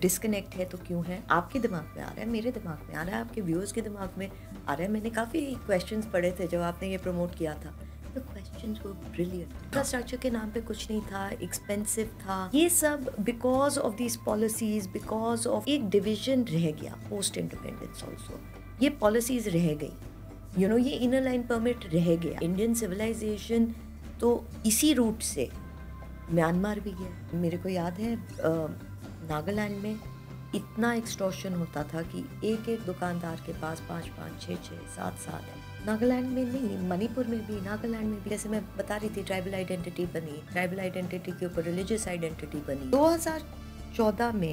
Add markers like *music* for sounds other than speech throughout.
Disconnect है तो क्यों है आपके दिमाग में आ रहा है मेरे दिमाग में आ रहा है आपके व्यूअर्स के दिमाग में आ रहा है मैंने काफ़ी क्वेश्चन पढ़े थे जब आपने ये प्रमोट किया था क्वेश्चन ब्रिलियंट इंफ्रास्ट्रक्चर के नाम पे कुछ नहीं था एक्सपेंसिव था ये सब because of this policies because of एक डिविजन रह गया पोस्ट इंडिपेंडेंस ऑल्सो ये पॉलिसीज रह गई यू नो ये इनर लाइन परमिट रह गया इंडियन सिविलाइजेशन तो इसी रूट से म्यांमार भी गया मेरे को याद है नागालैंड में इतना एक्सटॉर्शन होता था कि एक एक दुकानदार के पास पाँच पाँच छः छः सात सात है नागालैंड में नहीं मणिपुर में भी नागालैंड में भी जैसे मैं बता रही थी ट्राइबल आइडेंटिटी बनी ट्राइबल आइडेंटिटी के ऊपर रिलीजियस आइडेंटिटी बनी 2014 में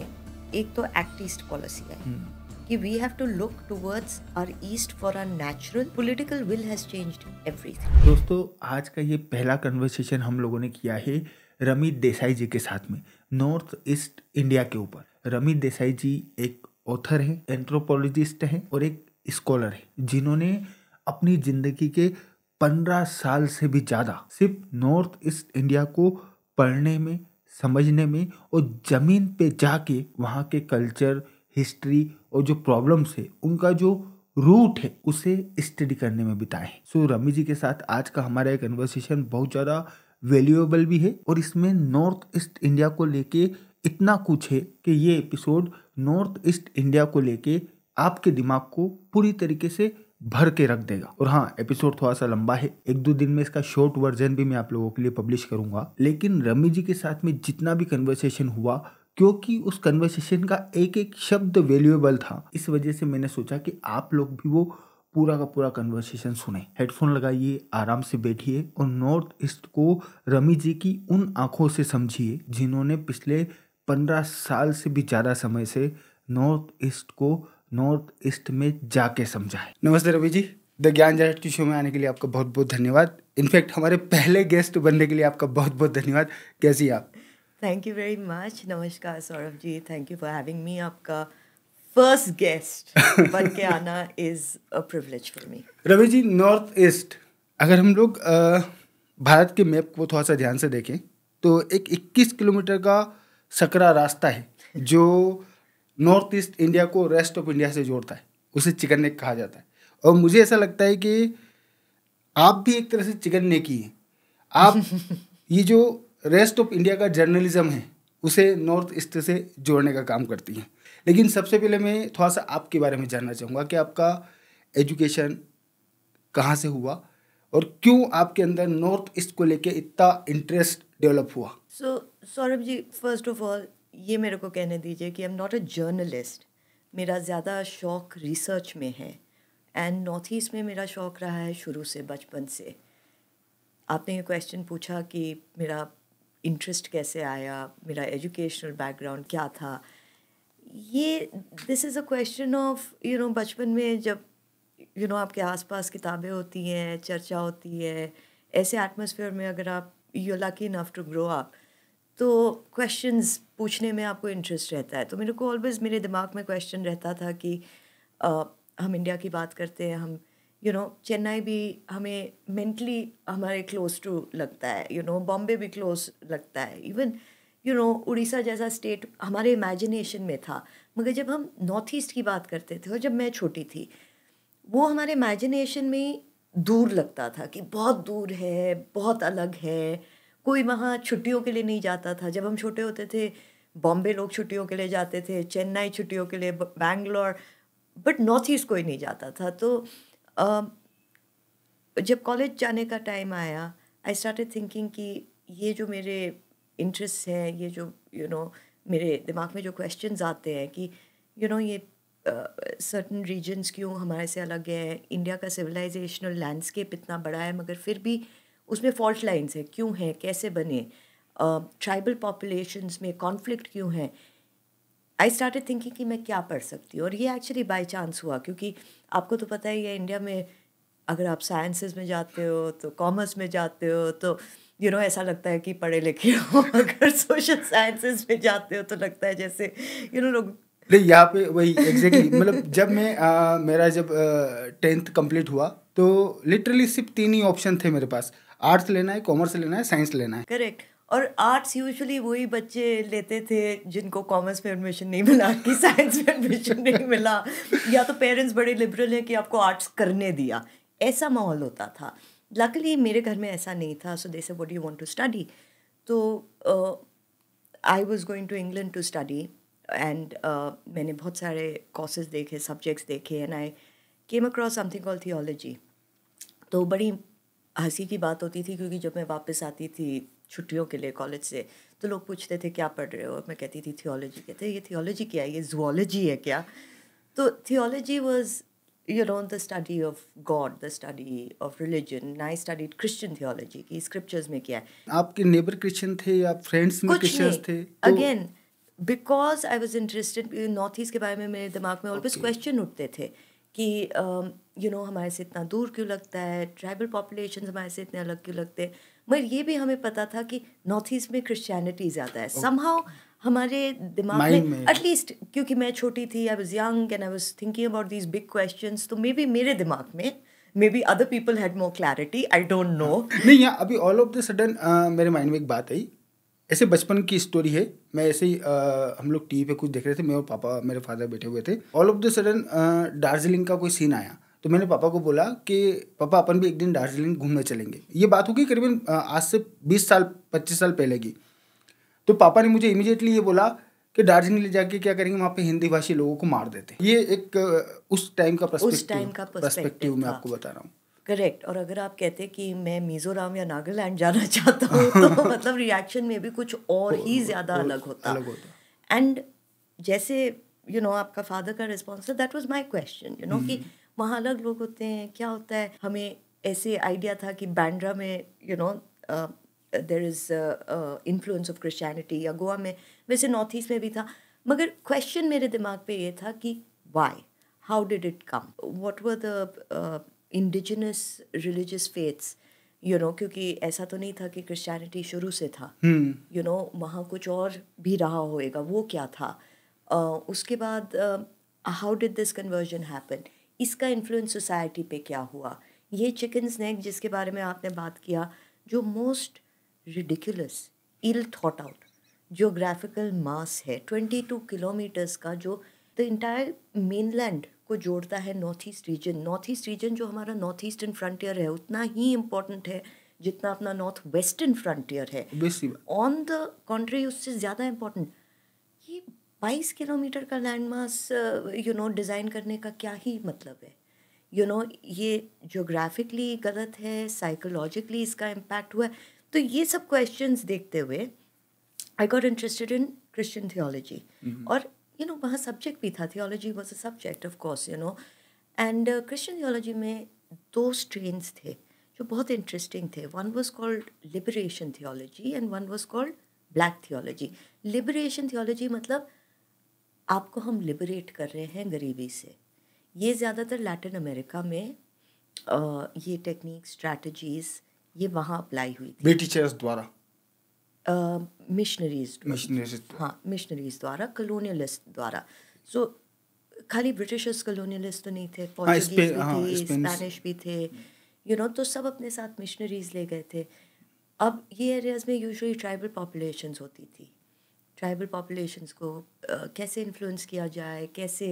एक तो एक्ट ईस्ट पॉलिसी है hmm. कि we have to look towards our east for our natural political will has change everything दोस्तों आज का ये पहला कन्वर्सेशन हम लोगों ने किया है रमित देसाई जी के साथ में नॉर्थ ईस्ट इंडिया के ऊपर रमी देसाई जी एक ऑथर हैं एंथ्रोपोलॉजिस्ट हैं और एक स्कॉलर हैं जिन्होंने अपनी जिंदगी के पंद्रह साल से भी ज़्यादा सिर्फ नॉर्थ ईस्ट इंडिया को पढ़ने में समझने में और ज़मीन पे जाके वहाँ के कल्चर हिस्ट्री और जो प्रॉब्लम्स है उनका जो रूट है उसे स्टडी करने में बिताए सो so, रमी जी के साथ आज का हमारा एक कन्वर्सेशन बहुत ज़्यादा वैल्यूएबल भी है और इसमें नॉर्थ ईस्ट इंडिया को लेके इतना कुछ है कि ये एपिसोड नॉर्थ ईस्ट इंडिया को लेके आपके दिमाग को पूरी तरीके से भर के रख देगा और हाँ एपिसोड थोड़ा सा लंबा है एक दो दिन में इसका शॉर्ट वर्जन भी मैं आप लोगों के लिए पब्लिश करूंगा लेकिन रमी जी के साथ में जितना भी कन्वर्सेशन हुआ क्योंकि उस कन्वर्सेशन का एक एक शब्द वैल्यूएबल था इस वजह से मैंने सोचा कि आप लोग भी वो पूरा का पूरा कन्वर्सेशन सुने हेडफोन लगाइए आराम से बैठिए और नॉर्थ ईस्ट को रमी जी की उन आंखों से समझिए जिन्होंने पिछले पंद्रह साल से भी ज़्यादा समय से नॉर्थ ईस्ट को नॉर्थ ईस्ट में जाके समझा है नमस्ते रवि जी द ज्ञान जाट शो में आने के लिए आपका बहुत बहुत धन्यवाद इनफैक्ट हमारे पहले गेस्ट बनने के लिए आपका बहुत बहुत धन्यवाद कैसी आप थैंक यू वेरी मच नमस्कार Saurabh ji thank you for having me आपका गेस्ट बन के आना is a privilege for me Ravi ji north east अगर हम लोग भारत के मैप को थोड़ा सा ध्यान से देखें तो एक 21 किलोमीटर का सकरा रास्ता है जो नॉर्थ ईस्ट इंडिया को रेस्ट ऑफ इंडिया से जोड़ता है उसे चिकन नेक कहा जाता है और मुझे ऐसा लगता है कि आप भी एक तरह से चिकन नेक ही हैं आप *laughs* ये जो रेस्ट ऑफ इंडिया का जर्नलिज्म है उसे नॉर्थ ईस्ट से जोड़ने का काम करती हैं लेकिन सबसे पहले मैं थोड़ा सा आपके बारे में जानना चाहूँगा कि आपका एजुकेशन कहाँ से हुआ और क्यों आपके अंदर नॉर्थ ईस्ट को लेके इतना इंटरेस्ट डेवलप हुआ so Saurabh ji first of all ये मेरे को कहने दीजिए कि I am not a journalist मेरा ज़्यादा शौक रिसर्च में है एंड नॉर्थ ईस्ट में मेरा शौक रहा है शुरू से बचपन से आपने ये क्वेश्चन पूछा कि मेरा इंटरेस्ट कैसे आया मेरा एजुकेशनल बैकग्राउंड क्या था ये this is a question of you know बचपन में जब यू you नो know, आपके आसपास किताबें होती हैं चर्चा होती है ऐसे एटमोसफेयर में अगर आप you lucky enough to grow up तो क्वेश्चंस पूछने में आपको इंटरेस्ट रहता है तो मेरे को ऑलवेज़ मेरे दिमाग में क्वेश्चन रहता था कि आ, हम इंडिया की बात करते हैं हम यू नो चेन्नई भी हमें मेंटली हमारे क्लोज टू लगता है यू नो बॉम्बे भी क्लोज लगता है इवन यू नो उड़ीसा जैसा स्टेट हमारे इमेजिनेशन में था मगर जब हम नॉर्थ ईस्ट की बात करते थे और जब मैं छोटी थी वो हमारे इमेजिनेशन में दूर लगता था कि बहुत दूर है बहुत अलग है कोई वहाँ छुट्टियों के लिए नहीं जाता था जब हम छोटे होते थे बॉम्बे लोग छुट्टियों के लिए जाते थे चेन्नई छुट्टियों के लिए बैंगलोर बट नॉर्थ ईस्ट कोई नहीं जाता था तो uh, जब कॉलेज जाने का टाइम आया आई स्टार्ट थिंकिंग कि ये जो मेरे इंटरेस्ट हैं ये जो यू you नो know, मेरे दिमाग में जो क्वेश्चन आते हैं कि यू you नो know, ये सर्टन uh, रीजन्स क्यों हमारे से अलग है इंडिया का सिविलाइजेशनल लैंडस्केप इतना बड़ा है मगर फिर भी उसमें फॉल्ट लाइन्स हैं क्यों हैं कैसे बने ट्राइबल uh, पॉपुलेशंस में कॉन्फ्लिक्ट क्यों है आई स्टार्ट थिंकिंग कि मैं क्या पढ़ सकती हूँ और ये एक्चुअली बाई चांस हुआ क्योंकि आपको तो पता ही है इंडिया में अगर आप साइंसेस में जाते हो तो कॉमर्स में जाते हो तो यू नो ऐसा लगता है कि पढ़े लिखे हो *laughs* अगर सोशल साइंसेस में जाते हो तो लगता है जैसे यू नो लोग नहीं यहाँ पे वही एग्जैक्टली exactly, मतलब जब मैं आ, मेरा जब टेंथ कंप्लीट हुआ तो लिटरली सिर्फ तीन ही ऑप्शन थे मेरे पास आर्ट्स लेना है कॉमर्स लेना है साइंस लेना है करेक्ट और आर्ट्स यूजुअली वही बच्चे लेते थे जिनको कॉमर्स में एडमिशन नहीं मिला *laughs* कि साइंस में एडमिशन नहीं मिला या तो पेरेंट्स बड़े लिबरल हैं कि आपको आर्ट्स करने दिया ऐसा माहौल होता था लकली मेरे घर में ऐसा नहीं था so they say what you want to study तो I was going to England to study and मैंने बहुत सारे कोर्सेज देखे सब्जेक्ट्स देखे and I came across something call theology तो बड़ी हंसी की बात होती थी क्योंकि जब मैं वापस आती थी छुट्टियों के लिए कॉलेज से तो लोग पूछते थे क्या पढ़ रहे हो मैं कहती थी थियोलॉजी कहते ये थियोलॉजी क्या है ये जुअलॉजी है क्या तो theology was you know the study of God, the study of religion. And I studied Christian theology कि scriptures में क्या है आपके neighbor Christian थे या friends में Christians थे तो... again because I was interested north east के बारे में मेरे दिमाग में ऑलवेज okay. क्वेश्चन उठते थे कि you uh, know you know, हमारे से इतना दूर क्यों लगता है ट्राइबल पॉपुलेशन हमारे से इतने अलग क्यों लगते हैं मगर ये भी हमें पता था कि नॉर्थ ईस्ट में क्रिश्चियनिटी ज़्यादा है समहाउ okay. हमारे दिमाग में एटलीस्ट क्योंकि मैं छोटी थी I was young and I was thinking about these big question तो मे बी मेरे दिमाग में maybe other people had more clarity I don't know नहीं यहाँ अभी ऑल ऑफ द सडन मेरे माइंड में एक बात आई ऐसे बचपन की स्टोरी है मैं ऐसे ही हम लोग टीवी पे कुछ देख रहे थे मैं और पापा मेरे फादर बैठे हुए थे all of the sudden Darjeeling का कोई सीन आया तो मैंने पापा को बोला कि पापा अपन भी एक दिन दार्जिलिंग घूमने चलेंगे ये बात होगी करीबन आज से बीस साल पच्चीस साल पहले की तो पापा ने मुझे इमिजिएटली ये बोला कि दार्जिलिंग ले जाके क्या करेंगे वहाँ पे हिंदी भाषी लोगों को मार देते ये एक उस टाइम का उस टाइम का पर्सपेक्टिव मैं आपको बता रहा हूँ करेक्ट और अगर आप कहते कि मैं मिजोराम या नागालैंड जाना चाहता हूँ तो *laughs* मतलब रिएक्शन में भी कुछ और ही ज़्यादा अलग होता अलग होता एंड जैसे यू नो आपका फादर का रिस्पॉन्स था that was my question you know कि हम्म। वहाँ अलग लोग होते हैं क्या होता है हमें ऐसे आइडिया था कि बैंड्रा में you know there is influence of Christianity या गोवा में वैसे नॉर्थ ईस्ट में भी था मगर क्वेश्चन मेरे दिमाग पे ये था कि why how did it come what were the indigenous religious faiths you know क्योंकि ऐसा तो नहीं था कि क्रिश्चियनिटी शुरू से था यू hmm. नो वहाँ कुछ और भी रहा होएगा वो क्या था uh, उसके बाद how did this conversion happen इसका इन्फ्लुएंस सोसाइटी पे क्या हुआ ये चिकन स्नैक जिसके बारे में आपने बात किया जो most ridiculous ill thought out geographical mass है ट्वेंटी टू किलोमीटर्स का जो द इंटायर मेनलैंड को जोड़ता है north east region north east region जो हमारा नॉर्थ ईस्टर्न फ्रंटियर है उतना ही इम्पोर्टेंट है जितना अपना नॉर्थ वेस्टर्न फ्रंटियर है ऑन द कंट्री उससे ज़्यादा इम्पोर्टेंट ये बाईस किलोमीटर का land mass you know design करने का क्या ही मतलब है यू you नो know, ये जोग्राफिकली गलत है साइकोलॉजिकली इसका इम्पैक्ट हुआ है तो ये सब क्वेश्चन देखते हुए I got interested in Christian theology और यू नो वहाँ सब्जेक्ट भी था theology was a subject of course you know and Christian theology में दो स्ट्रेन्स थे जो बहुत इंटरेस्टिंग थे one was called liberation theology and one was called black theology liberation theology मतलब आपको हम लिबरेट कर रहे हैं गरीबी से ये ज़्यादातर लैटिन अमेरिका में आ, uh, ये टेक्निक स्ट्रैटजीज़ ये वहाँ अप्लाई हुई थी बेटी चेयर्स द्वारा मिशनरीज मिशनरीज हाँ मिशनरीज द्वारा कलोनियलिस्ट द्वारा सो खाली ब्रिटिशर्स कलोनियलिस्ट तो नहीं थे पोर्चुगीज हाँ, हाँ, भी थे स्पेनिश भी थे यू नो तो सब अपने साथ मिशनरीज ले गए थे अब ये एरियाज़ में यूजुअली ट्राइबल पॉपुलेशन होती थी ट्राइबल पॉपुलेशंस को कैसे इन्फ्लुएंस किया जाए कैसे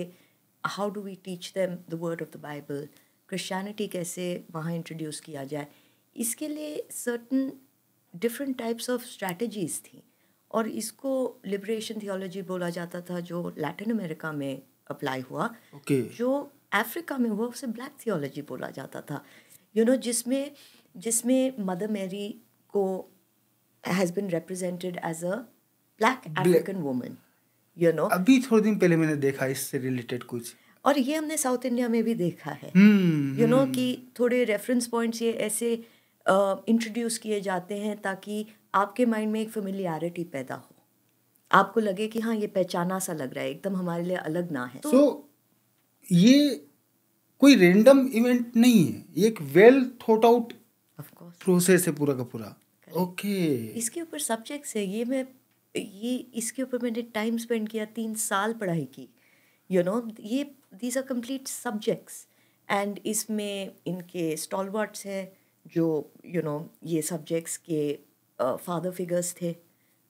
how do we teach them the word of the Bible Christianity कैसे वहाँ इंट्रोड्यूस किया जाए इसके लिए certain different types of strategies थी और इसको लिबरेशन थियोलॉजी बोला जाता था जो लैटिन अमेरिका में अप्लाई हुआ okay. जो अफ्रीका में हुआ उसे ब्लैक थियोलॉजी बोला जाता था यू you नो know, जिसमें जिसमें मदर मेरी को has been represented as a black African woman you know अभी थोड़े दिन पहले मैंने देखा इससे रिलेटेड कुछ और ये हमने साउथ इंडिया में भी देखा है you hmm, know you know, hmm. कि थोड़े रेफरेंस पॉइंट्स ये ऐसे इंट्रोड्यूस किए जाते हैं ताकि आपके माइंड में एक फेमिलियरिटी पैदा हो आपको लगे कि हाँ ये पहचाना सा लग रहा है एकदम हमारे लिए अलग ना है तो so, ये कोई रेंडम इवेंट नहीं है ये एक वेल थॉट आउट प्रोसेस है पूरा का पूरा ओके okay. इसके ऊपर सब्जेक्ट्स है ये मैं ये इसके ऊपर मैंने टाइम स्पेंड किया तीन साल पढ़ाई की यू you नो know, ये these are complete subjects and इसमें इनके स्टॉलवर्ट्स हैं जो यू you नो know, ये सब्जेक्ट्स के फादर uh, फिगर्स थे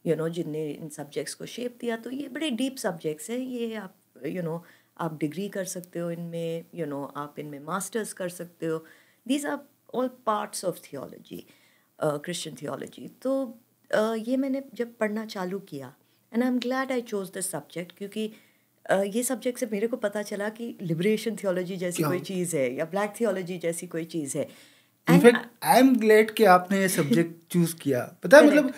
यू नो जिनने इन सब्जेक्ट्स को शेप दिया तो ये बड़े डीप सब्जेक्ट्स हैं ये आप यू you नो know, आप डिग्री कर सकते हो इनमें यू नो आप इनमें मास्टर्स कर सकते हो these are all parts of theology Christian theology तो uh, ये मैंने जब पढ़ना चालू किया and I am glad I chose this subject क्योंकि uh, ये सब्जेक्ट से मेरे को पता चला कि लिबरेशन थियोलॉजी जैसी कोई चीज़ है या ब्लैक थियोलॉजी जैसी कोई चीज़ है इनफैक्ट आई एम ग्लेड कि आपने ये सब्जेक्ट चूज *laughs* किया पता है मतलब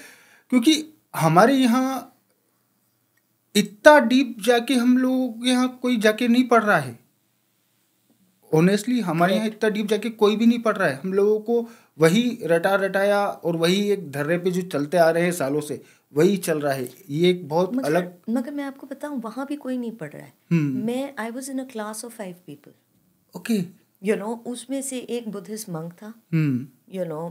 क्योंकि हमारे यहाँ इतना डीप जाके हम लोग यहाँ कोई जाके नहीं पढ़ रहा है ऑनेस्टली हमारे यहाँ इतना डीप जाके कोई भी नहीं पढ़ रहा है हम लोगों को वही रटा रटाया और वही एक धर्रे पे जो चलते आ रहे हैं सालों से वही चल रहा है ये एक बहुत मगर, अलग मगर मैं आपको बताऊं वहाँ भी कोई नहीं पढ़ रहा है हम्म। मैं I was in a class of five people okay you know उसमें से एक बुद्धिस्ट मंक था यू नो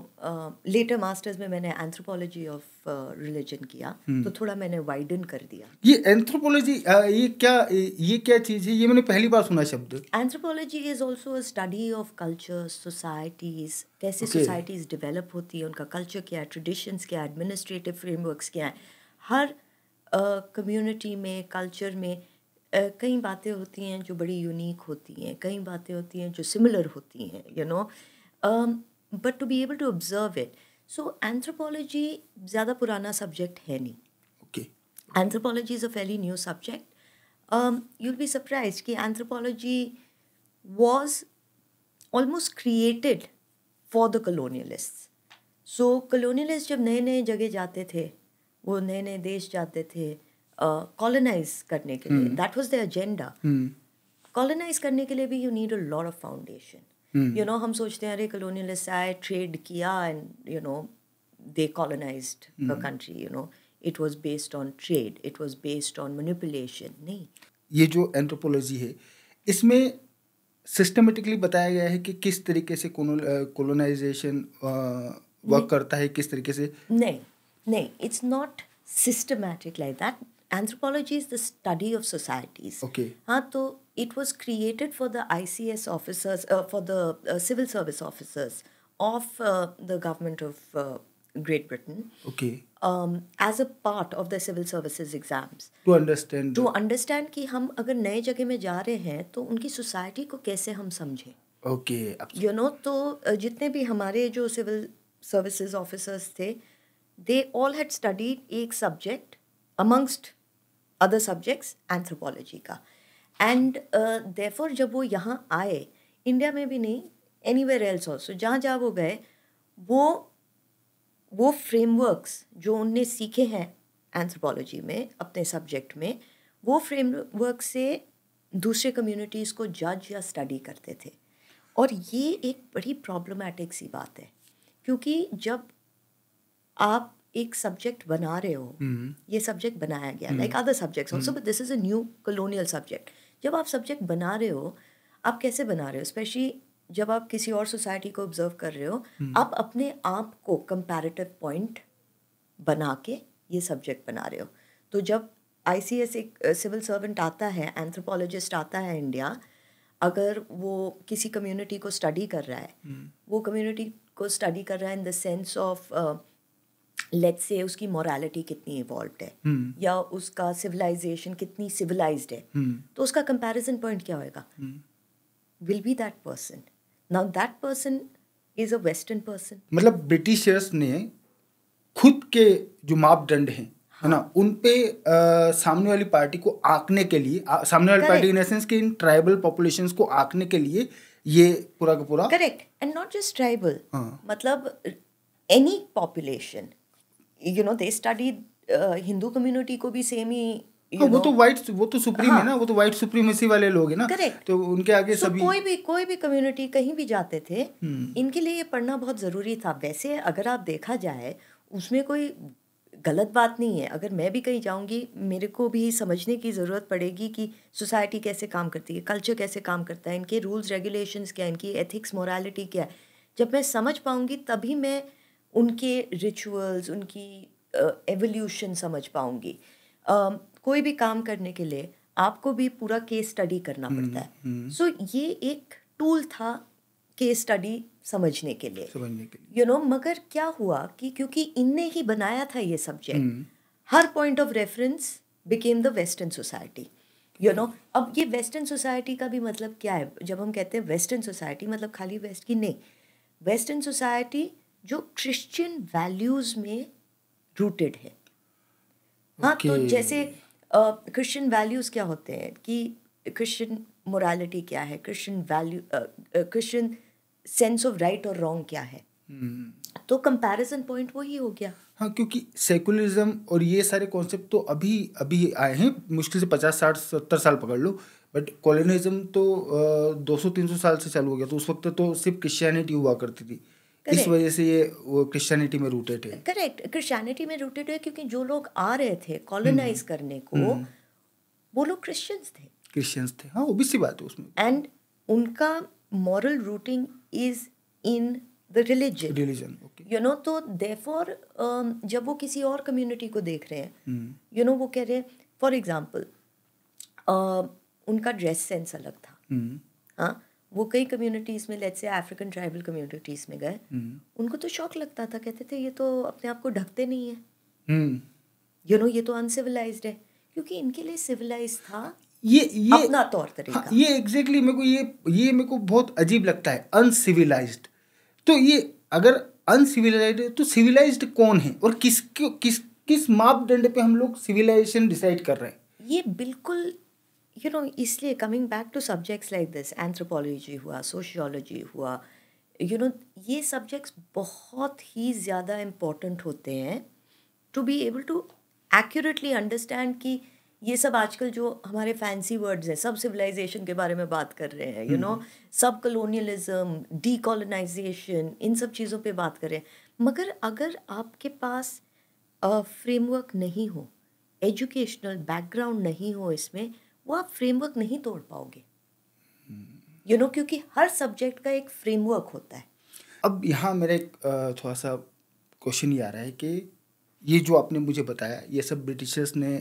लेटर मास्टर्स में मैंने एंथ्रोपोलॉजी ऑफ रिलीजन किया hmm. तो थोड़ा मैंने वाइडन कर दिया ये एंथ्रोपोलॉजी uh, ये क्या ये क्या चीज़ है ये मैंने पहली बार सुना शब्द anthropology is also study of culture societies कैसे सोसाइटीज डेवलप होती है उनका कल्चर क्या है ट्रेडिशंस क्या है एडमिनिस्ट्रेटिव फ्रेमवर्क्स क्या है हर कम्युनिटी uh, में कल्चर में कई बातें होती हैं जो बड़ी यूनिक होती हैं कई बातें होती हैं जो सिमिलर होती हैं you know but to be able to observe it so anthropology ज़्यादा पुराना सब्जेक्ट है नहीं okay anthropology is a fairly new subject you be surprise कि anthropology was almost created for the colonialist so colonialist जब नए नए जगह जाते थे वो नए नए देश जाते थे कॉलोनाइज करने के लिए that was the agenda colonise करने के लिए भी you need a lot of foundation you know हम सोचते हैं अरे कॉलोनियलिस्ट आए ट्रेड किया and you know they colonise the country you know it was based on trade it was based on manipulation नहीं ये जो एंथ्रोपोलॉजी है इसमें सिस्टमेटिकली बताया गया है कि किस तरीके से कॉलोनाइजेशन वर्क करता है किस तरीके से नहीं नहीं it's not systematic like that anthropology is the study of societies okay हाँ तो it was created for the ICS officers uh, for the uh, civil service officers of uh, the government of uh, Great Britain. Okay. Um, as a part of the civil services exams. To understand. To understand कि हम अगर नए जगह में जा रहे हैं तो उनकी सोसाइटी को कैसे हम समझें. Okay. You know तो जितने भी हमारे जो सिविल सर्विसेज ऑफिसर्स थे, they all had studied एक subject amongst other subjects anthropology का एंड देफोर uh, जब वो यहाँ आए इंडिया में भी नहीं एनी वेयर एल्स ऑल्सो जहाँ जहाँ वो गए वो वो फ्रेमवर्क्स जो उनने सीखे हैं एंथ्रोपोलॉजी में अपने सब्जेक्ट में वो फ्रेमवर्क से दूसरे कम्युनिटीज़ को जज या स्टडी करते थे और ये एक बड़ी प्रॉब्लमेटिक सी बात है क्योंकि जब आप एक सब्जेक्ट बना रहे हो हम्म। ये सब्जेक्ट बनाया गया like other subject also but this is a new colonial subject जब आप सब्जेक्ट बना रहे हो आप कैसे बना रहे हो स्पेशली जब आप किसी और सोसाइटी को ऑब्जर्व कर रहे हो हम्म। आप अपने आप को कंपेरेटिव पॉइंट बना के ये सब्जेक्ट बना रहे हो तो जब आई सी एस एक सिविल सर्वेंट आता है एंथ्रोपोलॉजिस्ट आता है इंडिया अगर वो किसी कम्युनिटी को स्टडी कर रहा है हम्म। वो कम्युनिटी को स्टडी कर रहा है in the sense of let's say उसकी मोरालिटी कितनी इवॉल्व है hmm. या उसका सिविलाइजेशन कितनी सिविलाइज है hmm. तो उसका कंपैरिजन पॉइंट क्या होएगा will be that person now that person is a western person मतलब ब्रिटिशर्स ने खुद के जो मापदंड हैं है ना हाँ। उन पे आ, सामने वाली पार्टी को आंकने के लिए आ, सामने वाली पार्टी इन सेंस कि इन ट्राइबल पॉपुलेशंस को आंकने के लिए ये पूरा का पूरा correct and not just tribal मतलब any population you know they study Hindu community को भी सेम ही हाँ, वो तो व्हाइट वो तो सुप्रीम हाँ, है ना वो तो व्हाइट सुप्रीमेसी वाले लोग है ना करेक्ट तो उनके आगे so सभी कोई भी कोई भी कम्युनिटी कहीं भी जाते थे हम्म। इनके लिए ये पढ़ना बहुत ज़रूरी था वैसे अगर आप देखा जाए उसमें कोई गलत बात नहीं है अगर मैं भी कहीं जाऊंगी मेरे को भी समझने की ज़रूरत पड़ेगी कि सोसाइटी कैसे काम करती है कल्चर कैसे काम करता है इनके रूल्स रेगुलेशंस क्या है इनकी एथिक्स मोरालिटी क्या है जब मैं समझ पाऊंगी तभी मैं उनके रिचुअल्स उनकी एवोल्यूशन uh, समझ पाऊंगी uh, कोई भी काम करने के लिए आपको भी पूरा केस स्टडी करना हम्म, पड़ता है सो हम्म। so, ये एक टूल था केस स्टडी समझने के लिए you know you you know know, मगर क्या हुआ कि क्योंकि इनने ही बनाया था ये सब्जेक्ट हम्म। हर point of reference became the western society you know अब ये वेस्टर्न सोसाइटी का भी मतलब क्या है जब हम कहते हैं वेस्टर्न सोसाइटी मतलब खाली वेस्ट की नहीं वेस्टर्न सोसाइटी जो क्रिश्चियन वैल्यूज में रूटेड है हाँ तो okay. तो जैसे क्रिश्चियन वैल्यूज क्या होते हैं कि क्रिश्चियन मोरालिटी क्या है Christian value Christian sense of right और रॉन्ग क्या है हम्म। तो कंपैरिजन पॉइंट वही हो गया हाँ क्योंकि सेकुलरिज्म और ये सारे कॉन्सेप्ट तो अभी अभी आए हैं मुश्किल से पचास साठ सत्तर साल पकड़ लो बट कॉलोनिज्म तो दो सौ तीन सौ साल से चालू हो गया तो उस वक्त तो सिर्फ क्रिश्चियनिटी हुआ करती थी इस वजह से ये वो क्रिश्चियनिटी में रूटेड है करेक्ट क्रिश्चियनिटी में रूटेड है क्योंकि जो लोग आ रहे थे कॉलोनाइज हम्म, हम्म। करने को हम्म। वो लोग क्रिश्चियंस थे क्रिश्चियंस थे हाँ ओबीसी बात है उसमें एंड उनका moral rooting is in the religion religion you know तो देफोर um, जब वो किसी और कम्युनिटी को देख रहे हैं यू नो वो कह रहे हैं फॉर एग्जाम्पल uh, उनका ड्रेस सेंस अलग था हाँ वो कई कम्युनिटीज़ में let's say African tribal communities में गए हम्म। उनको तो शौक लगता था कहते थे ये तो अपने आप को ढकते नहीं है यू हम्म। नो ये तो अनसिविलाइज्ड है क्योंकि इनके लिए सिविलाइज था ये ये अपना तौर तरीका हाँ, ये एग्जैक्टली मेरे को ये ये मेरे को बहुत अजीब लगता है अनसिविलाइज्ड तो ये अगर अनसिविलाइज्ड तो सिविलाइज्ड कौन है और किस किस किस मापदंड पे हम लोग सिविलाइजेशन डिसाइड कर रहे हैं ये बिल्कुल यू नो इसलिए coming back to subjects like this anthropology हुआ सोशियोलॉजी हुआ यू you नो know, ये सब्जेक्ट्स बहुत ही ज़्यादा इम्पोर्टेंट होते हैं to be able to accurately understand कि ये सब आजकल जो हमारे फैंसी वर्ड्स हैं सब सिविलाइजेशन के बारे में बात कर रहे हैं यू नो हम्म। सब कलोनियलिज्म डीकोलोनाइजेशन इन सब चीज़ों पे बात कर रहे हैं मगर अगर आपके पास फ्रेमवर्क नहीं हो एजुकेशनल बैकग्राउंड नहीं हो इसमें वो आप फ्रेमवर्क नहीं तोड़ पाओगे यू you नो know, क्योंकि हर सब्जेक्ट का एक फ्रेमवर्क होता है अब यहाँ मेरे थोड़ा सा क्वेश्चन ये आ रहा है कि ये जो आपने मुझे बताया ये सब ब्रिटिशर्स ने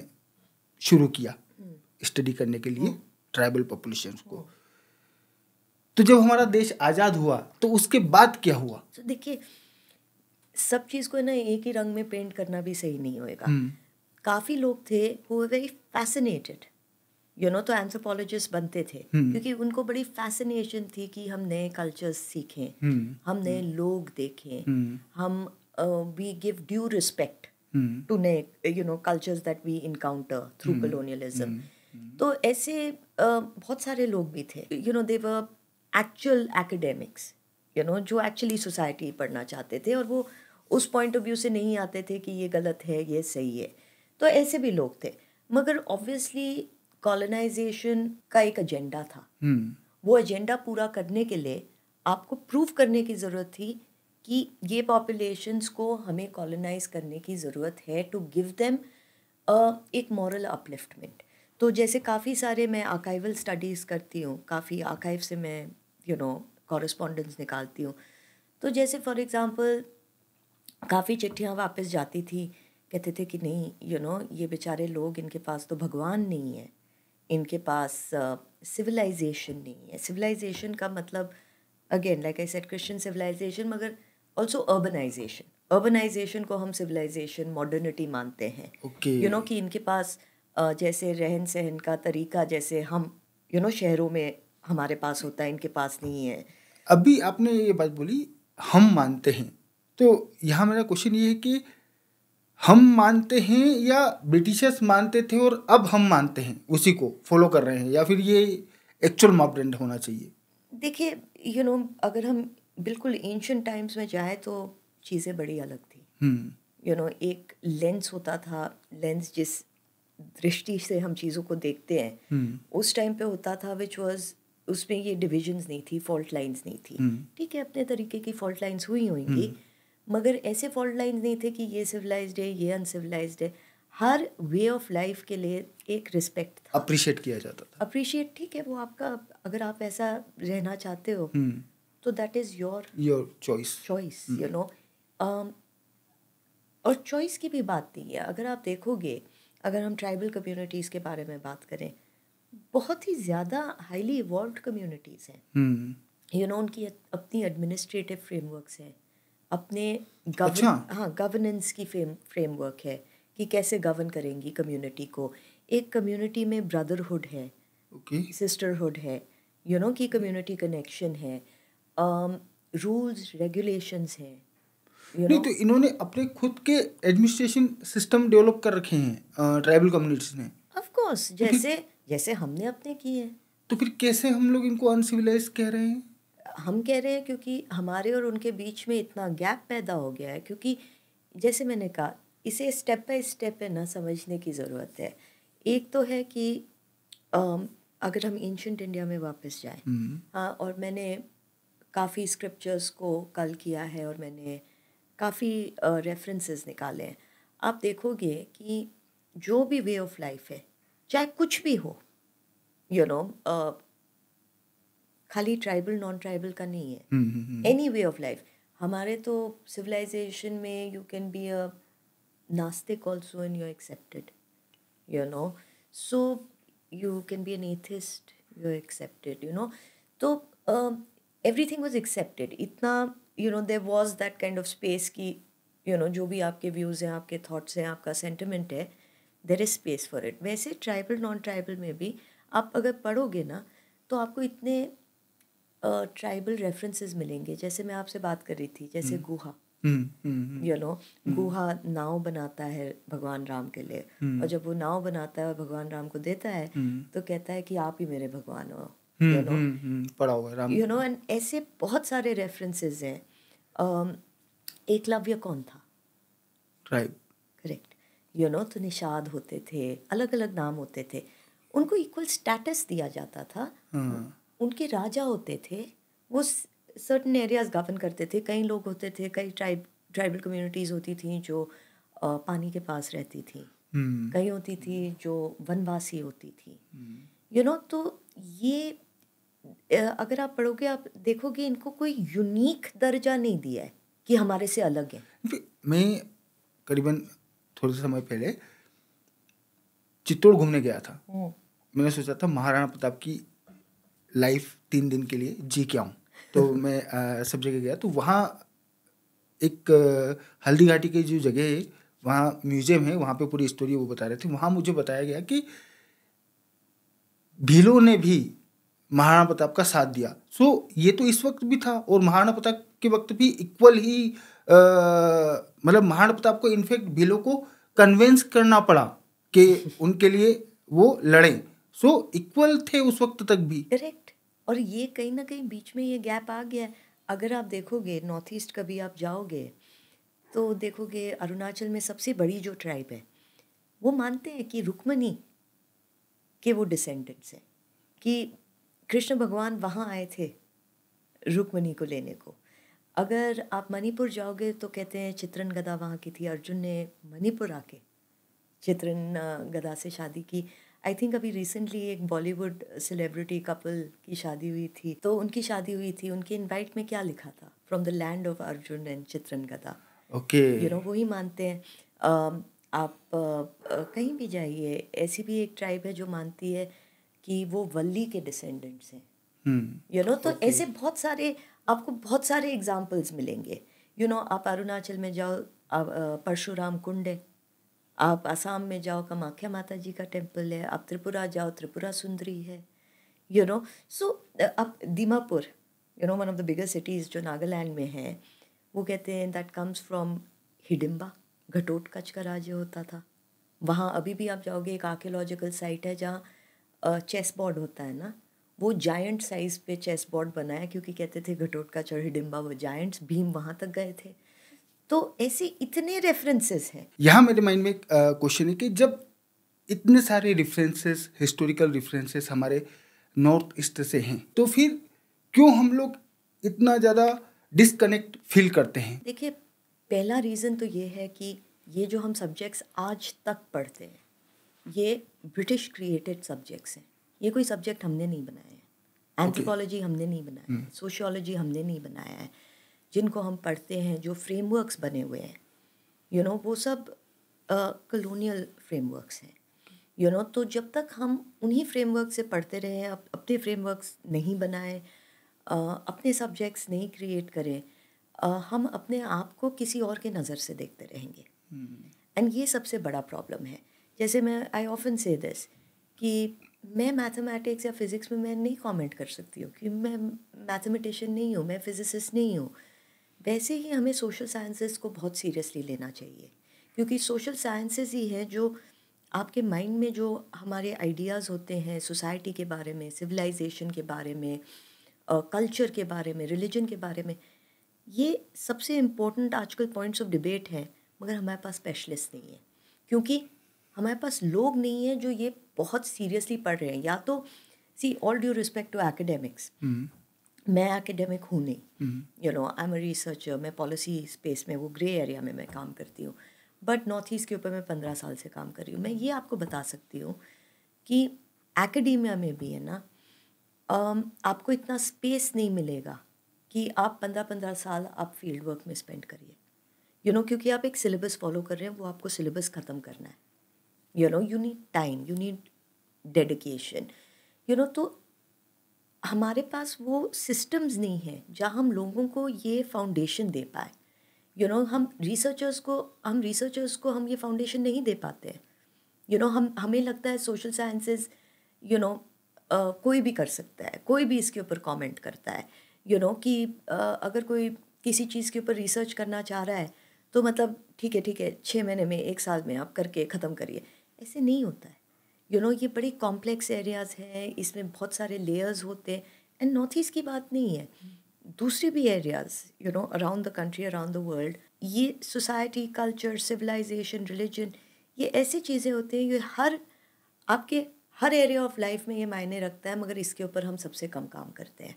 शुरू किया स्टडी करने के लिए ट्राइबल पॉपुलेशन को तो जब हमारा देश आज़ाद हुआ तो उसके बाद क्या हुआ तो देखिए सब चीज़ को ना एक ही रंग में पेंट करना भी सही नहीं होएगा हम्म। काफ़ी लोग थे who very fascinated you know तो एंथ्रोपोलॉजिस्ट बनते थे हम्म। क्योंकि उनको बड़ी फैसिनेशन थी कि हम नए कल्चर्स सीखें हम्म। हम नए लोग देखें हम्म। हम we give due respect to नए you know cultures that we encounter through colonialism तो ऐसे बहुत सारे लोग भी थे you know their actual academics you know जो एक्चुअली सोसाइटी पढ़ना चाहते थे और वो उस पॉइंट ऑफ व्यू से नहीं आते थे कि ये गलत है ये सही है तो ऐसे भी लोग थे मगर ऑब्वियसली कॉलोनाइजेशन का एक एजेंडा था hmm. वो एजेंडा पूरा करने के लिए आपको प्रूव करने की ज़रूरत थी कि ये पॉपुलेशंस को हमें कॉलोनाइज करने की ज़रूरत है टू गिव देम एक मॉरल अपलिफ्टमेंट तो जैसे काफ़ी सारे मैं आकाइवल स्टडीज़ करती हूँ काफ़ी आकाइव से मैं यू नो कॉरस्पॉन्डेंस निकालती हूँ तो जैसे फॉर एग्ज़ाम्पल काफ़ी चिट्ठियाँ वापस जाती थी कहते थे कि नहीं यू you नो know, ये बेचारे लोग इनके पास तो भगवान नहीं है इनके पास सिविलाइजेशन uh, नहीं है सिविलाइजेशन का मतलब again like I said Christian civilisation मगर ऑल्सो अर्बनाइजेशन अर्बनाइजेशन को हम सिविलाइजेशन मॉडर्निटी मानते हैं you okay. Know you know, कि इनके पास uh, जैसे रहन सहन का तरीका जैसे हम यू you नो know, शहरों में हमारे पास होता है इनके पास नहीं है अभी आपने ये बात बोली हम मानते हैं तो यहाँ मेरा क्वेश्चन ये है कि हम मानते हैं या ब्रिटिशर्स मानते थे और अब हम मानते हैं उसी को फॉलो कर रहे हैं या फिर ये एक्चुअल मापदंड होना चाहिए देखिए यू नो अगर हम बिल्कुल एंशंट टाइम्स में जाए तो चीज़ें बड़ी अलग थी you hmm. Know you know, एक लेंस होता था लेंस जिस दृष्टि से हम चीज़ों को देखते हैं hmm. उस टाइम पे होता था विच वॉज उसमें ये डिविजन्स नहीं थी फॉल्ट लाइन्स नहीं थी हम्म। ठीक hmm. है अपने तरीके की फॉल्ट लाइन्स हुई होंगी hmm. मगर ऐसे फॉल्ट लाइन नहीं थे कि ये सिविलाइज है ये अनसिविलाइज है हर वे ऑफ लाइफ के लिए एक रिस्पेक्ट था अप्रिशिएट किया जाता था अप्रिशिएट ठीक है वो आपका अगर आप ऐसा रहना चाहते हो हम्म। तो that is your your choice choice you know और चॉइस की भी बात नहीं है अगर आप देखोगे अगर हम ट्राइबल कम्युनिटीज़ के बारे में बात करें बहुत ही ज़्यादा हाईली इवॉल्व कम्युनिटीज़ हैं यू हम्म। नो उनकी अपनी एडमिनिस्ट्रेटिव फ्रेमवर्क्स हैं अपने अच्छा? हाँ गवर्नेंस की फ्रेम फ्रेमवर्क है कि कैसे गवर्न करेंगी कम्युनिटी को एक कम्युनिटी में ब्रदरहुड है सिस्टरहुड okay. है यू नो की कि कम्युनिटी कनेक्शन है रूल्स um, रेगुलेशंस हैं You know? तो इन्होंने अपने खुद के एडमिनिस्ट्रेशन सिस्टम डेवलप कर रखे हैं ट्राइबल कम्युनिटीज ने ऑफ तो कोर्स जैसे जैसे हमने अपने किए हैं तो फिर कैसे हम लोग इनको अनसिविलाइज कह रहे हैं हम कह रहे हैं क्योंकि हमारे और उनके बीच में इतना गैप पैदा हो गया है क्योंकि जैसे मैंने कहा इसे स्टेप बाय स्टेप पे ना समझने की ज़रूरत है एक तो है कि अगर हम एंशंट इंडिया में वापस जाएं हम्म। हाँ और मैंने काफ़ी स्क्रिप्चर्स को कल किया है और मैंने काफ़ी रेफरेंसेस निकाले हैं आप देखोगे कि जो भी वे ऑफ लाइफ है चाहे कुछ भी हो यू you नो know, खाली ट्राइबल नॉन ट्राइबल का नहीं है एनी वे ऑफ लाइफ हमारे तो सिविलाइजेशन में यू कैन बी अ नास्तिक also and you accepted you know so you can be an atheist you accepted you know तो everything was accepted इतना you know there was that kind of space की you you know know, जो भी आपके views हैं आपके thoughts हैं आपका सेंटिमेंट है there is space for it वैसे ट्राइबल नॉन ट्राइबल में भी आप अगर पढ़ोगे ना तो आपको इतने ट्राइबल uh, रेफरेंसेस मिलेंगे जैसे मैं आपसे बात कर रही थी जैसे हम्म। गुहा यू हम्म, नो हम्म, गुहा नाव बनाता है भगवान राम के लिए और जब वो नाव बनाता है और भगवान राम को देता है तो कहता है कि आप ही मेरे भगवान हो यू नो पढ़ा हुआ राम यू नो एंड ऐसे बहुत सारे रेफरेंसेस हैं um, एकलव्य कौन था ट्राइब करेक्ट यू नो तो निषाद होते थे अलग अलग नाम होते थे उनको इक्वल स्टेटस दिया जाता था हाँ। उनके राजा होते थे वो सर्टन एरियाज़ गवर्न करते थे कई लोग होते थे कई ट्राइब ट्राइबल कम्युनिटीज़ होती थी जो पानी के पास रहती थी hmm. कई होती थी जो वनवासी होती थी you hmm. Know you know, तो ये अगर आप पढ़ोगे आप देखोगे इनको कोई यूनिक दर्जा नहीं दिया है कि हमारे से अलग है मैं करीबन थोड़े समय पहले चित्तौड़ घूमने गया था हम्म। मैंने सोचा था महाराणा प्रताप की लाइफ तीन दिन के लिए जी के आऊँ तो *laughs* मैं आ, सब जगह गया तो वहाँ एक हल्दी घाटी की जो जगह है वहाँ म्यूजियम है वहाँ पे पूरी स्टोरी वो बता रहे थे वहाँ मुझे बताया गया कि भीलों ने भी महाराणा प्रताप का साथ दिया सो so, ये तो इस वक्त भी था और महाराणा प्रताप के वक्त भी इक्वल ही मतलब महाराणा प्रताप को इनफेक्ट भीलों को कन्वेंस करना पड़ा कि उनके लिए वो लड़ें सो इक्वल थे उस वक्त तक भी करेक्ट और ये कहीं ना कहीं बीच में ये गैप आ गया अगर आप देखोगे नॉर्थ ईस्ट कभी आप जाओगे तो देखोगे अरुणाचल में सबसे बड़ी जो ट्राइब है वो मानते हैं कि रुक्मणी के वो डिसेंडेंट्स हैं कि कृष्ण भगवान वहाँ आए थे रुक्मणी को लेने को अगर आप मणिपुर जाओगे तो कहते हैं चित्रन गदा वहाँ की थी अर्जुन ने मणिपुर आके चित्रन गदा से शादी की आई थिंक अभी रिसेंटली एक बॉलीवुड सेलिब्रिटी कपल की शादी हुई थी तो उनकी शादी हुई थी उनके इनवाइट में क्या लिखा था from the land of Arjun and Chitrangada okay you no वही मानते हैं um, uh, आप uh, कहीं भी जाइए ऐसी भी एक ट्राइब है जो मानती है कि वो वल्ली के डिसेंडेंट्स हैं यू hmm। नो तो ऐसे बहुत सारे आपको बहुत सारे एग्जाम्पल्स मिलेंगे यू you नो know, आप अरुणाचल में जाओ uh, परशुराम कुंड है आप आसाम में जाओ कमाख्या माता जी का टेम्पल है आप त्रिपुरा जाओ त्रिपुरा सुंदरी है यू नो सो आप Dimapur you know one of the biggest cities जो नागालैंड में है वो कहते हैं that comes from Hidimba Ghatotkacha का राज्य होता था वहाँ अभी भी आप जाओगे एक आर्कियोलॉजिकल साइट है जहाँ चेस बोर्ड होता है ना वो जायंट साइज़ पे चेस बोर्ड बनाया क्योंकि कहते थे घटोट का और हिडिम्बा वो जायंट्स भीम वहाँ तक गए थे तो ऐसे इतने रेफरेंसेस हैं यहाँ मेरे माइंड में क्वेश्चन है कि जब इतने सारे रेफरेंसेस हिस्टोरिकल रेफरेंसेस हमारे नॉर्थ ईस्ट से हैं तो फिर क्यों हम लोग इतना ज़्यादा डिसकनेक्ट फील करते हैं देखिए पहला रीज़न तो ये है कि ये जो हम सब्जेक्ट्स आज तक पढ़ते हैं ये ब्रिटिश क्रिएटेड सब्जेक्ट्स हैं ये कोई सब्जेक्ट हमने नहीं बनाए हैं एंथ्रोपोलॉजी okay. हमने नहीं बनाया है सोशियोलॉजी हमने नहीं बनाया है hmm. जिनको हम पढ़ते हैं जो फ्रेमवर्क्स बने हुए हैं यू you नो know, वो सब कलोनियल uh, फ्रेमवर्क्स हैं यू नो तो जब तक हम उन्हीं फ्रेमवर्क से पढ़ते रहे अप, अपने फ्रेमवर्क्स नहीं बनाए uh, अपने सब्जेक्ट्स नहीं क्रिएट करें uh, हम अपने आप को किसी और के नज़र से देखते रहेंगे एंड हम्म। hmm. ये सबसे बड़ा प्रॉब्लम है जैसे मैं आई ऑफन से दिस कि मैं मैथमेटिक्स या फिज़िक्स में मैं नहीं कमेंट कर सकती हूँ कि मैं मैथमेटिशियन नहीं हूँ मैं फिजिसिस्ट नहीं हूँ वैसे ही हमें सोशल साइंसेस को बहुत सीरियसली लेना चाहिए क्योंकि सोशल साइंसेस ही है जो आपके माइंड में जो हमारे आइडियाज़ होते हैं सोसाइटी के बारे में सिविलाइजेशन के बारे में कल्चर के बारे में रिलीजन के बारे में ये सबसे इम्पोर्टेंट आजकल पॉइंट्स ऑफ डिबेट हैं मगर हमारे पास स्पेशलिस्ट नहीं है क्योंकि हमारे पास लोग नहीं हैं जो ये बहुत सीरियसली पढ़ रहे हैं या तो see all due respect to academics मैं एकेडमिक हूँ नहीं you know I am a researcher मैं पॉलिसी स्पेस में वो ग्रे एरिया में मैं काम करती हूँ बट नॉर्थ ईस्ट के ऊपर मैं पंद्रह साल से काम कर रही हूँ मैं ये आपको बता सकती हूँ कि एकेडेमिया में भी है ना आपको इतना स्पेस नहीं मिलेगा कि आप पंद्रह पंद्रह साल आप फील्ड वर्क में स्पेंड करिए यू नो क्योंकि आप एक सिलेबस फॉलो कर रहे हैं वो आपको सिलेबस ख़त्म करना है you know you need time you need dedication you know तो हमारे पास वो सिस्टम्स नहीं है जहाँ हम लोगों को ये फाउंडेशन दे पाए यू नो हम रिसर्चर्स को हम रिसर्चर्स को हम ये फाउंडेशन नहीं दे पाते हैं यू नो हम हमें लगता है सोशल साइंसेस यू नो कोई भी कर सकता है कोई भी इसके ऊपर कमेंट करता है यू you नो know, कि uh, अगर कोई किसी चीज़ के ऊपर रिसर्च करना चाह रहा है तो मतलब ठीक है ठीक है छः महीने में एक साल में आप करके ख़त्म करिए ऐसे नहीं होता है यू नो ये बड़े कॉम्प्लेक्स एरियाज़ हैं इसमें बहुत सारे लेयर्स होते हैं एंड नॉर्थ ईस्ट की बात नहीं है दूसरे भी areas you know around the country around the world ये सोसाइटी कल्चर सिविलाइजेशन रिलीजन ये ऐसी चीज़ें होती हैं ये हर आपके हर एरिया ऑफ लाइफ में ये मायने रखता है मगर इसके ऊपर हम सबसे कम काम करते हैं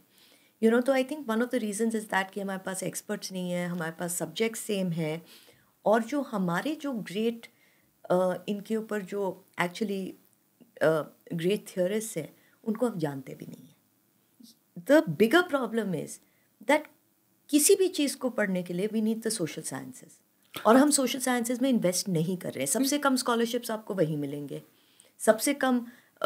यू नो तो I think one of the reason is that कि हमारे पास एक्सपर्ट्स नहीं है हमारे पास सब्जेक्ट सेम है और जो हमारे जो ग्रेट इनके ऊपर जो एक्चुअली ग्रेट थियोरिस्ट हैं उनको हम जानते भी नहीं हैं the bigger problem is that किसी भी चीज़ को पढ़ने के लिए we need the social sciences और हम सोशल साइंसेज में इन्वेस्ट नहीं कर रहे हैं सबसे कम स्कॉलरशिप्स आपको वहीं मिलेंगे सबसे कम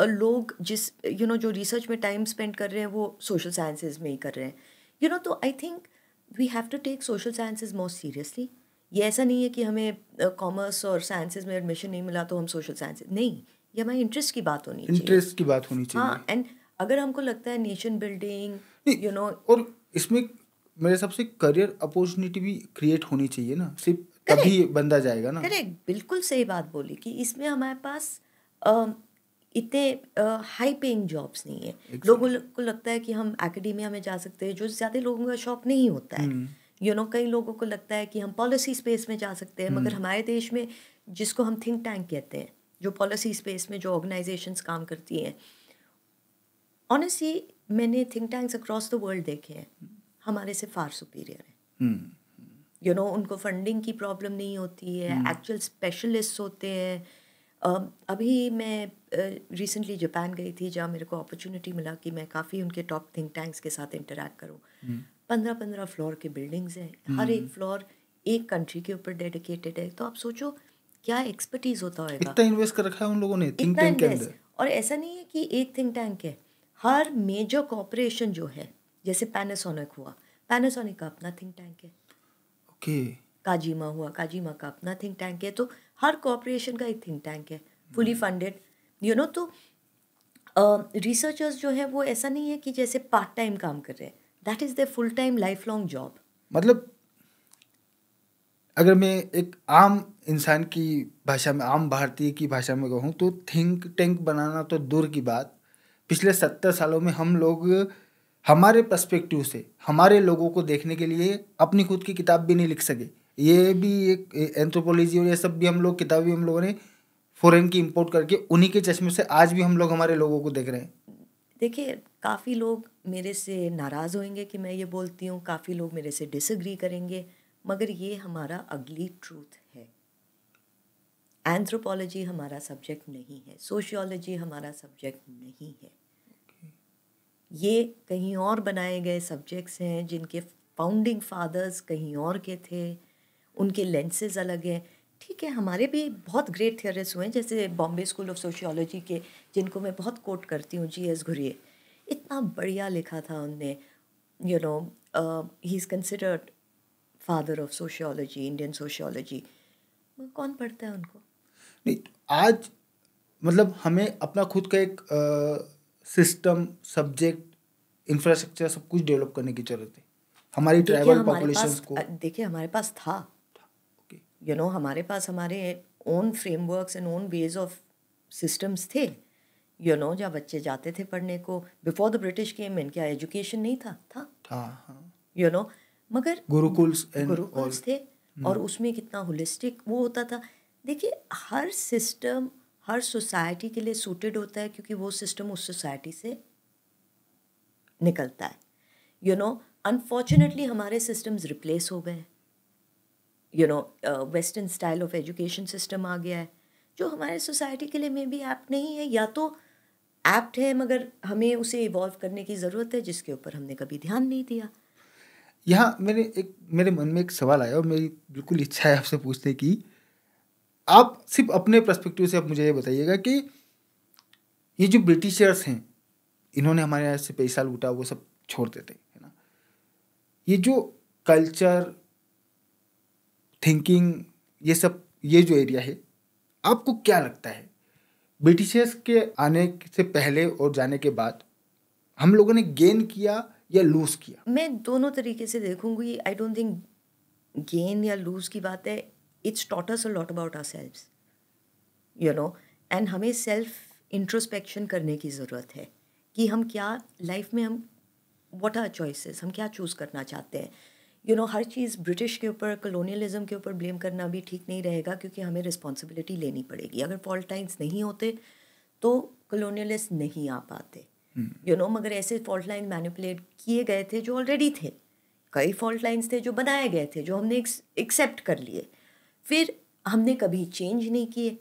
लोग जिस यू you नो know, जो रिसर्च में टाइम स्पेंड कर रहे हैं वो सोशल साइंसेज में ही कर रहे हैं यू नो तो I think we have to take social sciences most seriously ये ऐसा नहीं है कि हमें कॉमर्स uh, और साइंसेज में एडमिशन नहीं मिला तो हम सोशल साइंसेज नहीं या हमारे इंटरेस्ट की बात होनी चाहिए इंटरेस्ट की बात होनी चाहिए हाँ एंड अगर हमको लगता है नेशन बिल्डिंग यू नो और इसमें मेरे हिसाब से करियर अपॉर्चुनिटी भी क्रिएट होनी चाहिए ना सिर्फ तभी बंदा जाएगा ना करेक्ट बिल्कुल सही बात बोली कि इसमें हमारे पास इतने हाई पेइंग जॉब्स नहीं है लोगों को लगता है कि हम एकेडमिया में जा सकते हैं जो ज़्यादा लोगों का शौक नहीं होता है यू हम्म। नो know, कई लोगों को लगता है कि हम पॉलिसी स्पेस में जा सकते हैं मगर हम्म। हमारे देश में जिसको हम थिंक टैंक कहते हैं जो पॉलिसी स्पेस में जो ऑर्गेनाइजेशंस काम करती हैं ऑनेस्टली मैंने think tanks across the world देखे हैं हमारे से फार सुपीरियर हैं यू हम्म। नो उनको फंडिंग की प्रॉब्लम नहीं होती है एक्चुअल hmm. स्पेशलिस्ट होते हैं uh, अभी मैं रिसेंटली uh, जापान गई थी जहाँ मेरे को अपॉर्चुनिटी मिला कि मैं काफ़ी उनके टॉप थिंक टैंक्स के साथ इंटरेक्ट करूँ पंद्रह पंद्रह फ्लोर के बिल्डिंग्स हैं hmm. हर हम्म। एक फ्लोर एक कंट्री के ऊपर डेडिकेटेड है तो आप सोचो क्या एक्सपर्टीज होता होगा इतना इन्वेस्ट कर रखा है उन लोगों ने थिंक टैंक के अंदर और ऐसा नहीं है कि एक थिंक टैंक है हर मेजर कॉरपोरेशन जो है जैसे पैनासोनिक हुआ पैनासोनिक का अपना थिंक टैंक है ओके काजीमा हुआ काजीमा का अपना थिंक टैंक है तो हर कॉरपोरेशन का एक थिंक टैंक है फुली फंडेड यू नो तो रिसर्चर्स जो है वो ऐसा नहीं है कि जैसे पार्ट टाइम काम कर रहे हैं that is the full time life long job मतलब अगर मैं एक आम इंसान की भाषा में आम भारतीय की भाषा में कहूँ तो थिंक टैंक बनाना तो दूर की बात पिछले सत्तर सालों में हम लोग हमारे पर्सपेक्टिव से हमारे लोगों को देखने के लिए अपनी खुद की किताब भी नहीं लिख सके ये भी एक एंथ्रोपोलॉजी और ये सब भी हम लोग किताब भी हम लोगों ने फॉरेन की इंपोर्ट करके उन्हीं के चश्मे से आज भी हम लोग हमारे लोगों को देख रहे हैं देखिए काफ़ी लोग मेरे से नाराज़ होंगे कि मैं ये बोलती हूँ काफ़ी लोग मेरे से डिसग्री करेंगे मगर ये हमारा अगली ट्रूथ है एंथ्रोपोलॉजी हमारा सब्जेक्ट नहीं है सोशियोलॉजी हमारा सब्जेक्ट नहीं है ये कहीं और बनाए गए सब्जेक्ट्स हैं जिनके फाउंडिंग फादर्स कहीं और के थे उनके लेंसेज अलग हैं ठीक है हमारे भी बहुत ग्रेट थियोरिस्ट हुए हैं जैसे बॉम्बे स्कूल ऑफ सोशियोलॉजी के जिनको मैं बहुत कोट करती हूँ जी एस घुरिए इतना बढ़िया लिखा था उनने you know he is considered father of sociology Indian sociology कौन पढ़ता है उनको नहीं आज मतलब हमें अपना खुद का एक सिस्टम सब्जेक्ट इंफ्रास्ट्रक्चर सब कुछ डेवलप करने की जरूरत है हमारी ट्राइबल पॉपुलेशन को देखिए हमारे पास था यू नो हमारे पास हमारे own frameworks and own ways of systems थे यू नो जहाँ बच्चे जाते थे पढ़ने को before the British came in क्या एजुकेशन नहीं था था यू नो हाँ। you know, मगर गुरुकुल गुरुकुल थे हम्म। और उसमें कितना होलिस्टिक वो होता था देखिए हर सिस्टम हर सोसाइटी के लिए सूटेड होता है क्योंकि वो सिस्टम उस सोसाइटी से निकलता है यू नो अनफॉर्चुनेटली हमारे सिस्टम्स रिप्लेस हो गए you know western style of education system आ गया है जो हमारे सोसाइटी के लिए मे बी ऐप्ट नहीं है या तो ऐप्ट है मगर हमें उसे इवॉल्व करने की ज़रूरत है जिसके ऊपर हमने कभी ध्यान नहीं दिया यहाँ मेरे एक मेरे मन में एक सवाल आया और मेरी बिल्कुल इच्छा है आपसे पूछने की आप सिर्फ अपने प्रस्पेक्टिव से आप मुझे ये बताइएगा कि ये जो ब्रिटिशर्स हैं इन्होंने हमारे यहाँ से पैसा लूटा वो सब छोड़ देते है ना ये जो कल्चर थिंकिंग ये सब ये जो एरिया है आपको क्या लगता है ब्रिटिशर्स के आने से पहले और जाने के बाद हम लोगों ने गेन किया या लूज किया मैं दोनों तरीके से देखूंगी आई डोंट थिंक गेन या लूज की बात है it's talks a lot about our self you know and हमें सेल्फ इंट्रोस्पेक्शन करने की ज़रूरत है कि हम क्या लाइफ में हम वॉट आर चॉइसेस हम क्या चूज़ करना चाहते हैं यू you नो know, हर चीज़ ब्रिटिश के ऊपर कलोनियलिज्म के ऊपर ब्लेम करना भी ठीक नहीं रहेगा क्योंकि हमें रिस्पॉन्सिबिलिटी लेनी पड़ेगी अगर फॉल्ट टाइम्स नहीं होते तो कलोनियलिस्ट नहीं आ पाते यू नो मगर ऐसे फॉल्ट लाइन मैनिपुलेट किए गए थे जो ऑलरेडी थे कई फॉल्ट लाइन्स थे जो बनाए गए थे जो हमने एक्सेप्ट कर लिए फिर हमने कभी चेंज नहीं किए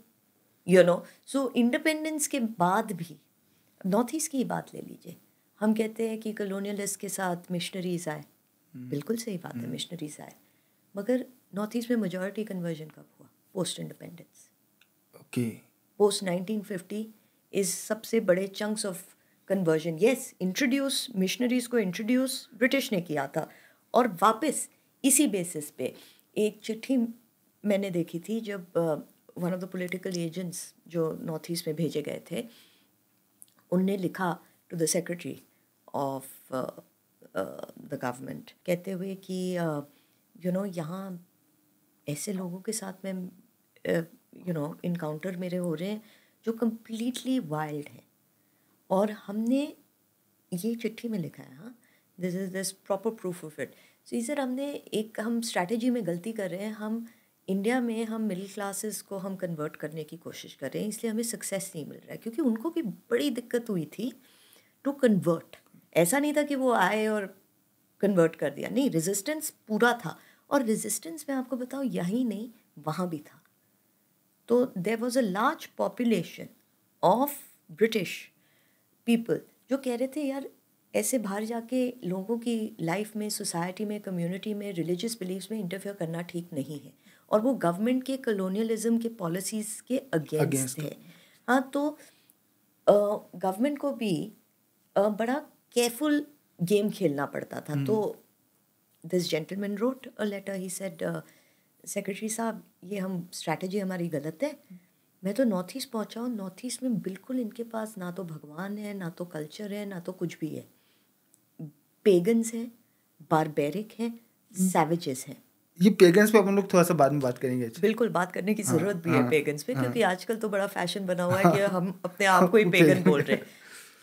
यू नो सो इंडिपेंडेंस के बाद भी नॉर्थ ईस्ट की ही बात ले लीजिए हम कहते हैं कि कलोनियलिस्ट के साथ मिशनरीज आए हम्म। बिल्कुल सही बात है मिशनरीज हम्म। आए मगर नॉर्थ ईस्ट में मेजोरिटी कन्वर्जन कब हुआ post independence okay post 1950 is सबसे बड़े chunks of conversion yes introduce missionaries को इंट्रोड्यूस ब्रिटिश ने किया था और वापस इसी बेसिस पे एक चिट्ठी मैंने देखी थी जब one of the political agents जो नॉर्थ ईस्ट में भेजे गए थे उनने लिखा to the secretary of the government कहते हुए कि यू नो यहाँ ऐसे लोगों के साथ में यू नो इनकाउंटर मेरे हो रहे हैं जो कम्प्लीटली वाइल्ड हैं और हमने ये चिट्ठी में लिखा है हाँ this is this proper proof of it so sir हमने एक हम स्ट्रैटेजी में गलती कर रहे हैं हम इंडिया में हम मिडिल क्लासेस को हम कन्वर्ट करने की कोशिश कर रहे हैं इसलिए हमें सक्सेस नहीं मिल रहा है क्योंकि उनको भी बड़ी दिक्कत हुई थी टू कन्वर्ट ऐसा नहीं था कि वो आए और कन्वर्ट कर दिया नहीं रेजिस्टेंस पूरा था और रेजिस्टेंस मैं आपको बताऊँ यहीं नहीं वहाँ भी था तो there was a large population of British people जो कह रहे थे यार ऐसे बाहर जाके लोगों की लाइफ में सोसाइटी में कम्युनिटी में रिलीजियस बिलीव्स में इंटरफेयर करना ठीक नहीं है और वो गवर्नमेंट के कलोनियलिज्म के पॉलिसीज़ के अगेंस्ट है हाँ तो गवर्नमेंट को भी आ, बड़ा केयरफुल गेम खेलना पड़ता था hmm. तो this gentleman wrote a letter he said secretary साहब ये हम स्ट्रैटेजी हमारी गलत है मैं तो नॉर्थ ईस्ट पहुँचा हूँ नॉर्थ ईस्ट में बिल्कुल इनके पास ना तो भगवान है ना तो कल्चर है ना तो कुछ भी है पेगन्स हैं बारबेरिक हैं सैवेजेस हम्म। हैं ये पेगन्स पे अपन लोग थोड़ा सा बाद में बात करेंगे अच्छा? बिल्कुल बात करने की हाँ, जरूरत भी है पेगन्स हाँ, पे हाँ। क्योंकि आजकल तो बड़ा फैशन बना हुआ है कि हम अपने आप को ही पेगन *laughs* बोल रहे हैं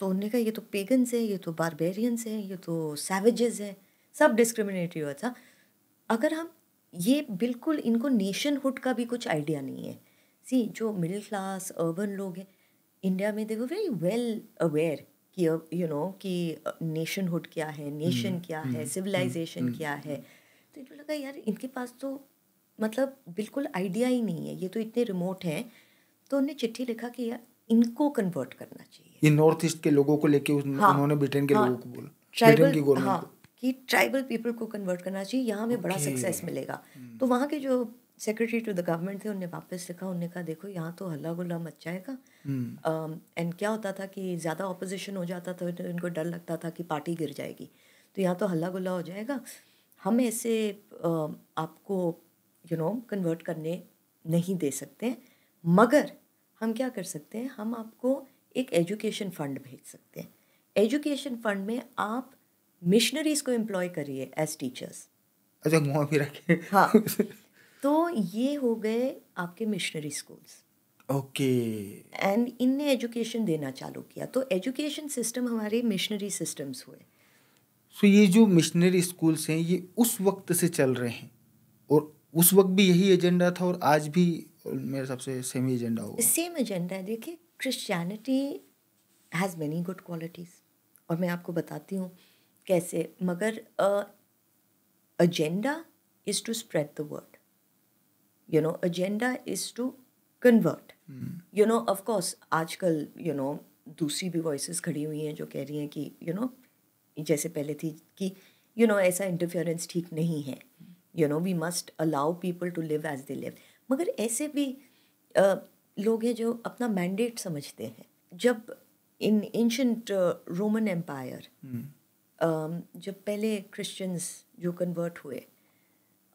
तो उन्होंने कहा ये तो पेगन्स हैं ये तो बारबेरियंस हैं ये तो सैवेजेस हैं सब डिस्क्रिमिनेटरी हुआ था अगर हम ये बिल्कुल इनको नेशनहुड का भी कुछ आइडिया नहीं है सी जो मिडिल क्लास अर्बन लोग हैं इंडिया में दे वो वेरी वेल अवेयर कि यू नो कि नेशनहुड क्या है नेशन हम्म, हम्म, हम्म, क्या है सिविलाइजेशन क्या है तो इनको लगा यार इनके पास तो मतलब बिल्कुल आइडिया ही नहीं है ये तो इतने रिमोट हैं तो उन्हें चिट्ठी लिखा कि यार इनको कन्वर्ट करना चाहिए ये नॉर्थ ईस्ट के लोगों को लेके हाँ, उन्होंने ब्रिटेन के हाँ, लोगों को बोला ट्राइबल की हाँ, कि ट्राइबल पीपल को कन्वर्ट करना चाहिए यहाँ में बड़ा सक्सेस मिलेगा तो वहाँ के जो सेक्रेटरी टू द गवर्नमेंट थे उनने वापस लिखा उनने कहा देखो यहाँ तो हल्ला गुल्ला मच जाएगा एंड हम्म। क्या होता था कि ज़्यादा ऑपोजिशन हो जाता था तो इनको डर लगता था कि पार्टी गिर जाएगी तो यहाँ तो हल्ला गुल्ला हो जाएगा हम ऐसे आपको यू नो कन्वर्ट करने नहीं दे सकते मगर हम क्या कर सकते हैं हम आपको एक एजुकेशन फंड भेज सकते हैं एजुकेशन फंड में आप मिशनरीज को एम्प्लॉय करिए एज टीचर्स अच्छा मुँह भी रखे हाँ *laughs* तो ये हो गए आपके मिशनरी स्कूल्स ओके एंड इनने एजुकेशन देना चालू किया तो एजुकेशन सिस्टम हमारे मिशनरी सिस्टम्स हुए सो so, ये जो मिशनरी स्कूल्स हैं ये उस वक्त से चल रहे हैं और उस वक्त भी यही एजेंडा था और आज भी मेरे हिसाब से सेम ही एजेंडा होगा सेम एजेंडा है देखिए Christianity has many good qualities और मैं आपको बताती हूँ कैसे मगर agenda is to spread the word you know agenda is to convert you know of course आज आजकल यू नो दूसरी भी वॉइस खड़ी हुई हैं जो कह रही हैं कि यू you नो know, जैसे पहले थी कि यू नो ऐसा इंटरफेरेंस ठीक नहीं है you know we must allow people to live as they live मगर ऐसे भी लोग हैं जो अपना मैंडेट समझते हैं जब इन एंशंट रोमन एम्पायर जब पहले क्रिश्चियंस जो कन्वर्ट हुए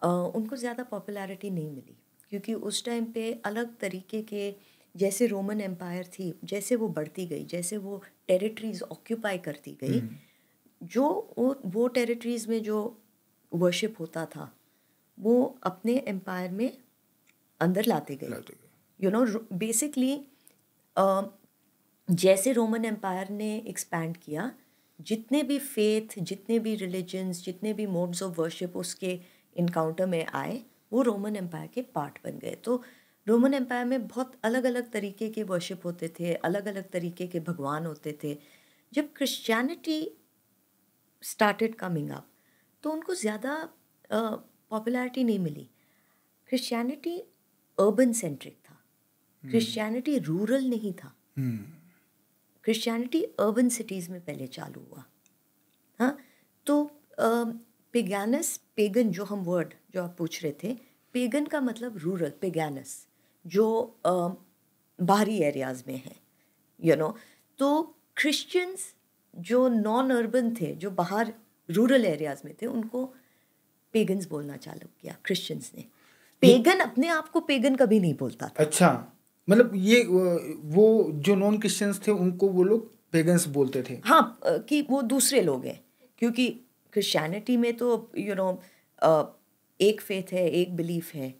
उनको ज़्यादा पॉपुलैरिटी नहीं मिली क्योंकि उस टाइम पे अलग तरीके के जैसे रोमन एम्पायर थी जैसे वो बढ़ती गई जैसे वो टेरिटरीज ऑक्यूपाई करती गई हम्म। जो वो वो टेरिटरीज में जो वर्शिप होता था वो अपने एम्पायर में अंदर लाते गए यू नो बेसिकली जैसे रोमन एम्पायर ने एक्सपैंड किया जितने भी फेथ जितने भी रिलीजन्स जितने भी मोड्स ऑफ वर्शिप उसके इनकाउंटर में आए वो रोमन एम्पायर के पार्ट बन गए तो रोमन एम्पायर में बहुत अलग अलग तरीके के वर्शिप होते थे अलग अलग तरीके के भगवान होते थे जब क्रिश्चियनिटी स्टार्टेड कमिंग अप तो उनको ज़्यादा पॉपुलैरिटी नहीं मिली क्रिश्चियनिटी अर्बन सेंट्रिक था क्रिश्चियनिटी hmm. रूरल नहीं था क्रिश्चियनिटी अर्बन सिटीज़ में पहले चालू हुआ हाँ तो पिगानस पेगन जो हम वर्ड जो आप पूछ रहे थे पेगन का मतलब रूरल पेगानस जो बाहरी एरियाज में है यू you नो know, तो क्रिश्चियंस जो नॉन अर्बन थे जो बाहर रूरल एरियाज में थे उनको पेगन्स बोलना चालू किया क्रिश्चियंस ने पेगन अपने आप को पेगन कभी नहीं बोलता था अच्छा मतलब ये वो जो नॉन क्रिश्चियंस थे उनको वो लोग पेगन्स बोलते थे हाँ कि वो दूसरे लोग हैं क्योंकि क्रिश्चियनिटी में तो यू you नो know, एक फेथ है एक बिलीफ है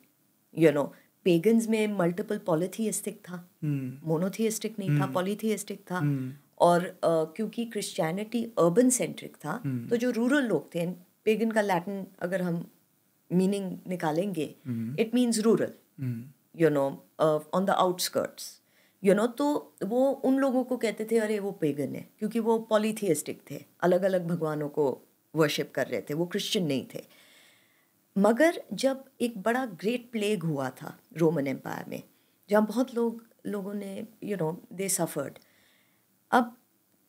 यू नो पेगन्स में मल्टीपल पॉलीथियस्टिक था मोनोथियस्टिक hmm. नहीं hmm. था पॉलीथियस्टिक था hmm. और uh, क्योंकि क्रिश्चियनिटी अर्बन सेंट्रिक था hmm. तो जो रूरल लोग थे पेगन का लैटिन अगर हम मीनिंग निकालेंगे it means rural you know on the outskirts you know तो वो उन लोगों को कहते थे अरे वो पेगन है क्योंकि वो पॉलीथियस्टिक थे अलग अलग भगवानों को वर्शिप कर रहे थे वो क्रिश्चियन नहीं थे मगर जब एक बड़ा ग्रेट प्लेग हुआ था रोमन एम्पायर में जहाँ बहुत लोग लोगों ने यू नो दे सफ़र्ड अब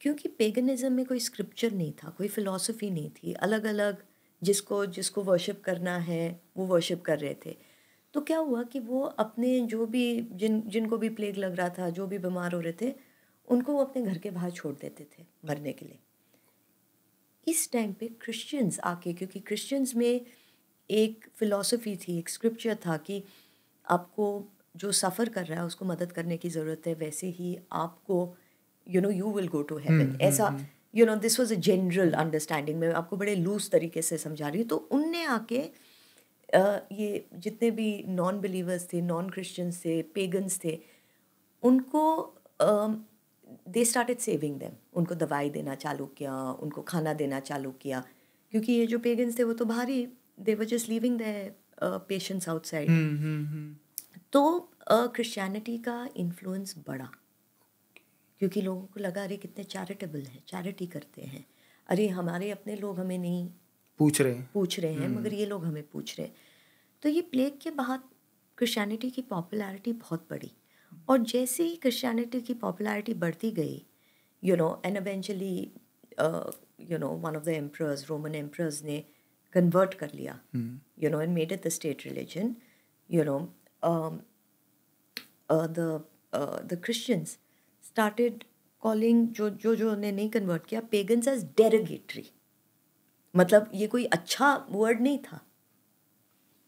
क्योंकि पेगनिज़म में कोई स्क्रिप्चर नहीं था कोई फिलॉसफी नहीं थी अलग अलग जिसको जिसको वर्शिप करना है वो वर्शिप कर रहे थे तो क्या हुआ कि वो अपने जो भी जिन जिनको भी प्लेग लग रहा था जो भी बीमार हो रहे थे उनको वो अपने घर के बाहर छोड़ देते थे मरने के लिए इस टाइम पे क्रिश्चियंस आके क्योंकि क्रिश्चियंस में एक फ़िलासफ़ी थी एक स्क्रिप्चर था कि आपको जो सफ़र कर रहा है उसको मदद करने की ज़रूरत है वैसे ही आपको you know you will go to heaven ऐसा you know this was a general understanding मैं आपको बड़े लूज तरीके से समझा रही हूँ तो उनने आके ये जितने भी नॉन बिलीवर्स थे नॉन क्रिश्चियंस थे पेगन्स थे उनको दे स्टार्टेड सेविंग दैम उनको दवाई देना चालू किया उनको खाना देना चालू किया क्योंकि ये जो पेगन्स थे वो तो बाहर ही they were just living the patients outside तो क्रिश्चियनिटी uh, का इन्फ्लुएंस बढ़ा क्योंकि लोगों को लगा अरे कितने चैरिटेबल हैं चैरिटी करते हैं अरे हमारे अपने लोग हमें नहीं पूछ रहे हैं पूछ रहे हैं hmm. मगर ये लोग हमें पूछ रहे हैं तो ये प्लेग के बाद क्रिश्चियनिटी की पॉपुलैरिटी बहुत बढ़ी और जैसे ही क्रिश्चियनिटी की पॉपुलैरिटी बढ़ती गई you know an eventually you know one of the emperors Roman emperors ने कन्वर्ट कर लिया you know and made it the state religion you know the the Christians started calling जो जो जो उन्हें नहीं कन्वर्ट किया पेगन्स एज डेरोगेटरी मतलब ये कोई अच्छा वर्ड नहीं था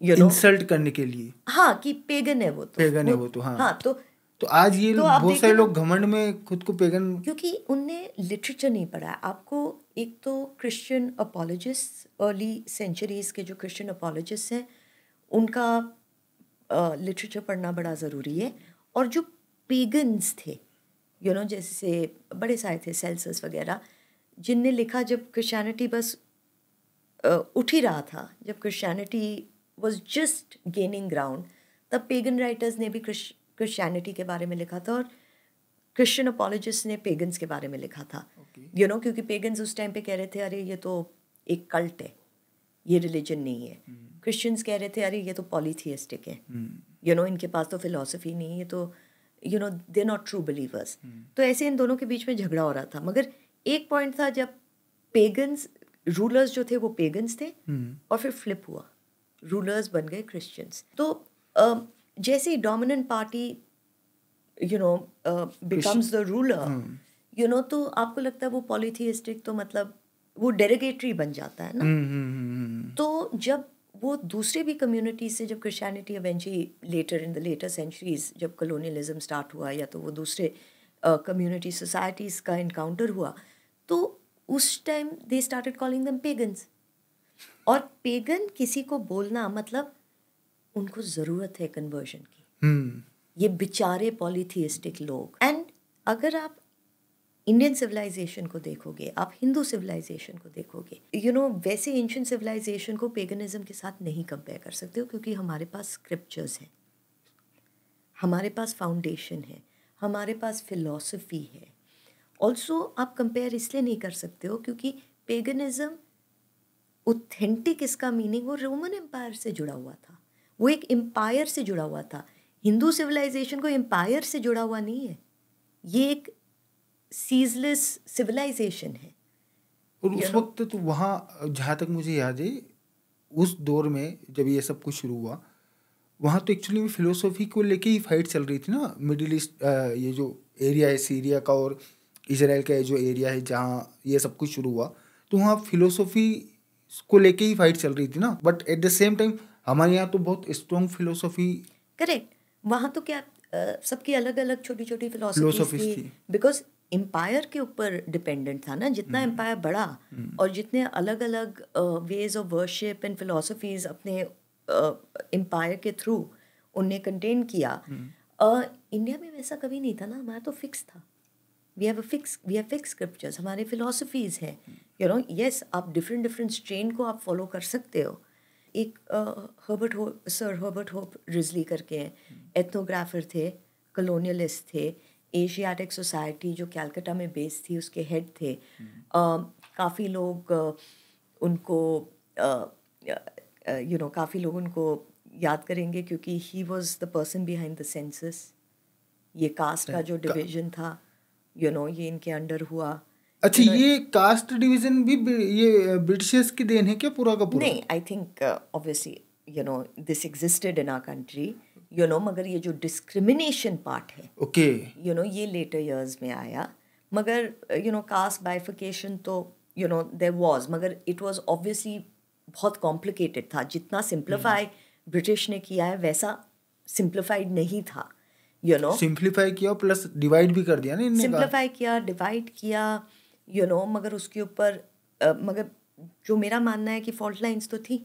you you know know? Insult करने के लिए हाँ कि पेगन है वो तो पेगन वो, है वो तो हाँ, हाँ तो तो आज ये तो बहुत सारे लोग घमंड में खुद को पेगन क्योंकि उनने लिटरेचर नहीं पढ़ा आपको एक तो क्रिश्चियन अपोलोजिस्ट अर्ली सेंचुरीज़ के जो क्रिश्चियन अपोलोजिस्ट हैं उनका लिटरेचर पढ़ना बड़ा ज़रूरी है और जो पेगन्स थे यू नो जैसे बड़े सारे थे सेल्सस वगैरह जिनने लिखा जब क्रिश्चियनिटी बस उठ ही रहा था जब Christianity was just gaining ground तब पेगन राइटर्स ने भी क्रिश्चियनिटी के बारे में लिखा था और क्रिश्चियन अपोलोजिस्ट ने पेगन्स के बारे में लिखा था यू नो क्योंकि पेगन्स उस टाइम पे कह रहे थे अरे ये तो एक कल्ट है ये रिलीजन नहीं है क्रिश्चियंस hmm. कह रहे थे अरे ये तो पॉलीथियस्टिक है यू hmm. नो इनके पास तो फिलोसफी नहीं है तो you know they not true believers तो ऐसे इन दोनों के बीच में झगड़ा हो रहा था मगर एक पॉइंट था जब पेगन्स रूलर्स जो थे वो पेगन्स थे hmm. और फिर फ्लिप हुआ रूलर्स बन गए क्रिश्चियंस तो जैसे dominant party you know becomes the ruler you you know know, तो आपको लगता है वो पॉलीथियस्टिक तो मतलब वो डेरेगेटरी बन जाता है ना mm-hmm. तो जब वो दूसरे भी कम्युनिटी से जब Christianity eventually later in the later centuries जब कलोनियलिज्म स्टार्ट हुआ या तो वो दूसरे कम्युनिटी uh, सोसाइटीज़ का इनकाउंटर हुआ तो उस time they started calling them pagans और पेगन किसी को बोलना मतलब उनको ज़रूरत है कन्वर्जन की hmm. ये बेचारे पॉलीथियस्टिक लोग एंड अगर आप इंडियन सिविलाइजेशन को देखोगे आप हिंदू सिविलाइजेशन को देखोगे यू you नो know, वैसे एंशियन सिविलाइजेशन को पेगनिज्म के साथ नहीं कंपेयर कर सकते हो क्योंकि हमारे पास स्क्रिप्चर्स हैं हमारे पास फाउंडेशन है हमारे पास फिलॉसफी है ऑल्सो आप कंपेयर इसलिए नहीं कर सकते हो क्योंकि पेगनिज्म ऑथेंटिक इसका मीनिंग वो रोमन एम्पायर से जुड़ा हुआ था वो एक एम्पायर से जुड़ा हुआ था हिंदू सिविलाइजेशन को एम्पायर से जुड़ा हुआ नहीं है ये एक सीजलेस सिविलाइजेशन है और उस वक्त तो वहाँ जहाँ तक मुझे याद है उस दौर में जब ये सब कुछ शुरू हुआ वहाँ तो एक्चुअली में फिलोसोफी को लेके ही फाइट चल रही थी ना मिडिल ईस्ट ये जो एरिया है सीरिया का और इसराइल का जो एरिया है जहाँ ये सब कुछ शुरू हुआ तो वहाँ फिलोसोफी को लेके ही फाइट चल रही थी ना but at the same time हमारे यहाँ तो बहुत स्ट्रॉन्ग फिलोसफी करेक्ट वहाँ तो क्या सबकी अलग अलग छोटी छोटी फिलोसफी थी बिकॉज एम्पायर के ऊपर डिपेंडेंट था ना जितना एम्पायर हम्म। बढ़ा हम्म। और जितने अलग अलग ways of worship and philosophies अपने एम्पायर uh, के थ्रू उनने कंटेन किया इंडिया हम्म। uh, में वैसा कभी नहीं था ना हमारा तो फिक्स था we have fix we have fix scriptures हमारे फिलोसफीज हैं यू नो येस आप डिफरेंट डिफरेंट स्ट्रेन को आप फॉलो कर सकते हो एक हर्बर्ट हो सर हर्बर्ट होप रिजली करके हैं एथनोग्राफर थे कलोनियलिस्ट थे एशियाटिक सोसाइटी जो कैलकाटा में बेस्ड थी उसके हेड थे hmm. काफ़ी लोग उनको यू नो काफ़ी लोग उनको याद करेंगे क्योंकि he was the person behind the census ये कास्ट का जो डिवीजन था यू नो ये इनके अंडर हुआ अच्छा ये कास्ट डिवीजन भी ये ब्रिटिशर्स की देन है क्या पूरा का पूरा नहीं I think obviously you know this existed in our country you know मगर ये जो डिस्क्रिमिनेशन पार्ट है ओके यू नो ये लेटर ईयर्स में आया मगर यू नो कास्ट बाइफिकेशन तो यू नो देर वॉज मगर इट वॉज ऑब्वियसली बहुत कॉम्प्लिकेटेड था जितना सिंप्लीफाई ब्रिटिश hmm. ने किया है वैसा सिंप्लीफाइड नहीं था यू नो सिंप्लीफाई किया प्लस डिवाइड भी कर दिया ना सिंप्लीफाई किया डिवाइड किया यू you नो know, मगर उसके ऊपर uh, मगर जो मेरा मानना है कि फॉल्ट लाइंस तो थी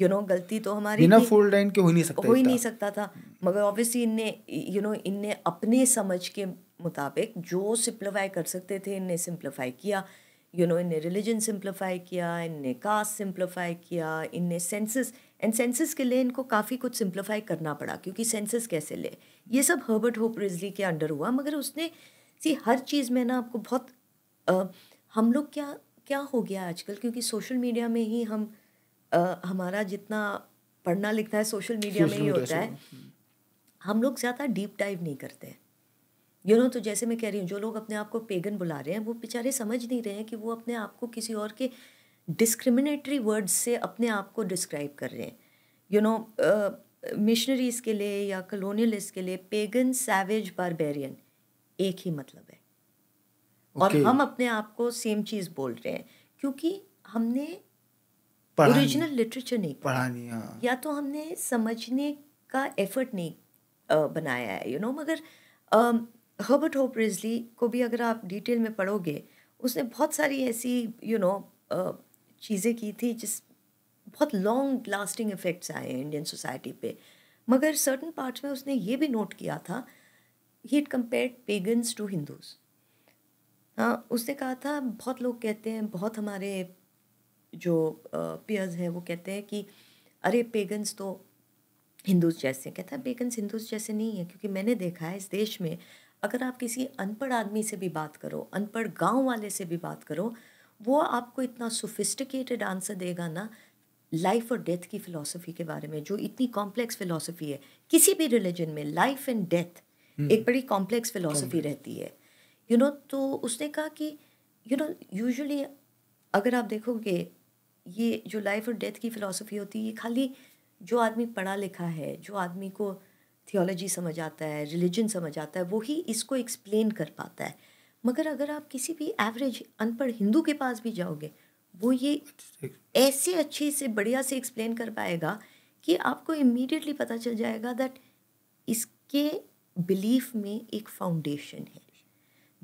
यू नो गलती तो हमारी बिना फोल्ड लाइन के हो ही नहीं सकता हो ही नहीं सकता था मगर ऑब्वियसली इनने यू नो इनने अपने समझ के मुताबिक जो सिंप्लीफाई कर सकते थे इनने सिंप्लीफाई किया यू नो इनने रिलीजन सिंप्लीफाई किया इनने कास्ट सिंप्लीफाई किया इनने सेंसिस एंड सेंसिस के लिए इनको काफ़ी कुछ सिंप्लीफाई करना पड़ा क्योंकि सेंसिस कैसे ले ये सब हर्बर्ट होप रिजली के अंडर हुआ मगर उसने सी हर चीज़ में ना आपको बहुत आ, हम लोग क्या क्या हो गया आजकल क्योंकि सोशल मीडिया में ही हम हमारा जितना पढ़ना लिखना है सोशल मीडिया में ही होता है हम लोग ज़्यादा डीप डाइव नहीं करते हैं यू नो तो जैसे मैं कह रही हूँ जो लोग अपने आप को पेगन बुला रहे हैं वो बेचारे समझ नहीं रहे हैं कि वो अपने आप को किसी और के डिस्क्रिमिनेटरी वर्ड्स से अपने आप को डिस्क्राइब कर रहे हैं यू नो मिशनरीज के लिए या कलोनियलिस्ट के लिए पेगन सैवेज बारबेरियन एक ही मतलब है okay. और हम अपने आप को सेम चीज़ बोल रहे हैं क्योंकि हमने ओरिजिनल लिटरेचर नहीं नहीं हाँ या तो हमने समझने का एफर्ट नहीं बनाया है यू नो मगर हर्बर्ट होप रिजली को भी अगर आप डिटेल में पढ़ोगे उसने बहुत सारी ऐसी यू नो चीज़ें की थी जिस बहुत लॉन्ग लास्टिंग इफ़ेक्ट्स आए इंडियन सोसाइटी पे मगर सर्टन पार्ट्स में उसने ये भी नोट किया था he it compare pagans to Hindus हाँ उसने कहा था बहुत लोग कहते हैं बहुत हमारे जो पियर्स हैं वो कहते हैं कि अरे पेगन्स तो हिंदूज जैसे कहता है पेगन्स हिंदूज जैसे नहीं है क्योंकि मैंने देखा है इस देश में अगर आप किसी अनपढ़ आदमी से भी बात करो अनपढ़ गांव वाले से भी बात करो वो आपको इतना सोफिस्टिकेटेड आंसर देगा ना लाइफ और डेथ की फ़िलासफ़ी के बारे में जो इतनी कॉम्प्लेक्स फ़िलासफ़ी है किसी भी रिलीजन में लाइफ एंड डेथ एक बड़ी कॉम्प्लेक्स फिलॉसफी रहती है यू you नो know, तो उसने कहा कि यू नो यूजुअली अगर आप देखोगे ये जो लाइफ और डेथ की फ़िलासफ़ी होती है ये खाली जो आदमी पढ़ा लिखा है जो आदमी को थियोलॉजी समझ आता है रिलीजन समझ आता है वही इसको एक्सप्लेन कर पाता है मगर अगर आप किसी भी एवरेज अनपढ़ हिंदू के पास भी जाओगे वो ये ऐसे अच्छे से बढ़िया से एक्सप्लेन कर पाएगा कि आपको इमीडिएटली पता चल जाएगा दैट इसके बिलीफ में एक फाउंडेशन है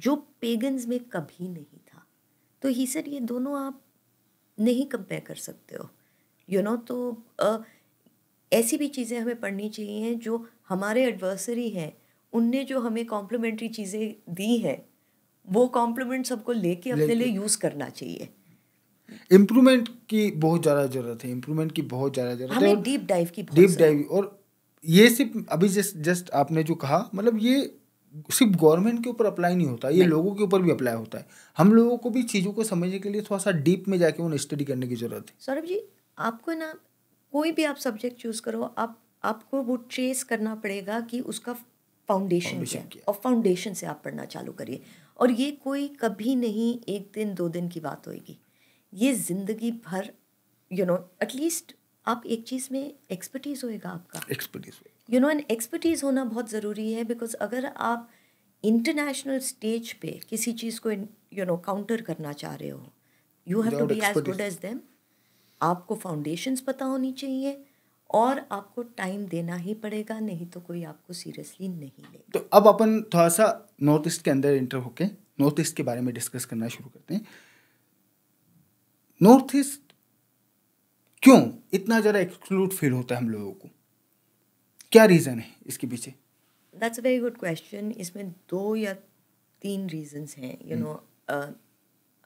जो पेगन्स में कभी नहीं था तो ही सर ये दोनों आप नहीं कंपेयर कर सकते हो यू you नो know, तो आ, ऐसी भी चीज़ें हमें पढ़नी चाहिए जो हमारे एडवर्सरी हैं उनने जो हमें कॉम्प्लीमेंट्री चीज़ें दी हैं वो कॉम्प्लीमेंट सबको लेके अपने लिए यूज़ करना चाहिए इम्प्रूवमेंट की बहुत ज़्यादा ज़रूरत है इम्प्रूवमेंट की बहुत ज़्यादा ज़रूरत है डीप डाइव की डीप डाइव और ये सिर्फ अभी जस्ट जस्ट आपने जो कहा मतलब ये सिर्फ गवर्नमेंट के ऊपर अप्लाई नहीं होता ये लोगों के ऊपर भी अप्लाई होता है हम लोगों को भी चीज़ों को समझने के लिए थोड़ा सा डीप में जाके उन्हें स्टडी करने की ज़रूरत है सौरभ जी आपको ना कोई भी आप सब्जेक्ट चूज़ करो आप आपको वो ट्रेस करना पड़ेगा कि उसका फाउंडेशन क्या और फाउंडेशन से आप पढ़ना चालू करिए और ये कोई कभी नहीं एक दिन दो दिन की बात होगी ये ज़िंदगी भर यू नो एटलीस्ट आप एक चीज़ में एक्सपर्टीज़ होएगा आपका expertise you know an expertise होना बहुत ज़रूरी है बिकॉज अगर आप इंटरनेशनल स्टेज पे किसी चीज़ को यू नो काउंटर करना चाह रहे हो you have to be as good as them आपको फाउंडेशंस पता होनी चाहिए और आपको टाइम देना ही पड़ेगा नहीं तो कोई आपको सीरियसली नहीं ले तो अब अपन थोड़ा सा नॉर्थ ईस्ट के अंदर इंटर होके नॉर्थ ईस्ट के बारे में डिस्कस करना शुरू करते हैं नॉर्थ ईस्ट क्यों इतना ज़्यादा एक्सक्लूड फील होता है हम लोगों को क्या रीज़न है इसके पीछे that's a very good question इसमें दो या तीन रीजंस हैं यू नो hmm.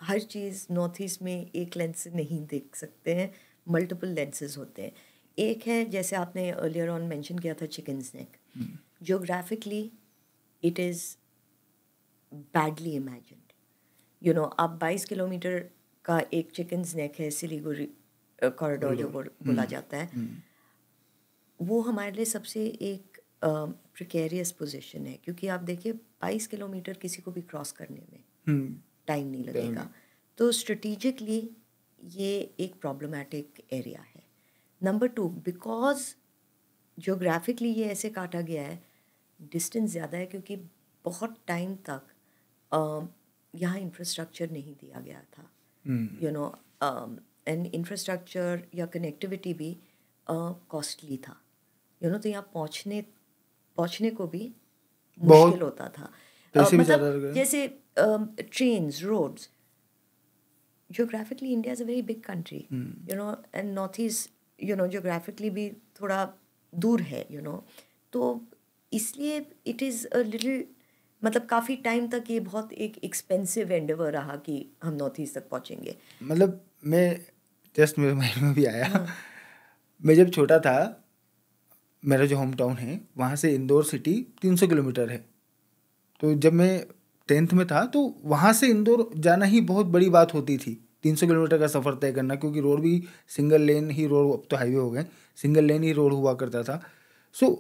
हर चीज़ नॉर्थ ईस्ट में एक लेंस से नहीं देख सकते हैं मल्टीपल लेंसेज होते हैं एक है जैसे आपने अर्लियर ऑन मेंशन किया था chicken's neck geographically it is badly imagined you know आप 22 किलोमीटर का एक चिकन स्नैक है सिलीगुड़ी कॉरिडोर जो बोला hmm. जाता है hmm. वो हमारे लिए सबसे एक प्रिकेरियस पोजिशन है क्योंकि आप देखिए बाईस किलोमीटर किसी को भी क्रॉस करने में टाइम हम्म। नहीं लगेगा तो स्ट्रेटिजिकली ये एक प्रॉब्लमेटिक एरिया है नंबर टू बिकॉज जोग्राफिकली ये ऐसे काटा गया है डिस्टेंस ज़्यादा है क्योंकि बहुत टाइम तक यहाँ इंफ्रास्ट्रक्चर नहीं दिया गया था यू नो एंड इंफ्रास्ट्रक्चर या कनेक्टिविटी भी कॉस्टली uh, था यू नो तो यहाँ पहुँचने पहुँचने को भी मुश्किल होता था तो मतलब जैसे train roads geographically India is a very big country you know and north east you know geographically भी थोड़ा दूर है यू नो तो इसलिए इट इज़ अ लिटिल मतलब काफ़ी टाइम तक ये बहुत एक एक्सपेंसिव एंडेवर रहा कि हम नॉर्थ ईस्ट तक पहुँचेंगे मतलब मैं जस्ट मेरे माइंड में भी आया हाँ. मैं जब छोटा था मेरा जो होम टाउन है वहाँ से इंदौर सिटी तीन सौ किलोमीटर है तो जब मैं टेंथ में था तो वहाँ से इंदौर जाना ही बहुत बड़ी बात होती थी तीन सौ किलोमीटर का सफ़र तय करना क्योंकि रोड भी सिंगल लेन ही रोड अब तो हाईवे हो गए सिंगल लेन ही रोड हुआ करता था सो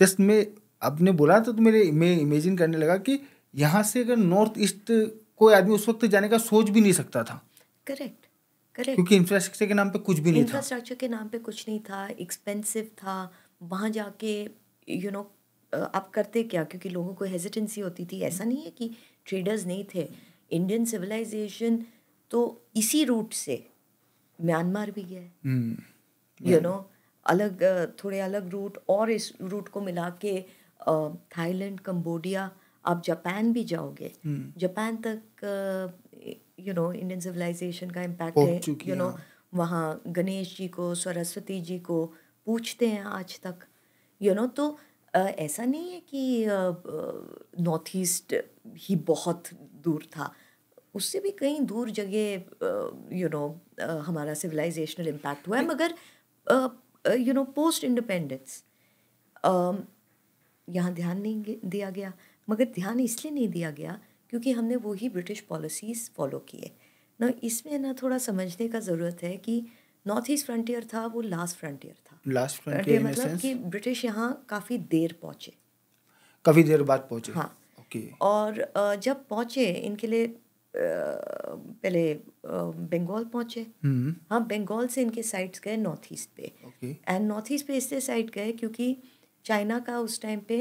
जस्ट मैं आपने बोला था तो मेरे मैं इमेजिन करने लगा कि यहाँ से अगर नॉर्थ ईस्ट कोई आदमी उस वक्त जाने का सोच भी नहीं सकता था करेक्ट करेक्ट क्योंकि इंफ्रास्ट्रक्चर के नाम पे कुछ भी नहीं था इंफ्रास्ट्रक्चर के नाम पे कुछ नहीं था एक्सपेंसिव था वहाँ जाके यू नो आप करते क्या क्योंकि लोगों को हेजिटेंसी होती थी ऐसा नहीं है कि ट्रेडर्स नहीं थे इंडियन सिविलाइजेशन तो इसी रूट से म्यांमार भी गया है यू hmm. नो अलग थोड़े अलग रूट और इस रूट को मिला के थाईलैंड कंबोडिया आप जापान भी जाओगे जापान hmm. तक यू नो इंडियन सिविलाइजेशन का इम्पैक्ट है यू नो हाँ। वहाँ गणेश जी को सरस्वती जी को पूछते हैं आज तक यू you नो know, तो ऐसा नहीं है कि नॉर्थ ईस्ट ही बहुत दूर था उससे भी कहीं दूर जगह यू नो हमारा सिविलाइजेशनल इम्पैक्ट हुआ है मगर यू नो पोस्ट इंडिपेंडेंस यहाँ ध्यान नहीं दिया गया मगर ध्यान इसलिए नहीं दिया गया क्योंकि हमने वही ब्रिटिश पॉलिसीज़ फॉलो किए ना इसमें ना थोड़ा समझने का ज़रूरत है कि नॉर्थ ईस्ट फ्रंटियर था वो लास्ट फ्रंटियर था लास्ट फ्रंटियर मतलब कि ब्रिटिश यहाँ काफ़ी देर पहुँचे काफ़ी देर बाद पहुँचे हाँ ओके okay. और जब पहुँचे इनके लिए पहले बंगाल पहुँचे हम्म। हाँ बंगाल से इनके साइड्स गए नॉर्थ ईस्ट पे एंड नॉर्थ ईस्ट पे इसलिए साइड गए क्योंकि चाइना का उस टाइम पे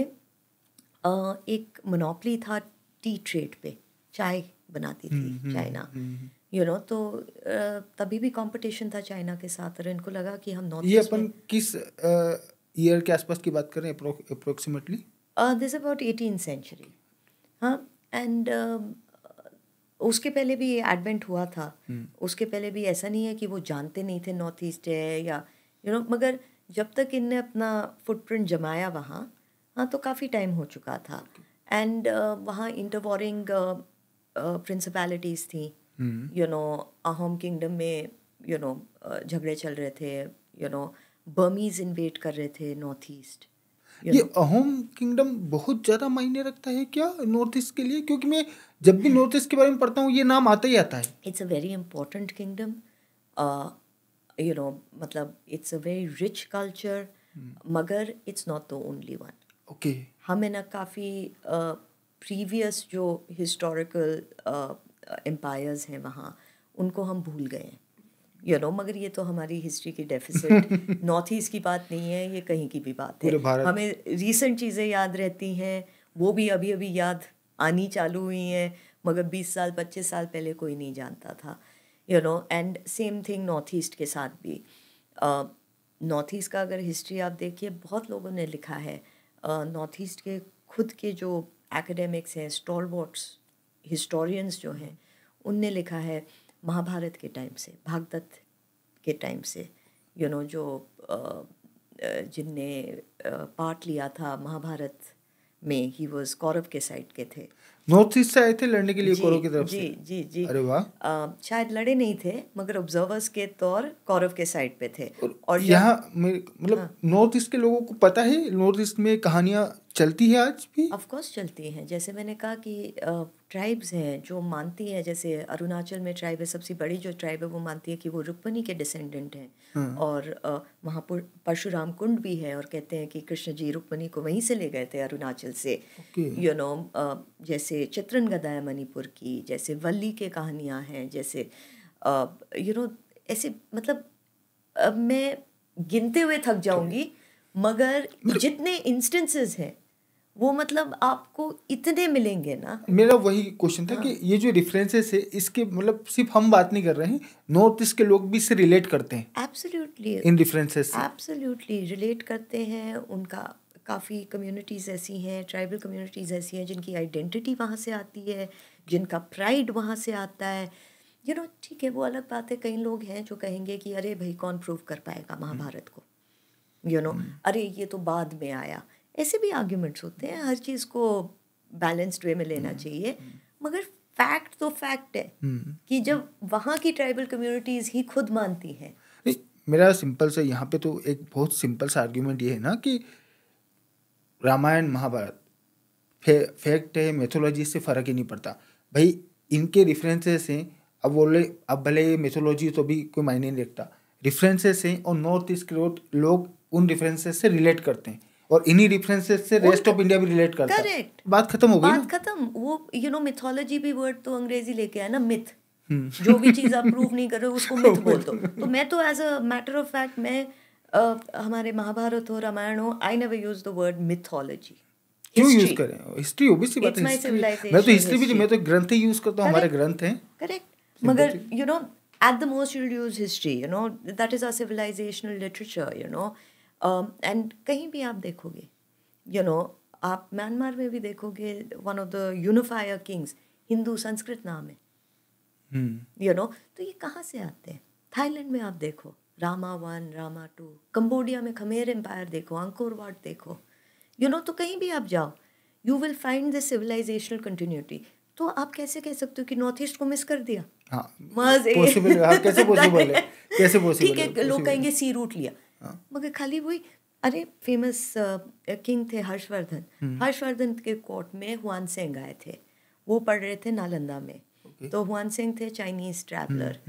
एक मनोपली था टी ट्रेड पे चाय बनाती थी China hmm, hmm, you you know know, तो तभी भी कंपटीशन था चाइना के साथ और इनको लगा कि हम नॉर्थ ये अपन किस ईयर के आसपास की बात करें approximately this about eighteen century हाँ एंड उसके पहले भी एडवेंट हुआ था hmm. उसके पहले भी ऐसा नहीं है कि वो जानते नहीं थे नॉर्थ ईस्ट है या यू you नो know, मगर जब तक इनने अपना फुटप्रिंट जमाया वहाँ हाँ तो काफ़ी टाइम हो चुका था एंड okay. uh, वहाँ इंटरवॉरिंग प्रिंसिपैलिटीज़ थी यू नो अहम किंगडम में यू नो झगड़े चल रहे थे यू नो बर्मीज इन्वेट कर रहे थे नॉर्थ ईस्ट ये अहोम किंगडम बहुत ज़्यादा मायने रखता है क्या नॉर्थ ईस्ट के लिए क्योंकि मैं जब भी नॉर्थ ईस्ट के बारे में पढ़ता हूँ ये नाम आता ही आता है it's a very important kingdom you know मतलब it's a very rich culture मगर it's not the only one okay हमें ना काफ़ी प्रीवियस uh, जो हिस्टोरिकल एम्पायर्स हैं वहाँ उनको हम भूल गए हैं यू नो मगर ये तो हमारी हिस्ट्री की डेफिसिट नॉर्थ ईस्ट की बात नहीं है ये कहीं की भी बात है हमें रिसेंट चीज़ें याद रहती हैं वो भी अभी अभी याद आनी चालू हुई हैं मगर बीस साल पच्चीस साल पहले कोई नहीं जानता था you know and same thing north east के साथ भी नॉर्थ ईस्ट का अगर हिस्ट्री आप देखिए बहुत लोगों ने लिखा है नॉर्थ uh, ईस्ट के खुद के जो एकेडमिक्स हैं स्टॉल हिस्टोरियंस जो हैं उनने लिखा है महाभारत के टाइम से भागदत्त के टाइम से यू you नो know, जो जिनने पार्ट लिया था महाभारत में ही वॉज कौरव के साइड के थे नॉर्थ ईस्ट से आए थे लड़ने के लिए कौरव की तरफ जी से? जी जी अरे वाह शायद लड़े नहीं थे मगर ऑब्जर्वर्स के तौर कौरव के साइड पे थे और, और यहाँ मतलब हाँ, नॉर्थ ईस्ट के लोगों को पता है नॉर्थ ईस्ट में कहानियाँ चलती है आज भी ऑफ कोर्स चलती हैं जैसे मैंने कहा कि ट्राइब्स हैं जो मानती हैं जैसे अरुणाचल में ट्राइब है सबसे बड़ी जो ट्राइब है वो मानती है कि वो रुक्मणी के डिसेंडेंट हैं हाँ। और वहाँ पर परशुराम कुंड भी है और कहते हैं कि कृष्ण जी रुक्मणी को वहीं से ले गए थे अरुणाचल से यू नो जैसे चित्रन गदा है मणिपुर की जैसे वल्ली के कहानियाँ हैं जैसे यू नो ऐसे मतलब मैं गिनते हुए थक जाऊंगी मगर मतलब जितने इंस्टेंसेस हैं वो मतलब आपको इतने मिलेंगे ना मेरा वही क्वेश्चन था हाँ। कि ये जो रेफरेंसेस है इसके मतलब सिर्फ हम बात नहीं कर रहे हैं नॉर्थ ईस्ट के लोग भी इससे रिलेट करते हैं absolutely in references absolutely relate करते हैं उनका काफ़ी कम्युनिटीज़ ऐसी हैं ट्राइबल कम्युनिटीज़ ऐसी हैं जिनकी आइडेंटिटी वहाँ से आती है जिनका प्राइड वहाँ से आता है यू नो ठीक है वो अलग बात है कई लोग हैं जो कहेंगे कि अरे भाई कौन प्रूव कर पाएगा हम्म। महाभारत को यू you नो know, हम्म। अरे ये तो बाद में आया ऐसे भी आर्ग्यूमेंट्स होते हैं हर चीज़ को बैलेंस्ड वे में लेना हम्म। चाहिए मगर फैक्ट तो फैक्ट है हम्म। कि जब वहाँ की ट्राइबल कम्युनिटीज़ ही खुद मानती हैं मेरा सिंपल सा यहाँ पे तो एक बहुत सिंपल सा आर्ग्यूमेंट ये है ना कि रामायण महाभारत फे, फैक्ट है मेथोलॉजी से फ़र्क ही नहीं पड़ता भाई इनके रेफरेंसेस हैं अब बोले अब भले मेथोलॉजी तो भी कोई मायने नहीं रखता रेफरेंसेस हैं और नॉर्थ ईस्ट के लोग उन रेफरेंसेस से रिलेट करते हैं और इन्हीं डिफरेंसेस से रेस्ट ऑफ इंडिया भी रिलेट करता है करेक्ट बात खत्म हो गई बात खत्म वो यू नो मिथोलॉजी भी वर्ड तो अंग्रेजी लेके आया ना मिथ हम्म। जो भी चीज आप प्रूव नहीं कर रहे उसको मिथ बोल दो तो मैं तो as a matter of fact मैं हमारे महाभारत हो रामायण हो I never use the word mythology क्यों यूज करें हिस्ट्री ओबीसी बात है मैं तो हिस्ट्री भी मैं तो ग्रंथ ही यूज करता हूं हमारे ग्रंथ हैं करेक्ट मगर you know at the most you'll use history you know that is our civilizational literature you know and um, कहीं भी आप देखोगे यू you नो know, आप म्यांमार में भी देखोगे one of the unifier kings Hindu Sanskrit नाम है you hmm. Know you know, तो ये कहाँ से आते हैं थाईलैंड में आप देखो Rama one Rama two Cambodia में खमेर एम्पायर देखो अंकोर वाट देखो यू you नो know, तो कहीं भी आप जाओ you will find the civilizational continuity तो आप कैसे कह सकते हो कि नॉर्थ ईस्ट को मिस कर दिया हाँ, कैसे है *laughs* कैसे ठीक है लोग कहेंगे सी रूट लिया हाँ। मगर खाली वही अरे फेमस किंग थे हर्षवर्धन हम्म। हर्षवर्धन के कोर्ट में हुआन सिंह आए थे वो पढ़ रहे थे नालंदा में okay. तो हुआन सिंह थे चाइनीज ट्रैवलर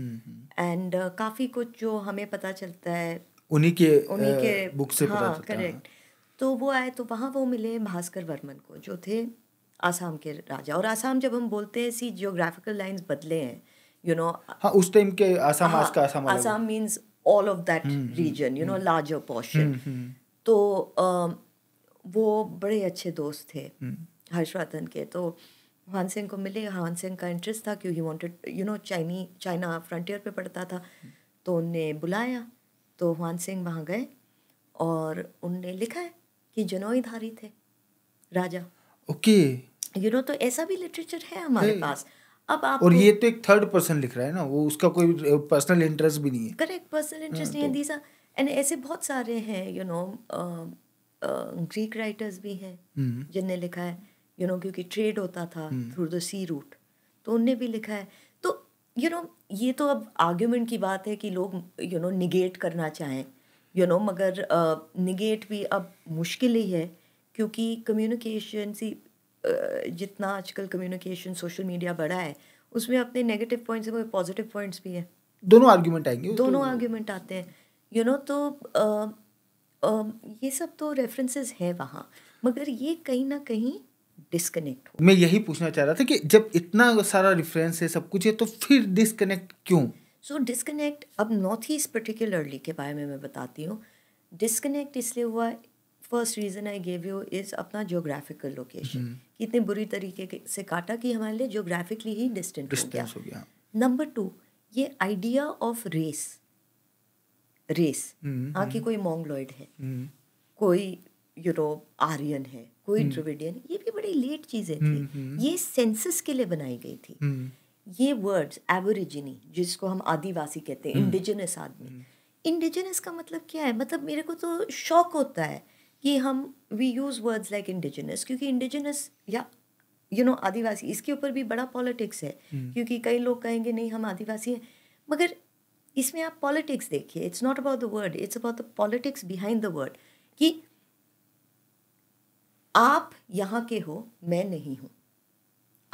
एंड काफ़ी कुछ जो हमें पता चलता है उन्हीं के उन्हीं के बुक से हाँ करेक्ट हाँ। तो वो आए तो वहाँ वो मिले भास्कर वर्मन को जो थे आसाम के राजा और आसाम जब हम बोलते हैं सी जियोग्राफिकल लाइंस बदले हैं यू नो हाँ, उस टाइम के Assam Assam Assam means all of that region you know larger portion तो um, वो बड़े अच्छे दोस्त थे hmm. हर्षवर्धन के तो हान सिंह को मिले हान सिंह का इंटरेस्ट था क्योंकि वांटेड यू नो चाइनी चाइना फ्रंटियर पे पढ़ता था hmm. तो उनने बुलाया तो हान सिंह वहाँ गए और उनने लिखा है कि जनोई धारी थे राजा ओके यू नो तो ऐसा भी लिटरेचर है हमारे पास अब आप और ये तो एक थर्ड पर्सन लिख रहा है ना वो उसका कोई पर्सनल इंटरेस्ट भी नहीं है करेक्ट पर्सनल इंटरेस्ट नहीं है दीसा तो- एंड ऐसे बहुत सारे हैं यू नो ग्रीक राइटर्स भी हैं हम्म। जिनने लिखा है यू नो क्योंकि ट्रेड होता था थ्रू द सी रूट तो उनने भी लिखा है तो यू नो ये तो अब आर्ग्यूमेंट की बात है कि लोग यू नो निगेट करना चाहें यू नो मगर निगेट भी अब मुश्किल ही है क्योंकि कम्युनिकेशन सी जितना आजकल कम्युनिकेशन सोशल मीडिया बढ़ा है उसमें अपने नेगेटिव पॉइंट्स हैं पॉजिटिव पॉइंट्स भी हैं दोनों आर्ग्यूमेंट आएंगे तो दोनों आर्ग्यूमेंट आते हैं यू नो तो ये सब तो रेफरेंसेस है वहाँ मगर ये कहीं ना कहीं डिस्कनेक्ट हो मैं यही पूछना चाह रहा था कि जब इतना सारा रेफरेंस है सब कुछ है तो फिर डिस्कनेक्ट क्यों सो so, डिस्कनेक्ट अब नॉर्थ ईस्ट पर्टिकुलरली के बारे में मैं बताती हूँ डिस्कनेक्ट इसलिए हुआ first reason I gave you is अपना जोग्राफिकल हम्म। लोकेशन इतने बुरी तरीके से काटा कि हमारे लिए जोग्राफिकली ही डिस्टेंट हो गया, नंबर टू ये आइडिया ऑफ रेस रेस हाँ कि हम्म। कोई मोंगलॉयड है हम्म। कोई यूरोप आर्यन है कोई ड्रविडियन हम्म। ये भी बड़ी लेट चीज़ें थी ये सेंसस के लिए बनाई गई थी ये वर्ड्स एबोरिजिनी जिसको हम आदिवासी कहते हैं इंडिजिनस आदमी इंडिजिनस का मतलब क्या है मतलब मेरे को तो शौक होता है कि हम we use words like indigenous क्योंकि इंडिजिनस या यू नो आदिवासी इसके ऊपर भी बड़ा पॉलिटिक्स है hmm. क्योंकि कई लोग कहेंगे नहीं हम आदिवासी हैं मगर इसमें आप पॉलिटिक्स देखिए it's not about the word it's about the politics behind the word कि आप यहाँ के हो मैं नहीं हूँ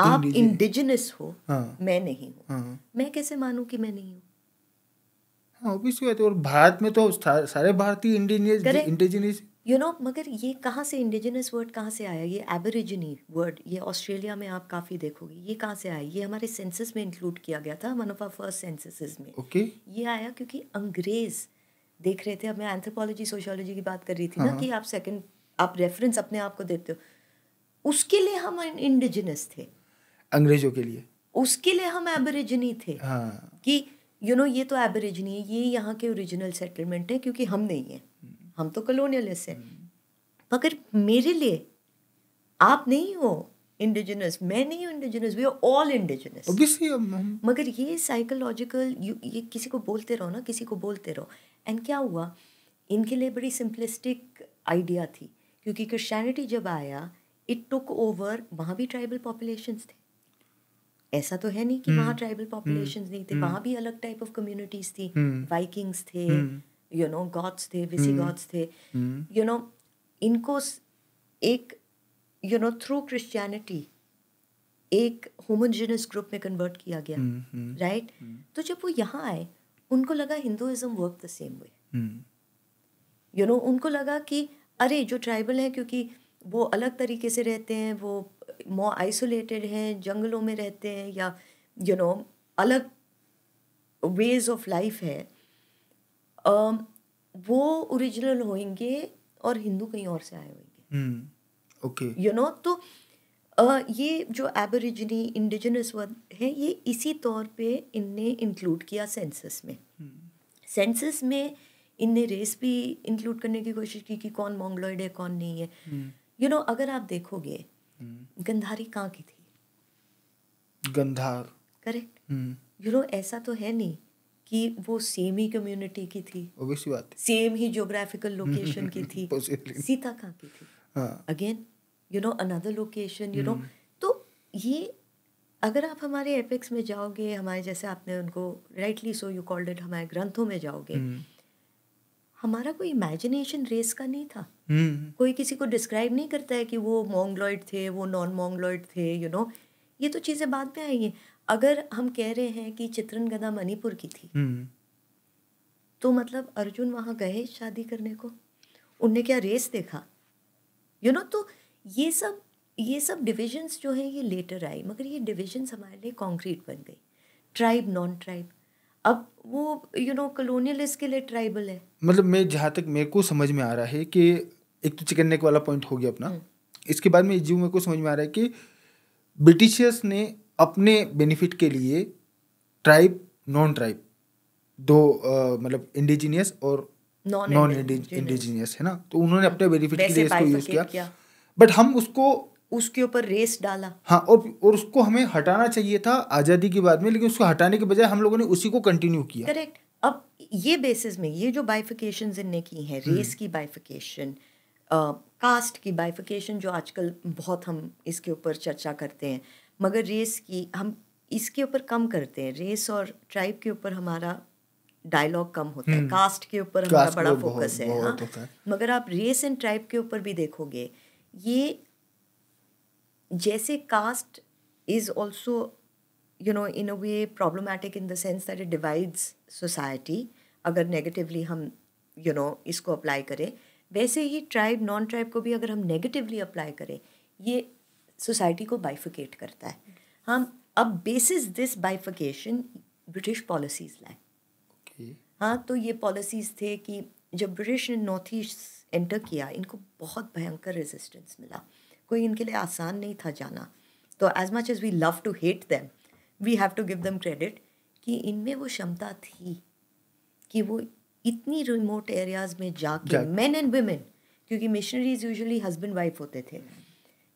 आप इंडिजिनस हो हाँ. मैं नहीं हूँ हाँ. मैं कैसे मानू कि मैं नहीं हूँ हाँ, तो, और भारत में तो सारे भारतीय इंडिजिनियस इंडिजिनियस यू नो मगर ये कहाँ से इंडिजिनस वर्ड कहाँ से आया ये एबरिजिनी वर्ड ये ऑस्ट्रेलिया में आप काफ़ी देखोगे ये कहाँ से आया ये हमारे सेंसस में इंक्लूड किया गया था one of our first censuses में ओके okay. ये आया क्योंकि अंग्रेज देख रहे थे अब मैं एंथ्रोपोलॉजी सोशोलॉजी की बात कर रही थी ना हाँ, हाँ। कि आप सेकेंड आप रेफरेंस अपने आप को देते हो उसके लिए हम इंडिजिनस थे अंग्रेजों के लिए उसके लिए हम एबरिजिनी थे हाँ। कि यू you नो know, ये तो एबरिजिनी है ये यहाँ के ओरिजिनल सेटलमेंट है क्योंकि हम नहीं हैं हम तो कॉलोनियलिस्ट हैं हम्म। मगर मेरे लिए आप नहीं हो इंडिजिनस मैं नहीं हूँ indigenous we are all indigenous मगर ये साइकोलॉजिकल ये किसी को बोलते रहो ना किसी को बोलते रहो एंड क्या हुआ इनके लिए बड़ी सिंपलिस्टिक आइडिया थी क्योंकि क्रिश्चैनिटी जब आया इट टुक ओवर वहाँ भी ट्राइबल पॉपुलेशन थे ऐसा तो है नहीं कि वहाँ ट्राइबल हम्म। पॉपुलेशन हम्म। नहीं थे वहाँ भी अलग टाइप ऑफ कम्युनिटीज थी वाइकिंग्स थे यू नो गॉड्स थे विसी गॉड्स hmm. थे यू hmm. नो इनको एक यू नो थ्रू क्रिश्चियनिटी एक होमोजिनस ग्रुप में कन्वर्ट किया गया राइट hmm, तो जब वो यहाँ आए उनको लगा Hinduism work the same way you know उनको लगा कि अरे जो ट्राइबल हैं क्योंकि वो अलग तरीके से रहते हैं वो मोर आइसोलेटेड हैं जंगलों में रहते हैं या यू you नो know, अलग वेज ऑफ लाइफ है वो ओरिजिनल होंगे और हिंदू कहीं और से आए होंगे ओके यू नो तो ये जो एबोरिजिनी इंडिजिनस वर्ड है ये इसी तौर पे इनने इंक्लूड किया सेंसस में सेंसस हम्म। में इनने रेस भी इंक्लूड करने की कोशिश की कि कौन मोंगलॉयड है कौन नहीं है यू हम्म। नो अगर आप देखोगे हम्म। गंधारी कहाँ की थी गंधार करेक्ट यू नो ऐसा तो है नहीं कि वो सेम ही कम्युनिटी की थी बात सेम ही ज्योग्राफिकल लोकेशन की थी *laughs* सीता का की थी again you know another location you know तो ये अगर आप हमारे एपिक्स में जाओगे हमारे जैसे आपने उनको rightly so you called it हमारे ग्रंथों में जाओगे हम्म। हमारा कोई इमेजिनेशन रेस का नहीं था हम्म। कोई किसी को डिस्क्राइब नहीं करता है कि वो मोंगलॉइड थे वो नॉन मोंगलॉइड थे यू you नो know? ये तो चीज़ें बाद में आई हैं अगर हम कह रहे हैं कि चित्रन गदा मणिपुर की थी हम्म। तो मतलब अर्जुन वहां गए शादी करने को उनने क्या रेस देखा यू you नो know, तो ये सब ये सब डिविजन्स जो है ये लेटर आए मगर ये डिविजन्स हमारे लिए कॉन्क्रीट बन गई ट्राइब नॉन ट्राइब अब वो यू नो कलोनियल इसके लिए ट्राइबल है मतलब मैं जहाँ तक मेरे को समझ में आ रहा है कि एक तो चिकन नेक वाला पॉइंट हो गया अपना हम्म। इसके बाद में जीव मेरे को समझ में आ रहा है कि ब्रिटिशर्स ने अपने बेनिफिट के लिए ट्राइब नॉन ट्राइब दो मतलब इंडिजीनियस और नॉन इंडिजीनियस है ना तो उन्होंने अपने बेनिफिट के लिए इसको यूज किया बट हम उसको उसके ऊपर रेस डाला हाँ और और उसको हमें हटाना चाहिए था आज़ादी के बाद में लेकिन उसको हटाने के बजाय हम लोगों ने उसी को कंटिन्यू किया करेक्ट अब ये बेसिस में ये जो बाइफिकेशन इनने की है रेस हम्म। की बाइफिकेशन कास्ट की बाइफिकेशन जो आजकल बहुत हम इसके ऊपर चर्चा करते हैं मगर रेस की हम इसके ऊपर कम करते हैं रेस और ट्राइब के ऊपर हमारा डायलॉग कम होता है कास्ट हम्म। के ऊपर हमारा बड़ा फोकस है हाँ मगर आप रेस एंड ट्राइब के ऊपर भी देखोगे ये जैसे caste is also you know in a way problematic in the sense that it divides society अगर नेगेटिवली हम यू you नो know, इसको अप्लाई करें वैसे ही ट्राइब नॉन ट्राइब को भी अगर हम नेगेटिवली अप्लाई करें ये सोसाइटी को बाइफिकेट करता है हम अब basis this bifurcation British policies लाए हाँ तो ये पॉलिसीज थे कि जब ब्रिटिश ने नॉर्थ ईस्ट एंटर किया इनको बहुत भयंकर रेजिस्टेंस मिला कोई इनके लिए आसान नहीं था जाना तो as much as we love to hate them we have to give them credit कि इनमें वो क्षमता थी कि वो इतनी रिमोट एरियाज में जाके मैन एंड वेमेन क्योंकि मिशनरीज यूजली हस्बैंड वाइफ होते थे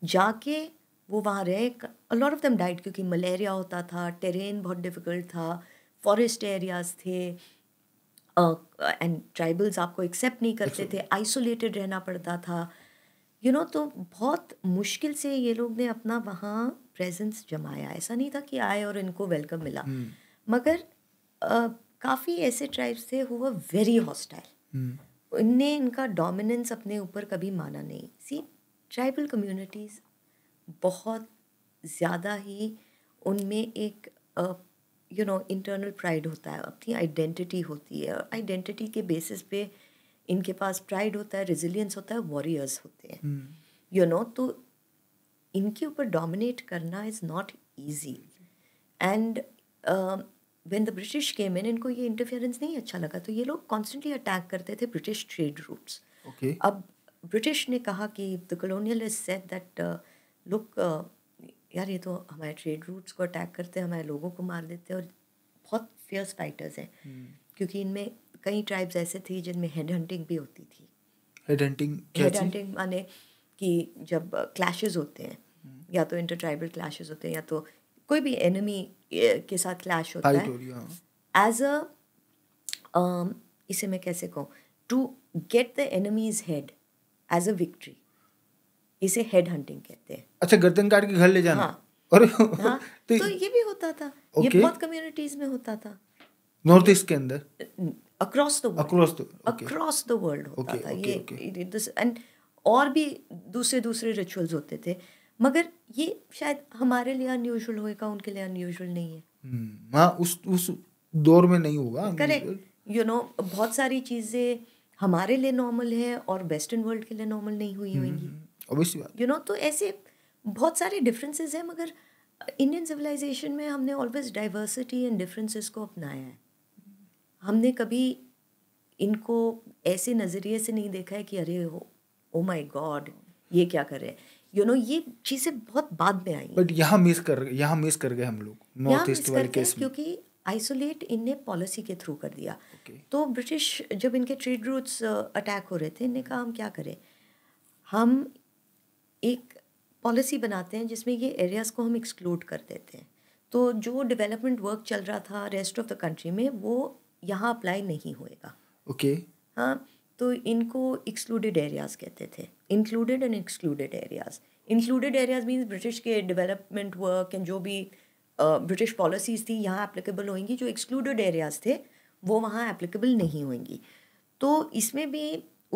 जाके वो वहाँ रहे लॉट ऑफ देम डाइट क्योंकि मलेरिया होता था टेरेन बहुत डिफ़िकल्ट था फॉरेस्ट एरियाज थे एंड ट्राइबल्स आपको एक्सेप्ट नहीं करते थे आइसोलेटेड रहना पड़ता था यू you नो know, तो बहुत मुश्किल से ये लोग ने अपना वहाँ प्रेजेंस जमाया ऐसा नहीं था कि आए और इनको वेलकम मिला hmm. मगर uh, काफ़ी ऐसे ट्राइब्स थे हुआ वेरी हॉस्टाइल इनने इनका डोमिनेंस अपने ऊपर कभी माना नहीं सी ट्राइबल कम्युनिटीज़ बहुत ज़्यादा ही उनमें एक यू नो इंटरनल प्राइड होता है अपनी आइडेंटिटी होती है आइडेंटिटी के बेसिस पे इनके पास प्राइड होता है रेजिलियंस होता है वॉरियर्स होते हैं यू हम्म। नो तो इनके ऊपर डोमिनेट करना is not easy and when the British came in इनको ये इंटरफेरेंस नहीं अच्छा लगा तो ये लोग कॉन्स्टेंटली अटैक करते थे ब्रिटिश ट्रेड रूट्स अब ब्रिटिश ने कहा कि the is set that look यार ये तो हमारे ट्रेड रूट्स को अटैक करते हैं हमारे लोगों को मार देते हैं और बहुत फेयर्स फाइटर्स हैं hmm. क्योंकि इनमें कई ट्राइब्स ऐसे थी जिनमें हेड हंटिंग भी होती थी हेड हंटिंग हेड हंटिंग माने कि जब क्लैशेस uh, होते हैं hmm. या तो इंटर ट्राइबल क्लैशेस होते हैं या तो कोई भी एनिमी uh, के साथ क्लैश होता है एज अ हाँ। um, इसे मैं कैसे कहूँ to get the enemy's head as a victory इसे हेड हंटिंग कहते हैं अच्छा गर्दन काट के घर ले जाना हाँ और हाँ, तो, तो ये भी होता था okay. ये बहुत कम्युनिटीज में होता था नॉर्थ ईस्ट के अंदर across the world across the across the world होता okay, था okay, ये एंड okay. और भी दूसरे दूसरे रिचुअल्स होते थे मगर ये शायद हमारे लिए अनयूजुअल होएगा उनके लिए अनयूजुअल नहीं है hmm, हां उस उस दौर में नहीं होगा करेक्ट यू नो बहुत सारी चीज़ें हमारे लिए नॉर्मल है और वेस्टर्न वर्ल्ड के लिए नॉर्मल नहीं हुई होगी यू नो तो ऐसे बहुत सारे डिफरेंसेस हैं मगर इंडियन सिविलाइजेशन में हमने ऑलवेज डाइवर्सिटी एंड डिफरेंसेस को अपनाया है हमने कभी इनको ऐसे नज़रिए से नहीं देखा है कि अरे ओ माई oh गॉड ये क्या कर रहे हैं यू नो ये चीज़ें बहुत बाद में आई बट यहाँ मिस कर यहाँ मिस कर गए हम लोग नॉर्थ ईस्ट वाले केस क्योंकि आइसोलेट इनने पॉलिसी के थ्रू कर दिया okay. तो ब्रिटिश जब इनके ट्रेड रूट्स अटैक हो रहे थे इनने कहा हम क्या करें हम एक पॉलिसी बनाते हैं जिसमें ये एरियाज़ को हम एक्सक्लूड कर देते हैं तो जो डेवलपमेंट वर्क चल रहा था रेस्ट ऑफ द कंट्री में वो यहाँ अप्लाई नहीं होएगा ओके okay. हाँ तो इनको एक्सक्लूडेड एरियाज़ कहते थे included and excluded areas included areas means British के डेवलपमेंट वर्क एंड जो भी ब्रिटिश पॉलिसीज़ थी यहाँ एप्लीकेबल होंगी जो एक्सक्लूडेड एरियाज़ थे वो वहाँ एप्लीकेबल नहीं होंगी तो इसमें भी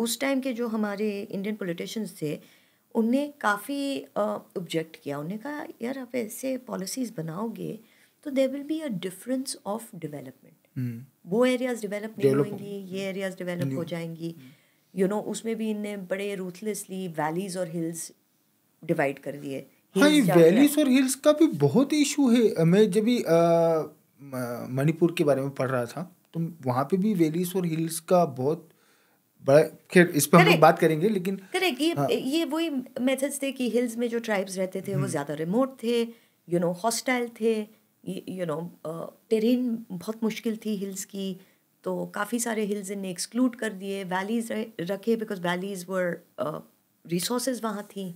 उस टाइम के जो हमारे इंडियन पोलिटिशन्स थे उनने काफ़ी ऑब्जेक्ट किया उन्होंने कहा यार आप ऐसे पॉलिसीज़ बनाओगे तो there will be a difference of development वो एरियाज डेवलप नहीं होंगी ये एरियाज डेवलप हो जाएंगी यू हम्म। नो उसमें भी इनने बड़े रूथलेसली वैलीज और हिल्स डिवाइड कर दिए हाँ वैलीज और हिल्स का भी बहुत इशू है मैं जब भी मणिपुर के बारे में पढ़ रहा था तो वहाँ पे भी वैलीस और हिल्स का बहुत खैर इस पर हम बात करेंगे लेकिन करेक्ट ये हाँ. ये वही मेथड्स थे कि हिल्स में जो ट्राइब्स रहते थे वो हम्म। ज़्यादा रिमोट थे यू नो हॉस्टाइल थे यू नो टेरेन बहुत मुश्किल थी हिल्स की तो काफ़ी सारे हिल्स इन्हें एक्सक्लूड कर दिए वैलीज रखे बिकॉज वैलीज वर रिसोर्स वहाँ थी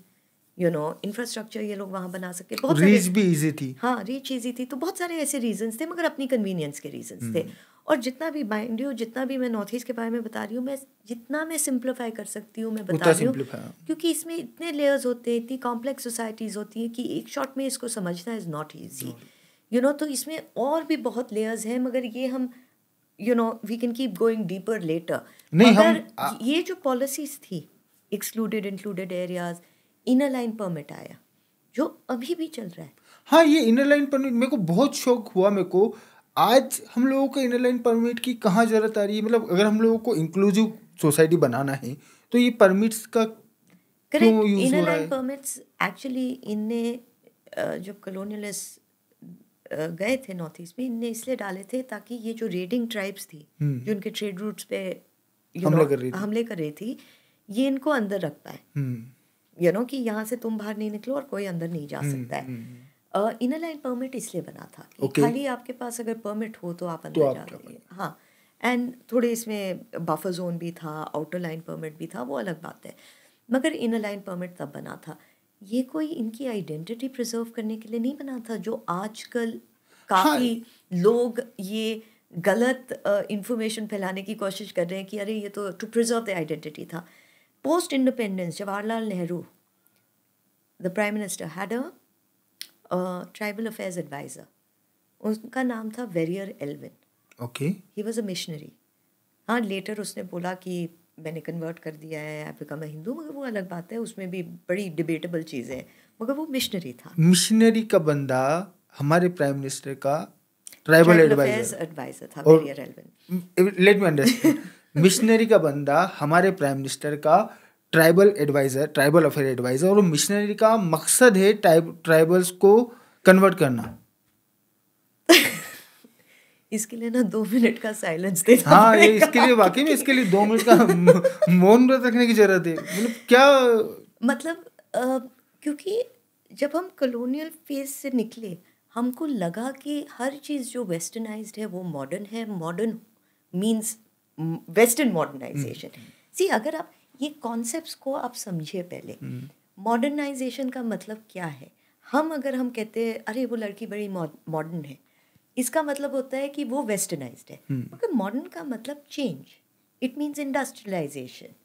यू नो इंफ्रास्ट्रक्चर ये लोग वहाँ बना सकते बहुत रीच भी इजी थी हाँ रीच इजी थी तो बहुत सारे ऐसे रीजंस थे मगर अपनी कन्वीनियंस के रीजंस थे हम्म। और जितना भी माइंड यू जितना भी मैं नॉर्थ ईस्ट के बारे में बता रही हूँ मैं जितना मैं सिंप्लीफाई कर सकती हूँ मैं बता रही हूँ हाँ। क्योंकि इसमें इतने लेयर्स होते हैं इतनी कॉम्प्लेक्स सोसाइटीज़ होती हैं कि एक शॉट में इसको समझना is not easy you know तो इसमें और भी बहुत लेयर्स हैं मगर ये हम you know we can keep going deeper later मगर ये जो पॉलिसीज थी excluded included areas inner line permit आया जो अभी भी चल रहा है हाँ ये इनर लाइन परमिट मेरे को बहुत शौक हुआ मेरे को आज हम लोगों को इनर लाइन परमिट की कहाँ ज़रूरत आ रही है मतलब अगर हम लोगों को इंक्लूसिव सोसाइटी बनाना है तो ये परमिट्स का क्यों यूज हो रहा है परमिट्स एक्चुअली इनने जो कॉलोनियलिस गए थे नॉर्थ ईस्ट में इनने इसलिए डाले थे ताकि ये जो रेडिंग ट्राइब्स थी हम्म। जो उनके ट्रेड रूट्स पे हमले कर रही हमले कर रही थी ये इनको अंदर रख पाए यू हम्म। नो कि यहाँ से तुम बाहर नहीं निकलो और कोई अंदर नहीं जा हम्म, सकता है इनर लाइन परमिट इसलिए बना था okay. खाली आपके पास अगर परमिट हो तो आप अंदर तो जा रहे हाँ एंड थोड़े इसमें बफर जोन भी था आउटर लाइन परमिट भी था वो अलग बात है मगर इनर लाइन परमिट तब बना था ये कोई इनकी आइडेंटिटी प्रिजर्व करने के लिए नहीं बना था जो आजकल काफ़ी हाँ। लोग ये गलत इंफॉर्मेशन uh, फैलाने की कोशिश कर रहे हैं कि अरे ये तो टू प्रिजर्व द आइडेंटिटी था post independence Jawaharlal Nehru the prime minister had a tribal affairs adviser उनका नाम था Verrier Elwin okay he was a missionary हाँ लेटर उसने बोला कि मैंने कन्वर्ट कर दिया है आई बिकम अ हिंदू मगर वो अलग बात है उसमें भी बड़ी डिबेटेबल चीज़ें हैं मगर वो मिशनरी था मिशनरी का बंदा हमारे प्राइम मिनिस्टर का ट्राइबल एडवाइजर था Verrier Elwin let me understand missionary का बंदा हमारे प्राइम मिनिस्टर का tribal adviser tribal affair adviser और मिशनरी का मकसद है ट्राइब ट्राइबल्स को कन्वर्ट करना *laughs* इसके लिए ना दो मिनट का साइलेंस दे हाँ ये इसके लिए वाकई में इसके लिए दो मिनट का *laughs* *laughs* मौन व्रत रखने की जरूरत है मतलब क्या मतलब आ, क्योंकि जब हम कॉलोनियल फेज से निकले हमको लगा कि हर चीज़ जो वेस्टर्नाइज्ड है वो मॉडर्न है मॉडर्न मींस वेस्टर्न मॉडर्नाइजेशन सी अगर आप ये कॉन्सेप्ट को आप समझिए पहले मॉडर्नाइजेशन हम्म। का मतलब क्या है हम अगर हम कहते हैं अरे वो लड़की बड़ी मॉडर्न है इसका मतलब होता है कि वो वेस्टर्नाइज है क्योंकि हम्म। मॉडर्न का मतलब change it means industrialization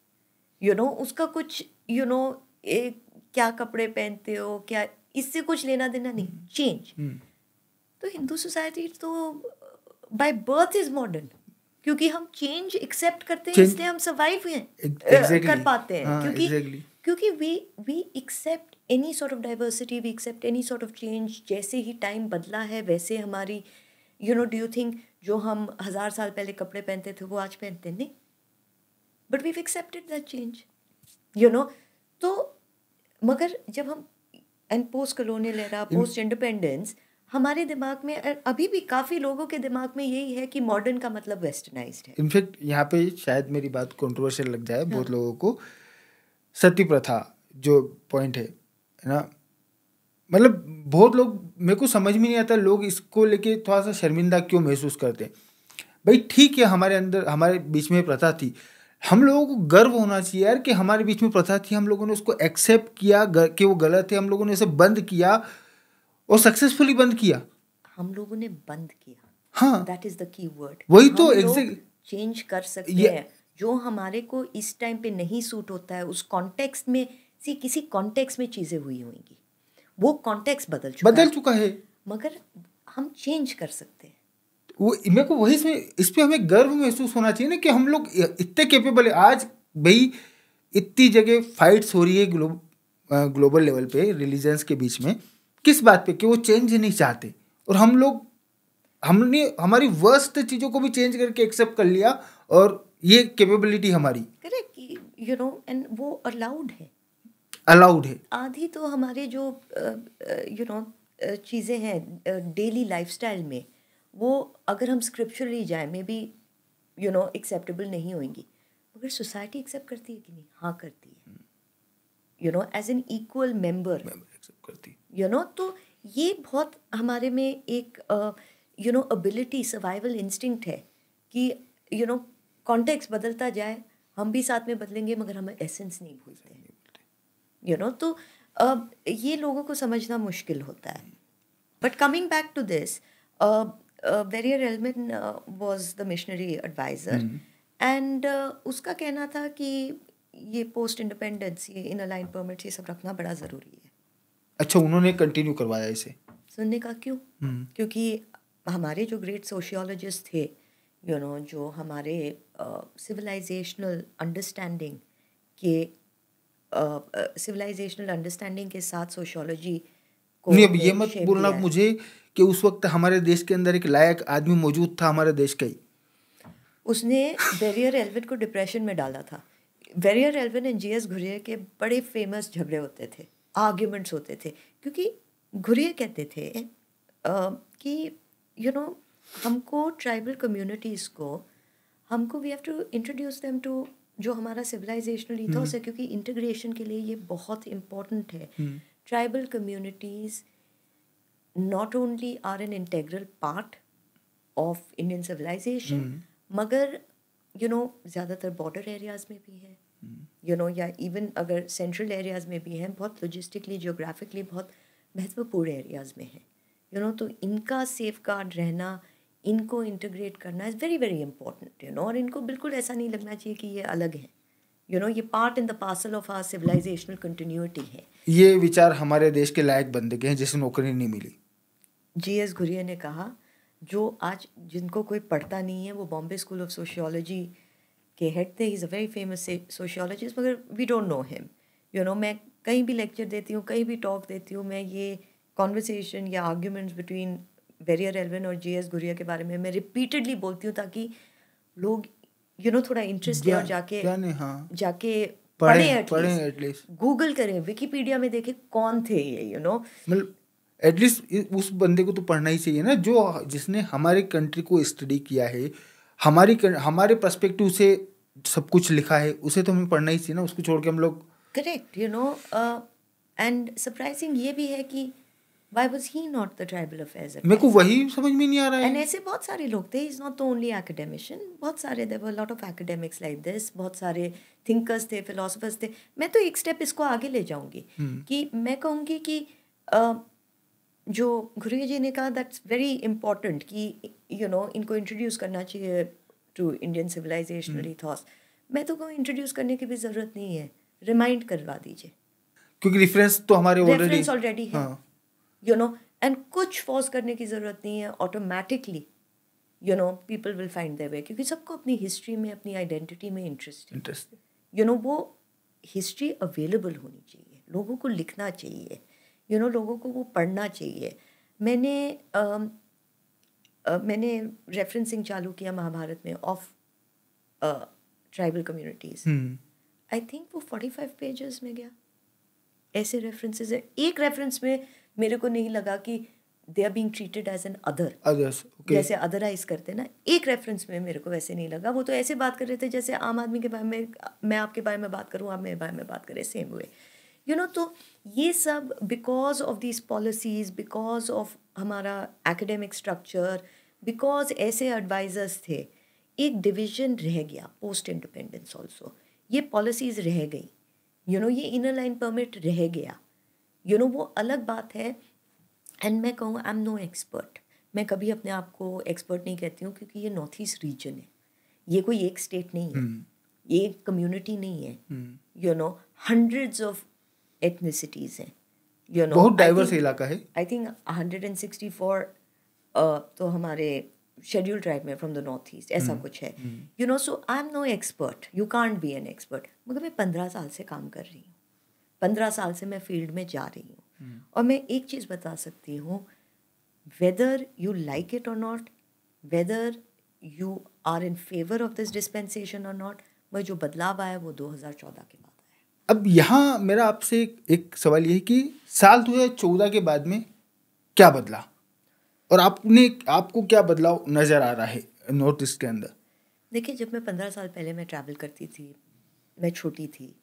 you know उसका कुछ यू you नो know, क्या कपड़े पहनते हो क्या इससे कुछ लेना देना नहीं चेंज हम्म। तो हिंदू सोसाइटी तो बाय बर्थ इज मॉडर्न क्योंकि हम चेंज एक्सेप्ट करते हैं इसलिए हम सर्वाइव कर पाते हैं हाँ, क्योंकि क्योंकि we we accept any sort of diversity we accept any sort of change जैसे ही टाइम बदला है वैसे हमारी you know do you think जो हम हज़ार साल पहले कपड़े पहनते थे वो आज पहनते नहीं but we accepted that change you know तो मगर जब हम and post colonial era post independence हमारे दिमाग में अभी भी काफ़ी लोगों के दिमाग में यही है कि मॉडर्न का मतलब वेस्टर्नाइज है इनफैक्ट यहाँ पे शायद मेरी बात कॉन्ट्रोवर्शियल लग जाए हाँ. बहुत लोगों को सती प्रथा जो पॉइंट है ना मतलब बहुत लोग मेरे को समझ में नहीं आता लोग इसको लेके थोड़ा सा शर्मिंदा क्यों महसूस करते हैं भाई ठीक है हमारे अंदर हमारे बीच में प्रथा थी हम लोगों को गर्व होना चाहिए यार कि हमारे बीच में प्रथा थी हम लोगों ने उसको एक्सेप्ट किया कि वो गलत है हम लोगों ने उसे बंद किया और सक्सेसफुली बंद किया हम लोगों ने बंद किया हाँ that is the key word वही तो एग्जैक्ट चेंज कर सकते yeah. हैं जो हमारे को इस टाइम पे नहीं सूट होता है उस कॉन्टेक्स्ट में सी किसी कॉन्टेक्स्ट में चीज़ें हुई होंगी वो कॉन्टेक्स्ट बदल चुका बदल चुका है मगर हम चेंज कर सकते हैं वो मेरे को वही इसमें इस पर हमें गर्व महसूस होना चाहिए ना कि हम लोग इतने कैपेबल है आज भाई इतनी जगह फाइट्स हो रही है ग्लो, ग्लोबल लेवल पे रिलीजन्स के बीच में किस बात पे कि वो चेंज नहीं चाहते और हम लोग हमने हमारी वर्स्ट चीज़ों को भी चेंज करके एक्सेप्ट कर लिया और ये कैपेबिलिटी हमारी करेक्ट यू नो एंड वो अलाउड है अलाउड है आधी तो हमारे जो यू नो चीज़ें हैं डेली लाइफस्टाइल में वो अगर हम स्क्रिप्चुरली जाए मे भी यू नो एक्सेप्टेबल नहीं होंगी मगर सोसाइटी एक्सेप्ट करती है कि नहीं हाँ करती है you know as an equal member करती है यू नो तो ये बहुत हमारे में एक you know ability survival instinct है कि यू नो कॉन्टेक्स्ट बदलता जाए हम भी साथ में बदलेंगे मगर हम एसेंस नहीं भूलते यू नो तो अब ये लोगों को समझना मुश्किल होता है but coming back to this Verrier Elwin was the missionary adviser and उसका कहना था कि ये पोस्ट इंडिपेंडेंस ये इनर लाइन परमिट ये सब रखना बड़ा ज़रूरी है अच्छा उन्होंने कंटिन्यू करवाया इसे सुनने का क्यों हम्म। क्योंकि हमारे जो ग्रेट सोशियोलॉजिस्ट थे यू you नो know, जो हमारे सिविलाइजेशनल uh, अंडरस्टैंडिंग के सिविलाइजेशनल uh, अंडरस्टैंडिंग uh, के साथ सोशियोलॉजी को नहीं अब ये मत बोलना मुझे कि उस वक्त हमारे देश के अंदर एक लायक आदमी मौजूद था हमारे देश का ही उसने बेरियर एल्विन को डिप्रेशन में डाला था Verrier Elwin and G S Ghurye के बड़े फेमस झगड़े होते थे आर्ग्यूमेंट्स होते थे क्योंकि घुरिया कहते थे आ, कि यू you नो know, हमको ट्राइबल कम्युनिटीज़ को हमको we have to introduce them to जो हमारा सिविलाइजेशनल ethos हम्म। है क्योंकि इंटीग्रेशन के लिए ये बहुत इम्पोर्टेंट है tribal communities not only are an integral part of Indian civilization मगर यू नो ज़्यादातर बॉर्डर एरियाज़ में भी है यू नो या इवन अगर सेंट्रल एरियाज़ में भी हैं बहुत लॉजिस्टिकली जोग्राफिकली बहुत महत्वपूर्ण एरियाज़ में हैं यू नो तो इनका सेफ गार्ड रहना इनको इंटीग्रेट करना is very very important you know और इनको बिल्कुल ऐसा नहीं लगना चाहिए कि ये अलग हैं यू नो ये part in the parcel of our civilizational continuity है ये विचार हमारे देश के लायक बंदे के हैं जिसे नौकरी नहीं मिली जी एस घुरिया ने कहा जो आज जिनको कोई पढ़ता नहीं है वो बॉम्बे स्कूल ऑफ सोशियोलॉजी के हेड थे is a very famous sociologist मगर we don't know him you know मैं कहीं भी लेक्चर देती हूँ कहीं भी टॉक देती हूँ मैं ये कॉन्वर्सेशन या आर्ग्यूमेंट्स बिटवीन बेरियर एलवन और जी एस गुरिया के बारे में मैं रिपीटेडली बोलती हूँ ताकि लोग यू you नो know, थोड़ा इंटरेस्ट लें और जाके हाँ। जाके पढ़े एटलीस्ट गूगल करें विकीपीडिया में देखें कौन थे ये you you know know? At least मतलब उस बंदे को तो पढ़ना ही चाहिए ना जो जिसने हमारे कंट्री को स्टडी किया है हमारी हमारे परस्पेक्टिव से सब कुछ लिखा है उसे तो हमें पढ़ना ही चाहिए ना उसको छोड़ के हम लोग correct you know and surprising ये भी है कि why was he not the tribal affairs मेरे को वही समझ में नहीं आ रहा है एंड ऐसे बहुत सारे लोग थे is not the only academician बहुत सारे there were lot of academics like this बहुत सारे थिंकर्स थे फिलोसफर्स थे मैं तो एक स्टेप इसको आगे ले जाऊँगी हम्म। कि मैं कहूँगी कि uh, जो गुरु जी ने कहा दैट्स वेरी इंपॉर्टेंट कि यू you नो know, इनको इंट्रोड्यूस करना चाहिए टू इंडियन सिविलाइजेशनरी थॉट्स मैं तो कहूँ इंट्रोड्यूस करने की भी ज़रूरत नहीं है रिमाइंड करवा दीजिए क्योंकि रेफरेंस तो हमारे रेफरेंस ऑलरेडी है यू नो एंड कुछ फोर्स करने की ज़रूरत नहीं है automatically you know people will find the way क्योंकि सबको अपनी हिस्ट्री में अपनी आइडेंटिटी में इंटरेस्ट इंटरेस्ट यू नो वो हिस्ट्री अवेलेबल होनी चाहिए लोगों को लिखना चाहिए यू नो लोगों को वो पढ़ना चाहिए मैंने मैंने रेफरेंसिंग चालू किया महाभारत में of tribal communities I think वो फोर्टी फाइव पेजेस में गया ऐसे रेफरेंसेज हैं एक रेफरेंस में मेरे को नहीं लगा कि they are being treated as an other जैसे अदराइज करते ना एक रेफरेंस में मेरे को वैसे नहीं लगा वो तो ऐसे बात कर रहे थे जैसे आम आदमी के बारे में मैं आपके बारे में बात करूँ आप मेरे बारे में बात करें सेम वे यू नो तो ये सब because of this policies because of हमारा एकेडमिक स्ट्रक्चर बिकॉज ऐसे एडवाइजर्स थे एक डिवीजन रह गया पोस्ट इंडिपेंडेंस ऑल्सो ये पॉलिसीज़ रह गई यू नो ये इनर लाइन परमिट रह गया यू you नो know, वो अलग बात है एंड मैं कहूँ आई एम नो एक्सपर्ट मैं कभी अपने आप को एक्सपर्ट नहीं कहती हूँ क्योंकि ये नॉर्थ ईस्ट रीजन है ये कोई एक स्टेट नहीं है hmm. ये एक कम्युनिटी नहीं है you know hundreds of ethnicities हैं यू नो बहुत डाइवर्स इलाका है I think hundred and sixty four तो हमारे शेड्यूल ट्राइब में फ्रॉम द नॉर्थ ईस्ट ऐसा हम्म, कुछ है you know so I am no expert you can't be an expert मगर मैं पंद्रह साल से काम कर रही हूँ पंद्रह साल से मैं फील्ड में जा रही हूँ हम्म। और मैं एक चीज़ बता सकती हूँ वेदर यू लाइक इट और not whether you are in favour of this dispensation और नॉट मैं जो बदलाव आया वो 2014 के बाद अब यहाँ मेरा आपसे एक सवाल ये है कि साल दो हज़ार चौदह के बाद में क्या बदला और आपने आपको क्या बदलाव नज़र आ रहा है नॉर्थ ईस्ट के अंदर देखिए जब मैं पंद्रह साल पहले मैं ट्रैवल करती थी मैं छोटी थी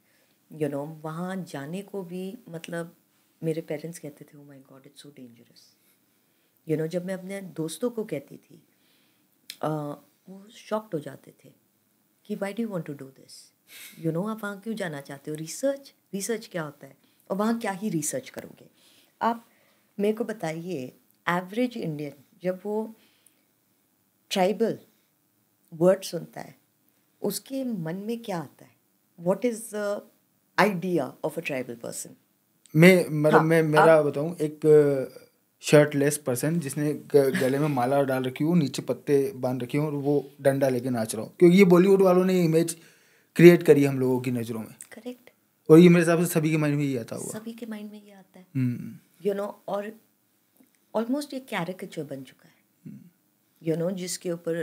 यू नो वहाँ जाने को भी मतलब मेरे पेरेंट्स कहते थे वो my god it's so dangerous you know जब मैं अपने दोस्तों को कहती थी आ, वो शॉक्ड हो जाते थे कि why do want to do this you you know know, आप वहाँ क्यों जाना चाहते हो रिसर्च रिसर्च क्या होता है और वहाँ क्या ही रिसर्च करोगे आप मेरे को बताइए एवरेज इंडियन जब वो ट्राइबल वर्ड सुनता है उसके मन में क्या आता है what is the idea of a tribal person मैं मतलब हाँ, मैं मेरा बताऊँ एक शर्टलेस पर्सन जिसने गले में माला डाल रखी हो नीचे पत्ते बांध रखे हो और वो डंडा लेके नाच रहा हो क्योंकि ये बॉलीवुड वालों ने इमेज क्रिएट करी हम लोगों की नज़रों में करेक्ट और ये मेरे हिसाब से सभी के माइंड में ये आता हुआ सभी के माइंड में ये आता है यू हम्म। नो और ऑलमोस्ट ये कैरिकेचर बन चुका है यू हम्म। नो जिसके ऊपर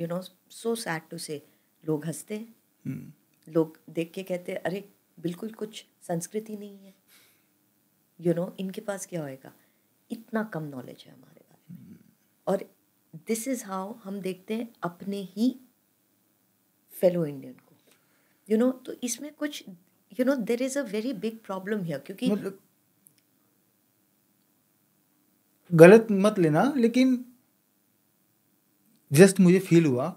you know so sad to say लोग हंसते हैं हम्म। लोग देख के कहते हैं अरे बिल्कुल कुछ संस्कृति नहीं है यू नो इनके पास क्या होएगा इतना कम नॉलेज है हमारे बारे में और दिस इज़ हाउ हम देखते हैं अपने ही फेलो इंडियन यू नो तो इसमें कुछ you know there is a very big problem here क्योंकि मतलब गलत मत लेना लेकिन जस्ट मुझे फील हुआ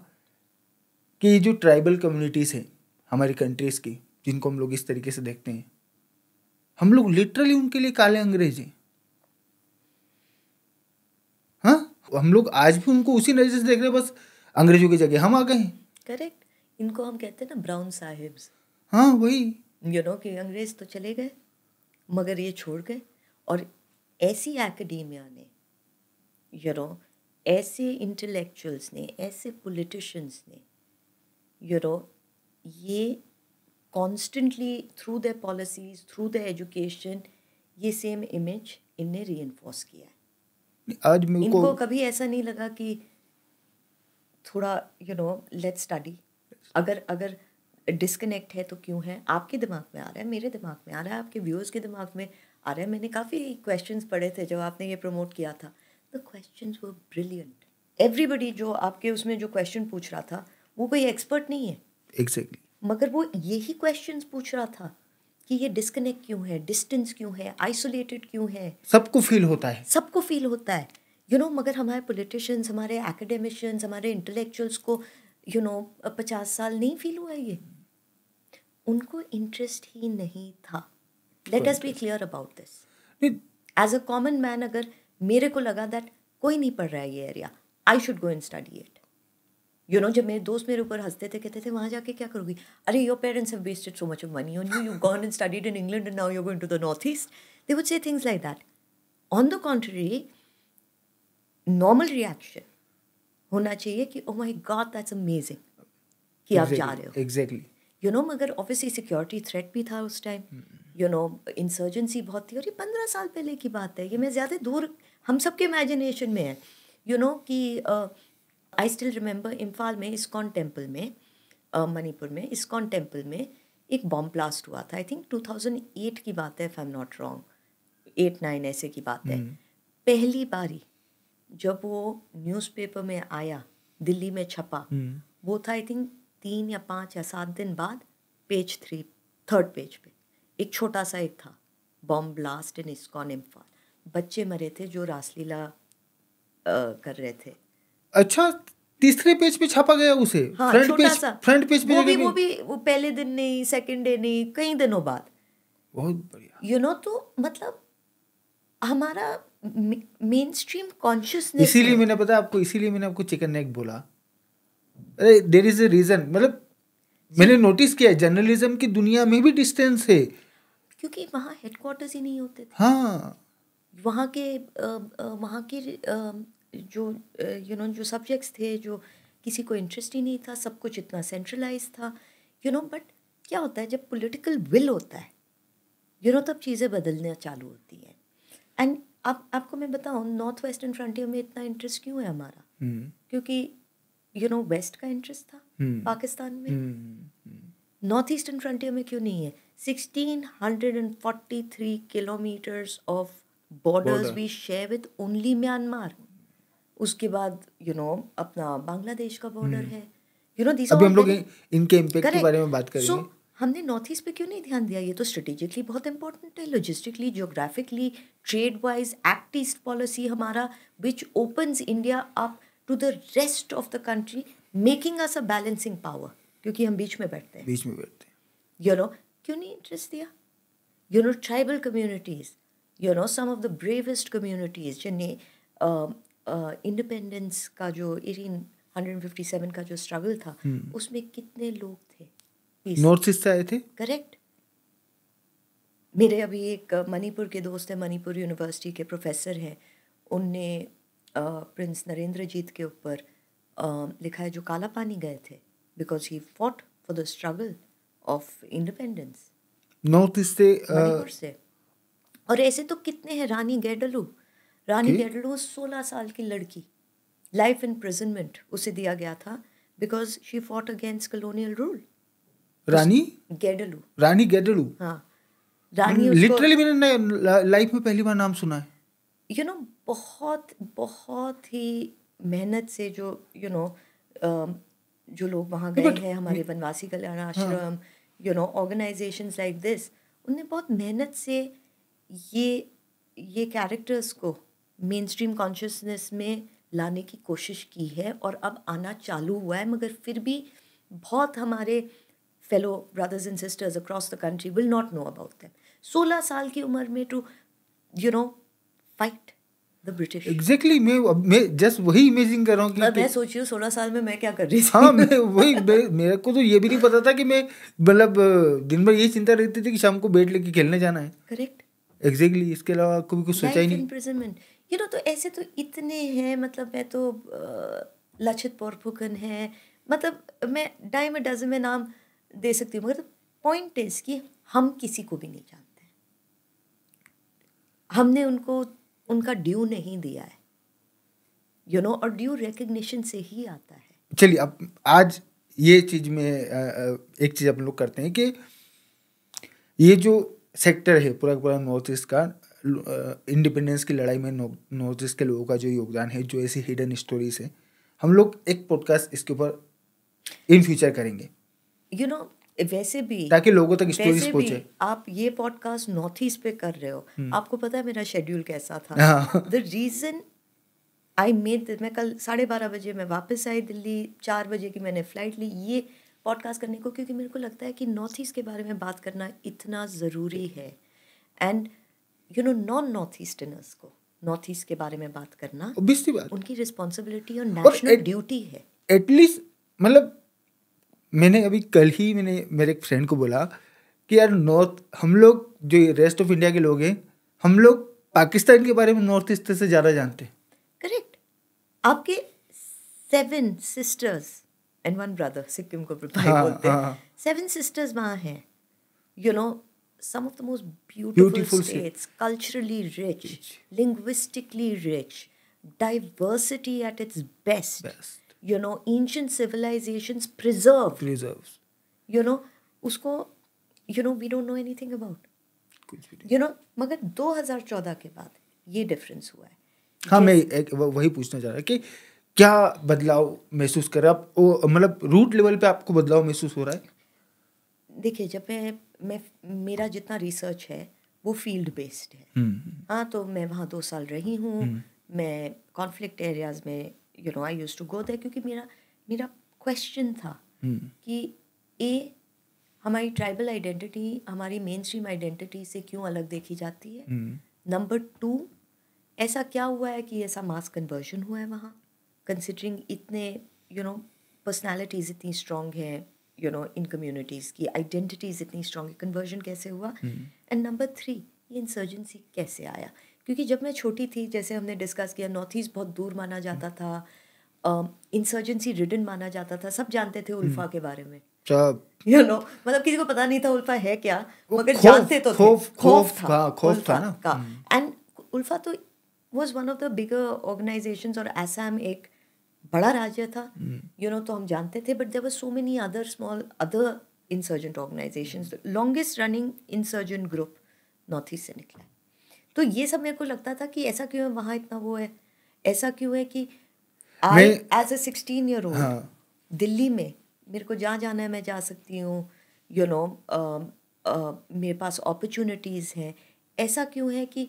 कि ये जो ट्राइबल कम्युनिटीज़ हैं हमारी कंट्रीज़ की जिनको हम लोग इस तरीके से देखते हैं हम लोग लिटरली उनके लिए काले अंग्रेज हैं हाँ हम लोग आज भी उनको उसी नज़र से देख रहे हैं बस अंग्रेजों की जगह हम आ गए हैं करेक्ट इनको हम कहते हैं ना ब्राउन साहिब्स हाँ वही यू नो कि अंग्रेज तो चले गए मगर ये छोड़ गए और ऐसी एकेडेमिया ने यू नो ऐसे इंटेलेक्चुअल्स ने ऐसे पॉलिटिशियंस ने यू नो ये constantly through the policies through the education ये सेम इमेज इनने री किया है आज इनको कभी ऐसा नहीं लगा कि थोड़ा यू नो लेट्स स्टडी अगर अगर डिस्कनेक्ट है तो क्यों है आपके दिमाग में आ रहा है मेरे दिमाग में आ रहा है आपके व्यूअर्स के दिमाग में आ रहा है मैंने काफ़ी क्वेश्चन पढ़े थे जब आपने ये प्रमोट किया था द क्वेश्चन वो ब्रिलियंट एवरीबडी जो आपके उसमें जो क्वेश्चन पूछ रहा था वो कोई एक्सपर्ट नहीं है एग्जैक्टली exactly. मगर वो यही क्वेश्चन पूछ रहा था कि ये डिस्कनेक्ट क्यों है डिस्टेंस क्यों है आइसोलेटेड क्यों है सबको फील होता है सबको फील होता है यू you नो know, मगर हमारे पोलिटिशन्स हमारे एकेडमिशियंस हमारे इंटेलेक्चुअल्स को यू नो पचास साल नहीं फील हुआ ये उनको इंटरेस्ट ही नहीं था let's be clear about this as a common man अगर मेरे को लगा दैट कोई नहीं पढ़ रहा है ये area I should go and study it you know जब मेरे दोस्त मेरे ऊपर हंसते थे कहते थे वहाँ जाके क्या करोगी अरे your parents have wasted so much of money on you you gone and studied in England and now you going to the north east they would say things like that on the contrary normal reaction होना चाहिए कि oh my god that's amazing कि आप जा रहे हो exactly you know मगर obviously security threat भी था उस टाइम यू नो इंसर्जेंसी बहुत थी और ये पंद्रह साल पहले की बात है ये मैं ज़्यादा दूर हम सब के इमेजिनेशन में है यू नो कि आई स्टिल रिमेंबर इम्फाल में इस्कॉन टेम्पल में मणिपुर में इस्कॉन टेम्पल में एक बॉम्ब ब्लास्ट हुआ था आई थिंक 2008 की बात है I am not wrong eight nine ऐसे की बात है हम्म। पहली बारी जब वो न्यूज़पेपर में आया दिल्ली में छपा हम्म। वो था आई थिंक तीन या पाँच या सात दिन बाद पेज थ्री थर्ड पेज पे एक छोटा सा एक था bomb blast in ISKCON Imphal बच्चे मरे थे जो रासलीला कर रहे थे अच्छा तीसरे पेज पे छापा गया उसे हाँ, फ्रंट पेज फ्रंट पेज पे वो भी, भी वो भी वो पहले दिन नहीं सेकंड डे नहीं कई दिनों बाद बहुत बढ़िया यू नो तो मतलब हमारा मेन स्ट्रीम कॉन्शियसनेस इसीलिए मैंने पता आपको इसीलिए मैंने आपको चिकन नेक बोला अरे देर इज ए रीजन मतलब मैंने नोटिस किया जर्नलिज्म की दुनिया में भी डिस्टेंस है क्योंकि वहाँ हेडक्वार्टर्स ही नहीं होते थे हाँ वहाँ के वहाँ के जो यू नो जो सब्जेक्ट्स थे जो किसी को इंटरेस्ट ही नहीं था सब कुछ इतना सेंट्रलाइज था यू नो बट क्या होता है जब पॉलिटिकल विल होता है यू नो तब चीज़ें बदलना चालू होती हैं एंड आप आपको मैं बताऊँ नॉर्थ वेस्टर्न फ्रंटियर में इतना इंटरेस्ट क्यों है हमारा हम्म। क्योंकि यू नो वेस्ट का इंटरेस्ट था हम्म। पाकिस्तान में नॉर्थ ईस्टर्न फ्रंटियर में क्यों नहीं है sixteen hundred and forty three kilometres of borders we share with only Myanmar उसके बाद यू you नो know, अपना बांग्लादेश का बॉर्डर हम्म। है यू नो दिस हम लोग इनके इम्पैक्ट के बारे में बात करेंगे so, हमने नॉर्थ ईस्ट पे क्यों नहीं ध्यान दिया ये तो स्ट्रेटेजिकली बहुत इंपॉर्टेंट है logistically geographically trade wise act east policy हमारा which opens India up to the rest of the country making us a balancing power क्योंकि हम बीच में बैठते हैं बीच में बैठते हैं यू नो क्यों नहीं इंटरेस्ट दिया you know tribal communities you know some of the bravest communities जिन्हें इंडिपेंडेंस का जो एटीन हंड्रेड फिफ्टी सेवन का जो स्ट्रगल था hmm. उसमें कितने लोग थे नॉर्थ ईस्ट से आए थे करेक्ट मेरे अभी एक मणिपुर के दोस्त हैं मणिपुर यूनिवर्सिटी के प्रोफेसर हैं उनने प्रिंस नरेंद्र जीत के ऊपर लिखा है जो काला पानी गए थे because he fought for the struggle of independence north east से और ऐसे तो कितने हैं रानी गैडलू रानी गैडलू सोलह साल की लड़की लाइफ इम्प्रिजनमेंट उसे दिया गया था because she fought against colonial rule Rani Gaidinliu Rani Gaidinliu हाँ रानी लिटरली hmm, मैंने लाइफ में पहली बार नाम सुना है यू नो बहुत बहुत ही मेहनत से जो यू नो um, जो लोग वहाँ गए हैं हमारे वनवासी कल्याण हाँ। Ashram you know organization like this उनने बहुत मेहनत से ये ये कैरेक्टर्स को मेन स्ट्रीम कॉन्शियसनेस में लाने की कोशिश की है और अब आना चालू हुआ है मगर फिर भी बहुत हमारे fellow brothers and sisters across the country will not know about them सोलह साल की उम्र में टू यू नो फाइट मैं जस्ट वही इमेजिंग सोलह साल में हाँ, तो ये भी नहीं पता था कि मैं मतलब दिन भर चिंता रहती थी लेके खेलने जाना है करेक्ट एग्जैक्टली इसके अलावा तो ऐसे तो इतने हैं मतलब मैं तो है मतलब मैं नाम दे सकती हूँ मगर पॉइंट इज कि हम किसी को भी नहीं जानते हमने उनको उनका ड्यू नहीं दिया है यू you नो know, और ड्यू रिकग्निशन से ही आता है चलिए अब आज ये चीज में एक चीज हम लोग करते हैं कि ये जो सेक्टर है पूरा पूरा नॉर्थ ईस्ट का इंडिपेंडेंस की लड़ाई में नॉर्थ ईस्ट के लोगों का जो योगदान है जो ऐसी हिडन स्टोरीज है हम लोग एक पॉडकास्ट इसके ऊपर इन फ्यूचर करेंगे यू you नो know, वैसे भी ताकि लोगों तक स्टोरीज पहुंचे आप ये पॉडकास्ट नॉर्थ ईस्ट पे कर रहे हो हम्म। आपको पता है मेरा शेड्यूल कैसा था द रीजन आई मेड मैं कल साढ़े बारह बजे मैं वापस आई दिल्ली चार बजे की मैंने फ्लाइट ली ये पॉडकास्ट करने को क्योंकि मेरे को लगता है कि नॉर्थ ईस्ट के बारे में बात करना इतना ज़रूरी है and you know non north easterners को नॉर्थ ईस्ट के बारे में बात करना बात उनकी रिस्पॉन्सिबिलिटी और नेशनल ड्यूटी है एटलीस्ट मतलब मैंने अभी कल ही मैंने मेरे एक फ्रेंड को बोला कि यार नॉर्थ हम लोग जो रेस्ट ऑफ इंडिया के लोग हैं हम लोग पाकिस्तान के बारे में नॉर्थ ईस्ट से ज़्यादा जानते हैं करेक्ट आपके seven sisters and one brother Sikkim को हाँ, बोलते हैं सेवन हाँ। सिस्टर्स वहाँ हैं you know some of the most beautiful states culturally rich linguistically rich diversity at its best you know ancient civilisation preserve preserve you know उसको you know we don't know anything about you know मगर 2014 के बाद ये difference हुआ है हाँ मैं एक वही पूछना चाह रहा कि क्या बदलाव महसूस कर रहा है आप मतलब रूट लेवल पे आपको बदलाव महसूस हो रहा है देखिए जब मैं मैं मेरा जितना रिसर्च है वो फील्ड बेस्ड है हम्म, हम्म। हाँ तो मैं वहाँ दो साल रही हूँ हम्म। मैं कॉन्फ्लिक्ट एरियाज में you know I use to go there क्योंकि मेरा मेरा क्वेश्चन था hmm. कि ए हमारी ट्राइबल आइडेंटिटी हमारी मेन स्ट्रीम आइडेंटिटी से क्यों अलग देखी जाती है नंबर hmm. टू ऐसा क्या हुआ है कि ऐसा मास कन्वर्जन हुआ है वहाँ कंसिडरिंग इतने यू नो पर्सनैलिटीज़ इतनी स्ट्रॉन्ग हैं यू नो इन कम्युनिटीज़ की आइडेंटिटीज़ इतनी स्ट्रॉन्ग है कन्वर्जन कैसे हुआ एंड नंबर थ्री ये इंसर्जेंसी कैसे आया क्योंकि जब मैं छोटी थी जैसे हमने डिस्कस किया नॉर्थ ईस्ट बहुत दूर माना जाता था इंसर्जेंसी रिडन माना जाता था सब जानते थे उल्फा हम्म। के बारे में यू अच्छा। नो मतलब किसी को पता नहीं था उल्फा है क्या मगर जानते तो खोफ, था था ना एंड हम्म। उल्फा तो was one of the bigger organisations और असम एक बड़ा राज्य था यू हम्म। नो तो हम जानते थे but there were so many other small other insurgent organisation longest running insurgent group North east से निकला तो ये सब मेरे को लगता था कि ऐसा क्यों है वहाँ इतना वो है ऐसा क्यों है कि I as a sixteen year old Delhi में मेरे को जहाँ जाना है मैं जा सकती हूँ यू नो um, uh, मेरे पास अपॉर्चुनिटीज़ हैं ऐसा क्यों है कि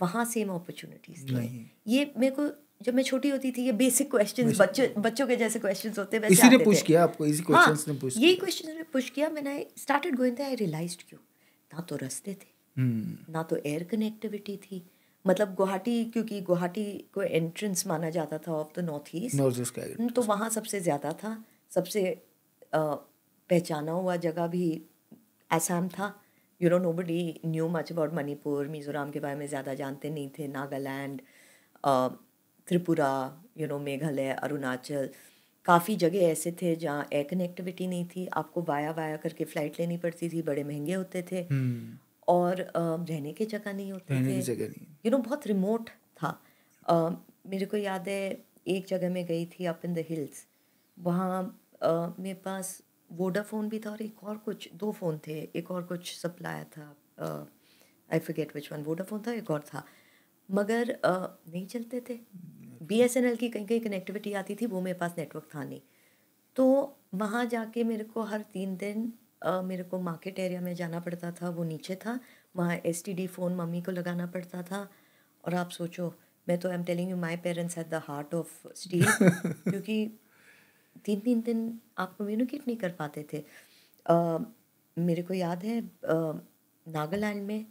वहाँ सेम अपॉर्चुनिटीज़ नहीं ये मेरे को जब मैं छोटी होती थी ये बेसिक क्वेश्चंस बच्चों बच्चों के जैसे क्वेश्चंस होते हैं इसी ने पुश किया आपको इसी क्वेश्चंस हाँ, ने पुश यही क्वेश्चंस ने पुश किया मैंने स्टार्टेड गोइंग आई रियलाइज्ड क्यों ना तो रास्ते थे हम्म। ना तो एयर कनेक्टिविटी थी मतलब गुवाहाटी क्योंकि गुवाहाटी को एंट्रेंस माना जाता था ऑफ द नॉर्थ ईस्ट तो वहाँ सबसे ज़्यादा था सबसे पहचाना हुआ जगह भी आसाम था you know nobody knew much about Manipur Mizoram के बारे में ज़्यादा जानते नहीं थे नागालैंड त्रिपुरा यू नो मेघालय अरुणाचल काफ़ी जगह ऐसे थे जहाँ एयर कनेक्टिविटी नहीं थी आपको वाया वाया करके फ़्लाइट लेनी पड़ती थी बड़े महंगे होते थे हम्म। और रहने की जगह नहीं होती रहने की जगह नहीं यू नो बहुत रिमोट था मेरे को याद है एक जगह में गई थी अप इन द हिल्स वहाँ मेरे पास वोडाफोन भी था और एक और कुछ दो फ़ोन थे एक और कुछ सप्लाया था I forget which one Vodafone था एक और था मगर uh, नहीं चलते थे बी एस एन एल की कहीं कहीं कनेक्टिविटी आती थी वो मेरे पास नेटवर्क था नहीं तो वहाँ जाके मेरे को हर तीन दिन मेरे को मार्केट एरिया में जाना पड़ता था वो नीचे था वहाँ एस फ़ोन मम्मी को लगाना पड़ता था और आप सोचो मैं तो I am telling you my parents at the heart of steel क्योंकि तीन तीन दिन आप कम्युनिकेट नहीं कर पाते थे uh, मेरे को याद है uh, नागालैंड में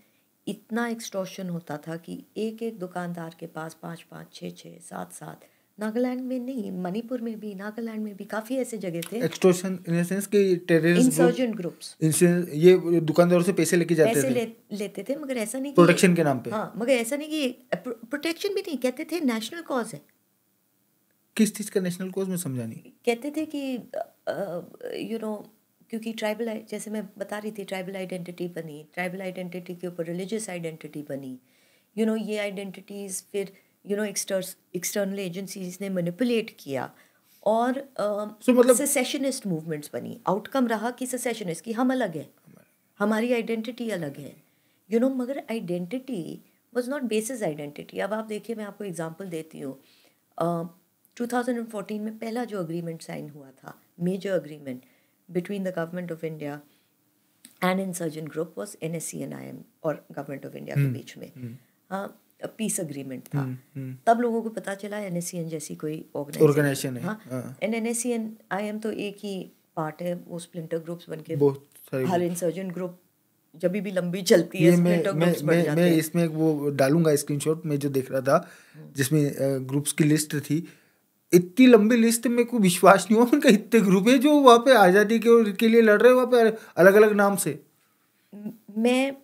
इतना एक्सटॉशन होता था कि एक एक दुकानदार के पास पाँच पाँच छः छः सात सात नागालैंड में नहीं मणिपुर में भी नागालैंड में भी काफ़ी ऐसे जगह थे एक्सटोशन इन द सेंस कि टेररिस्ट इंसर्जेंट ग्रुप्स ये दुकानदारों से पैसे लेके जाते पैसे थे ले, लेते थे मगर ऐसा नहीं प्रोटेक्शन के नाम पे हाँ मगर ऐसा नहीं कि प्रोटेक्शन भी नहीं कहते थे नेशनल कॉज है किस चीज़ का नेशनल कॉज में समझा नहीं कहते थे कि यू नो क्योंकि ट्राइबल जैसे मैं बता रही थी ट्राइबल आइडेंटिटी बनी ट्राइबल आइडेंटिटी के ऊपर रिलीजियस आइडेंटिटी बनी यू नो ये आइडेंटिटीज़ फिर यू नो एक्सटर्नल एजेंसीज ने मनिपुलेट किया और uh, so, मतलब मूवमेंट्स बनी आउटकम रहा कि सेशनिस्ट की हम अलग हैं हमारी आइडेंटिटी अलग है यू नो मगर identity was not basis identity अब आप देखिए मैं आपको एग्जाम्पल देती हूँ टू थाउजेंड एंड फोर्टीन में पहला जो अग्रीमेंट साइन हुआ था major agreement between the government of India and insurgent group was N S C N I M और गवर्नमेंट ऑफ इंडिया के हम्म, बीच में हाँ पीस अग्रीमेंट था हम्म, हम्म। तब लोगों को पता चला एन जैसी कोई ऑर्गेनाइजेशन है एन एस आई एम तो एक ही पार्ट है वो स्प्लिंटर ग्रुप्स बन के हर इंसर्जेंट ग्रुप जब भी लंबी चलती है मैं मैं मैं, मैं इसमें वो डालूंगा स्क्रीनशॉट में जो देख रहा था जिसमें ग्रुप्स की लिस्ट थी इतनी लंबी लिस्ट में कोई विश्वास नहीं हुआ उनका इतने ग्रुप है जो वहाँ पे आज़ादी के, के लिए लड़ रहे हैं वहाँ पे अलग अलग नाम से मैं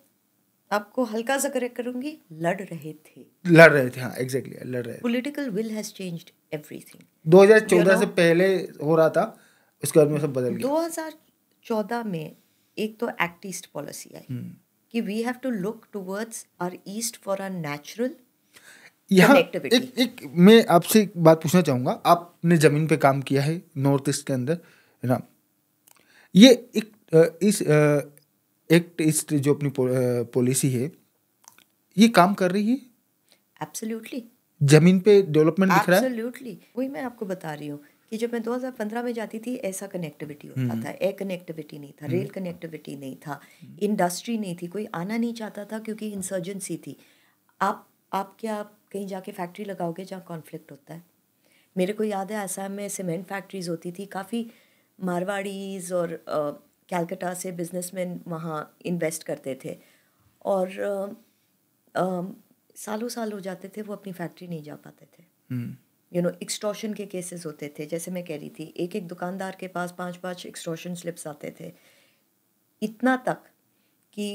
आपको हल्का सा करेक्ट करूंगी लड़ रहे थे लड़ रहे थे हाँ एग्जैक्टली exactly, लड़ रहे political will has changed everything 2014 से पहले हो रहा था उसके बाद में सब बदल गया 2014 में एक तो एक्ट ईस्ट पॉलिसी आई हम्म। कि we have to look towards our east for our natural यहाँ एक एक मैं आपसे एक बात पूछना चाहूँगा आपने ज़मीन पे काम किया है नॉर्थ ईस्ट के अंदर ना ये एक इस एक्ट ईस्ट जो अपनी पॉलिसी है ये काम कर रही है एब्सोल्युटली जमीन पे डेवलपमेंट दिख रहा है एब्सोल्युटली वही मैं आपको बता रही हूँ कि जब मैं 2015 में जाती थी ऐसा कनेक्टिविटी होता हम्म। था एयर कनेक्टिविटी नहीं था रेल हम्म। कनेक्टिविटी नहीं था इंडस्ट्री नहीं थी कोई आना नहीं चाहता था क्योंकि इंसर्जेंसी थी आप आप क्या आप कहीं जाके फैक्ट्री लगाओगे जहाँ कॉन्फ्लिक्ट होता है मेरे को याद है आसाम में सीमेंट फैक्ट्रीज होती थी काफ़ी मारवाड़ीज और कैलकटा से बिजनेसमैन वहाँ इन्वेस्ट करते थे और आ, आ, सालों साल हो जाते थे वो अपनी फैक्ट्री नहीं जा पाते थे यू नो एक्सट्रॉशन के केसेस होते थे जैसे मैं कह रही थी एक एक दुकानदार के पास पांच पांच एक्सट्रॉशन स्लिप्स आते थे इतना तक कि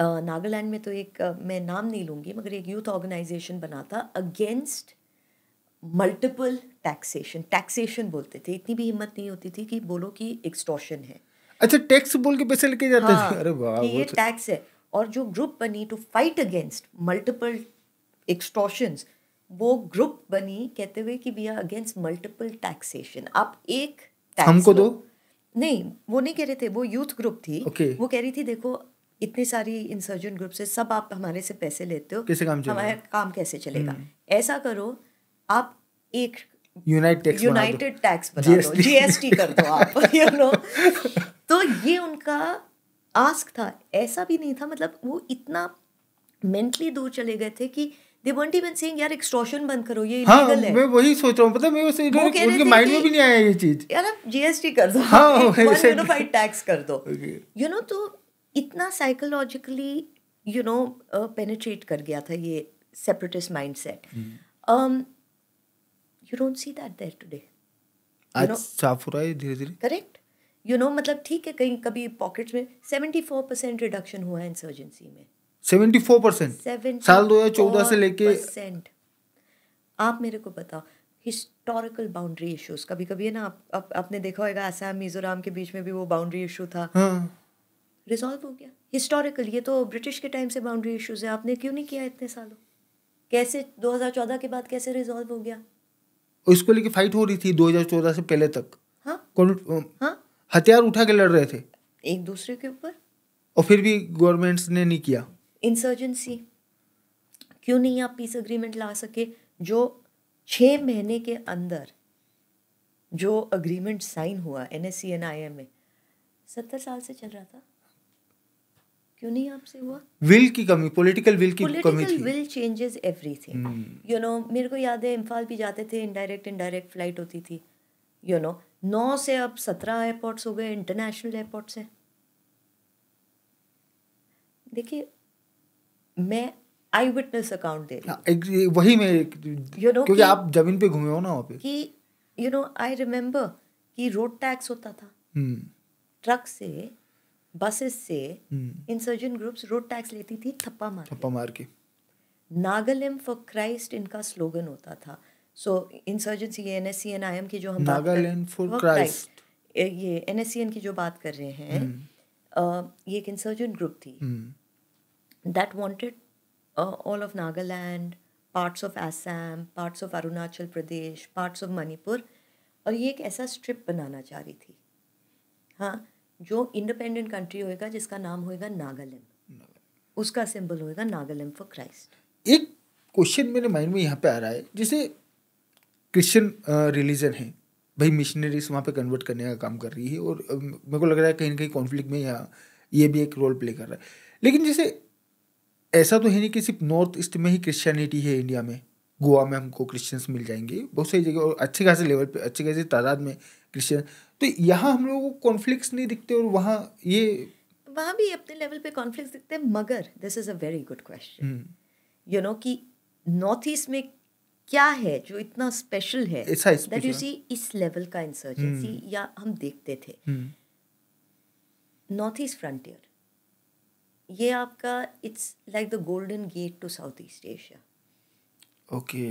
नागालैंड में तो एक मैं नाम नहीं लूँगी मगर एक यूथ ऑर्गेनाइजेशन बना था अगेंस्ट मल्टीपल टैक्सेशन टैक्सेशन बोलते थे इतनी भी हिम्मत नहीं होती थी कि बोलो कि एक्सटॉर्शन है अच्छा टैक्स बोल के पैसे लेके जाते हाँ, थे अरे वाह ये टैक्स तो- है और जो ग्रुप बनी to fight against multiple extortions वो ग्रुप बनी कहते हुए कि we are against multiple taxation आप एक टैक्स हमको दो नहीं वो नहीं कह रहे थे वो यूथ ग्रुप थी okay. वो कह रही थी देखो इतने सारी इंसर्जेंट ग्रुप से सब आप हमारे से पैसे लेते हो कैसे काम हमारे काम कैसे चलेगा हम्म। ऐसा करो आप एक यूनाइटेड टैक्स बना दो जीएसटी कर दो आप यू *laughs* नो तो ये उनका आस्क था ऐसा भी नहीं था मतलब वो इतना मेंटली दूर चले गए थे कि दे वांट इवन सेइंग यार एक्सट्रॉशन बंद करो ये इलीगल हाँ, है मैं वही सोच रहा हूं पता मतलब मैं उसे उनके माइंड में भी नहीं आया ये चीज यार आप जीएसटी कर दो हाँ, यूनिफाइड *laughs* टैक्स कर दो यू नो तो इतना साइकोलॉजिकली यू नो पेनिट्रेट कर गया था ये separatist hmm. Mindset um, you don't see that there today आज साफ हो रहा है धीरे धीरे करेक्ट यू नो मतलब ठीक है कहीं कभी पॉकेट्स में सेवेंटी फोर परसेंट रिडक्शन हुआ है इंसर्जेंसी में सेवेंटी फोर परसेंट साल दो हज़ार चौदह से लेके परसेंट आप मेरे को बताओ हिस्टोरिकल बाउंड्री इश्यूज कभी कभी है ना आप, आप आपने देखा होगा आसाम मिजोराम के बीच में भी वो बाउंड्री इशू था रिजॉल्व हाँ। हो गया हिस्टोरिकल ये तो ब्रिटिश के टाइम से बाउंड्री इश्यूज है आपने क्यों नहीं किया इतने सालों कैसे 2014 के बाद कैसे रिजॉल्व हो गया इसको लेके फाइट हो रही थी 2014 से पहले तक हाँ? हाँ? हथियार उठा के लड़ रहे थे एक दूसरे के ऊपर और फिर भी गवर्नमेंट्स ने नहीं किया इंसर्जेंसी क्यों नहीं आप पीस अग्रीमेंट ला सके जो छः महीने के अंदर जो अग्रीमेंट साइन हुआ N S C N I M में सत्तर साल से चल रहा था क्यों नहीं आपसे हुआ विल की कमी पॉलिटिकल विल की कमी थी will changes everything you know मेरे को याद है इम्फाल भी जाते थे इनडायरेक्ट इनडायरेक्ट फ्लाइट होती थी यू नो नौ से अब सत्रह एयरपोर्ट्स हो गए इंटरनेशनल एयरपोर्ट्स हैं देखिए मैं आई विटनेस अकाउंट दे हाँ, वही मैं यू नो क्योंकि आप जमीन पे घूमे हो ना वहाँ पे कि यू नो आई रिमेम्बर कि रोड टैक्स होता था ट्रक hmm. से बसेस से इंसर्जेंट ग्रुप्स रोड टैक्स लेती थी थप्पा मार थप्पा मार के नागालैंड फॉर क्राइस्ट इनका स्लोगन होता था so insurgency N S C N I M की जो हम नागालैंड फॉर क्राइस्ट ये एन एस सी एन की जो बात कर रहे हैं hmm. ये एक इंसर्जेंट ग्रुप थी that wanted all of Nagaland parts of Assam parts of Arunachal Pradesh parts of Manipur और ये एक ऐसा स्ट्रिप बनाना चाह रही थी हाँ जो इंडिपेंडेंट कंट्री होएगा जिसका नाम होएगा नागालैंड उसका सिंबल होएगा नागालैंड फॉर क्राइस्ट एक क्वेश्चन मेरे माइंड में यहाँ पे आ रहा है जैसे क्रिश्चियन रिलीजन है भाई मिशनरीज वहाँ पे कन्वर्ट करने का काम कर रही है और मेरे को लग रहा है कहीं ना कहीं कॉन्फ्लिक्ट में यहाँ ये भी एक रोल प्ले कर रहा है लेकिन जैसे ऐसा तो है नहीं कि सिर्फ नॉर्थ ईस्ट में ही क्रिश्चियनिटी है इंडिया में गोवा में हमको क्रिश्चियंस मिल जाएंगे बहुत सारी जगह और अच्छे खासे लेवल पे अच्छे खासे तादाद में क्रिश्चियन तो यहाँ हम लोगों को कॉन्फ्लिक्ट नहीं दिखते और वहाँ ये वहाँ भी अपने लेवल पे कॉन्फ्लिक्ट दिखते हैं मगर this is a very good question you know कि नॉर्थ ईस्ट में क्या है जो इतना स्पेशल है दैट यू सी इस लेवल का इंसर्जेंसी हम्म। या हम देखते थे नॉर्थ ईस्ट फ्रंटियर ये आपका it's like the golden gate to South east Asia okay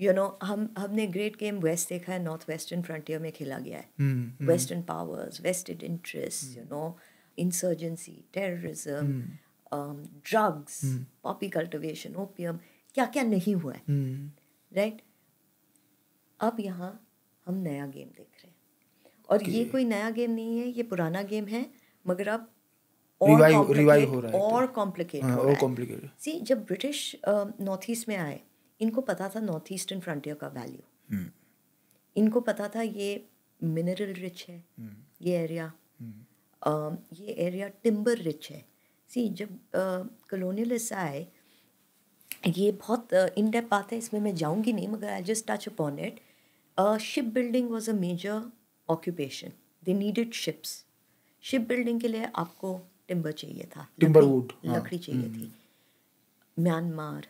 you know हम हमने ग्रेट गेम वेस्ट देखा है नॉर्थ वेस्टर्न फ्रंटियर में खेला गया है western powers vested interest you know insurgency terrorism drugs poppy cultivation opium क्या क्या नहीं हुआ है राइट hmm. अब यहाँ हम नया गेम देख रहे हैं और ये कोई नया गेम नहीं है ये पुराना गेम है मगर अब और कॉम्प्लिकेट तो। और कॉम्प्लिकेट सी हाँ, जब ब्रिटिश नॉर्थ ईस्ट में आए इनको पता था नॉर्थ ईस्टर्न फ्रंटियर का वैल्यू हम्म। इनको पता था ये मिनरल रिच है हम्म। ये एरिया हम्म। ये एरिया टिम्बर रिच है सी जब कलोनियलिस्ट आए ये बहुत इन डेप बात है इसमें मैं जाऊंगी नहीं मगर I just touch upon it ship building was a major occupation they needed ships ship building के लिए आपको टिम्बर चाहिए था टिम्बर वुड हाँ। लकड़ी चाहिए थी Myanmar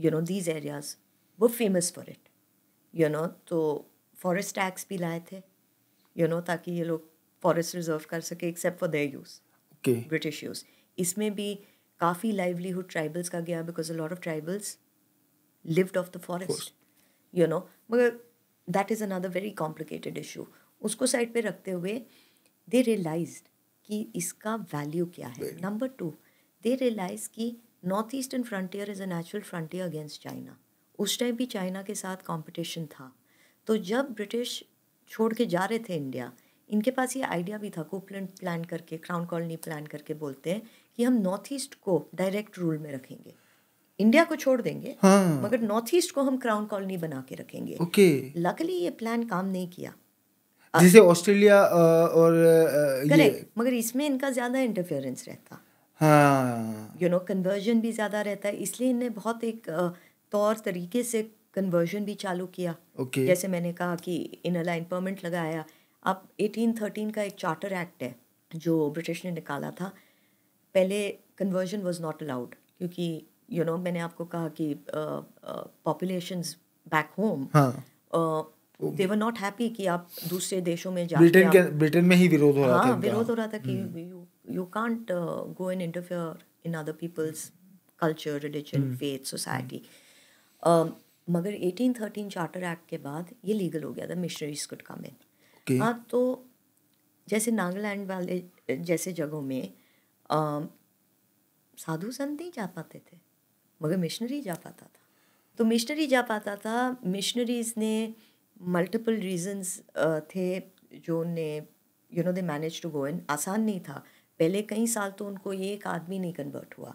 you know these areas वो famous for it you know तो फॉरेस्ट टैक्स भी लाए थे यू नो ताकि ये लोग फॉरेस्ट रिजर्व कर सके except for their use British use इसमें भी काफ़ी लाइवलीहुड ट्राइबल्स का गया because a lot of tribals lived off the forest you know मगर that is another very complicated issue उसको साइड पे रखते हुए दे रियलाइज कि इसका वैल्यू क्या है नंबर टू दे रियलाइज कि north eastern frontier is a natural frontier against China उस टाइम भी चाइना के साथ कॉम्पिटिशन था तो जब ब्रिटिश छोड़ के जा रहे थे इंडिया इनके पास ये आइडिया भी था कोपलैंड प्लान करके क्राउन कॉलोनी प्लान करके बोलते हैं कि हम नॉर्थ ईस्ट को डायरेक्ट रूल में रखेंगे इंडिया को छोड़ देंगे हाँ। मगर नॉर्थ ईस्ट को हम क्राउन कॉलोनी बना के रखेंगे ओके लकली ये प्लान काम नहीं किया जैसे ऑस्ट्रेलिया और ये। मगर इसमें इनका ज़्यादा इंटरफेरेंस रहता यू नो कन्वर्जन भी ज़्यादा रहता है इसलिए इनने बहुत एक तौर तरीके से कन्वर्जन भी चालू किया okay. जैसे मैंने कहा कि इन लाइन परमेंट लगाया अब 1813 का एक चार्टर एक्ट है जो ब्रिटिश ने निकाला था पहले कन्वर्जन वॉज नॉट अलाउड क्योंकि यू you नो know, मैंने आपको कहा कि populations back home they were not happy कि आप दूसरे देशों में जा ब्रिटेन के ब्रिटेन में ही विरोध हो रहा था हाँ विरोध हो रहा था कि you you can't go and interfere in other people's culture religion faith society मगर 1813 चार्टर एक्ट के बाद ये लीगल हो गया था मिशनरीज कुट का इन हाँ तो जैसे नागालैंड वाले जैसे जगहों में um, साधु संत नहीं जा पाते थे मगर मिशनरी जा पाता था तो मिशनरी जा पाता था मिशनरीज ने मल्टीपल रीजंस uh, थे जो ने you know they manage to go in आसान नहीं था पहले कई साल तो उनको ये एक आदमी नहीं कन्वर्ट हुआ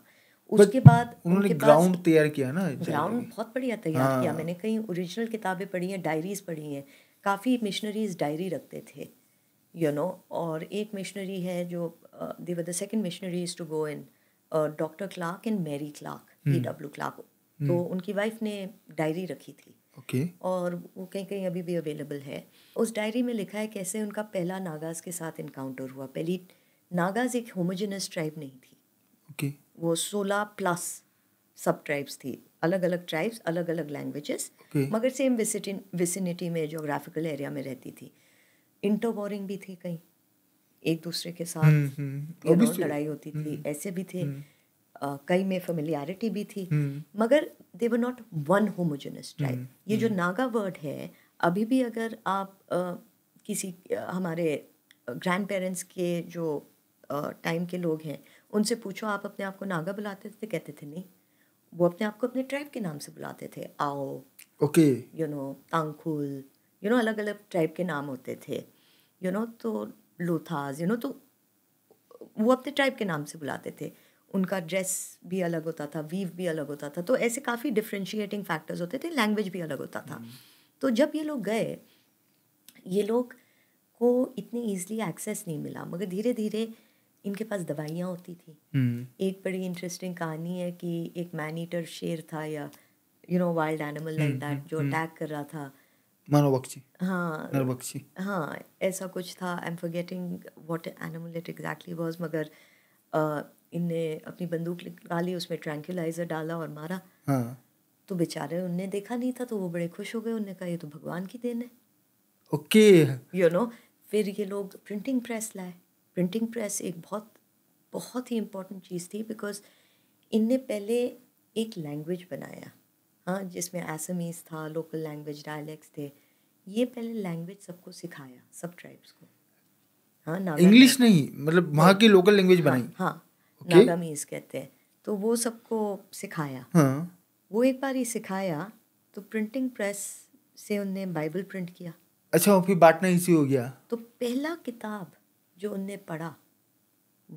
उसके बाद उन्होंने ग्राउंड तैयार किया ना ग्राउंड बहुत बढ़िया तैयार हाँ। किया मैंने कई ओरिजिनल किताबें पढ़ी हैं डायरीज पढ़ी हैं काफ़ी मिशनरीज डायरी रखते थे यू you नो know, और एक मिशनरी है जो they were the second missionaries to go in doctor Clark and Mary Clark P W Clark तो उनकी वाइफ ने डायरी रखी थी ओके okay. और वो कहीं कहीं अभी भी अवेलेबल है उस डायरी में लिखा है कैसे उनका पहला नागाज के साथ इनकाउंटर हुआ पहली नागाज एक होमोजेनस ट्राइब नहीं थी ओके okay. वो सोलह प्लस सब ट्राइब्स थी अलग अलग ट्राइब्स अलग अलग लैंग्वेजेस okay. मगर सेम विसिनिटी में जोग्राफिकल एरिया में रहती थी इंटरबोरिंग भी थी कहीं एक दूसरे के साथ हम्म, हम्म। लड़ाई होती थी हम्म। ऐसे भी थे कई में फेमिलियरिटी भी थी हम्म। मगर they were not one homogeneous tribe ये जो हम्म। नागा वर्ड है अभी भी अगर आप किसी हमारे ग्रैंड पेरेंट्स के जो टाइम के लोग हैं उनसे पूछो आप अपने आप को नागा बुलाते थे कहते थे नहीं वो अपने आप को अपने ट्राइब के नाम से बुलाते थे आओ okay you know Tangkhul you know अलग अलग ट्राइब के नाम होते थे यू नो तो लोथाज यू नो तो वो अपने ट्राइब के नाम से बुलाते थे उनका ड्रेस भी अलग होता था वीव भी अलग होता था तो ऐसे काफ़ी डिफ्रेंशिएटिंग फैक्टर्स होते थे लैंग्वेज भी अलग होता था हम्म। तो जब ये लोग गए ये लोग को इतने ईजिली एक्सेस नहीं मिला मगर धीरे धीरे इनके पास दवाइयाँ होती थी हम्म। एक बड़ी इंटरेस्टिंग कहानी है कि एक मैन ईटर शेर था या you know wild animal like that जो अटैक हम्म। कर रहा था हाँ हाँ ऐसा कुछ था I am forgetting what animal it exactly was मगर इनने अपनी बंदूक निकाली उसमें ट्रैंक्यूलाइजर डाला और मारा हाँ। तो बेचारे उनने देखा नहीं था तो वो बड़े खुश हो गए उनने कहा ये तो भगवान की देन है ओके यू नो फिर ये लोग प्रिंटिंग प्रेस लाए प्रिंटिंग प्रेस एक बहुत बहुत ही इम्पोर्टेंट चीज़ थी बिकॉज इनने पहले एक लैंग्वेज बनाया हाँ जिसमें एसमीज था लोकल लैंग्वेज डायलैक्ट्स थे ये पहले लैंग्वेज सबको सिखाया सब ट्राइब्स को हाँ इंग्लिश नहीं मतलब वहाँ की लोकल हाँ, लैंग्वेज बनाई हाँ okay. नागामीज कहते हैं तो वो सबको सिखाया हाँ. वो एक बार ही सिखाया तो प्रिंटिंग प्रेस से उनने बाइबल प्रिंट किया अच्छा और फिर बांटना इसी हो गया तो पहला किताब जो उनने पढ़ा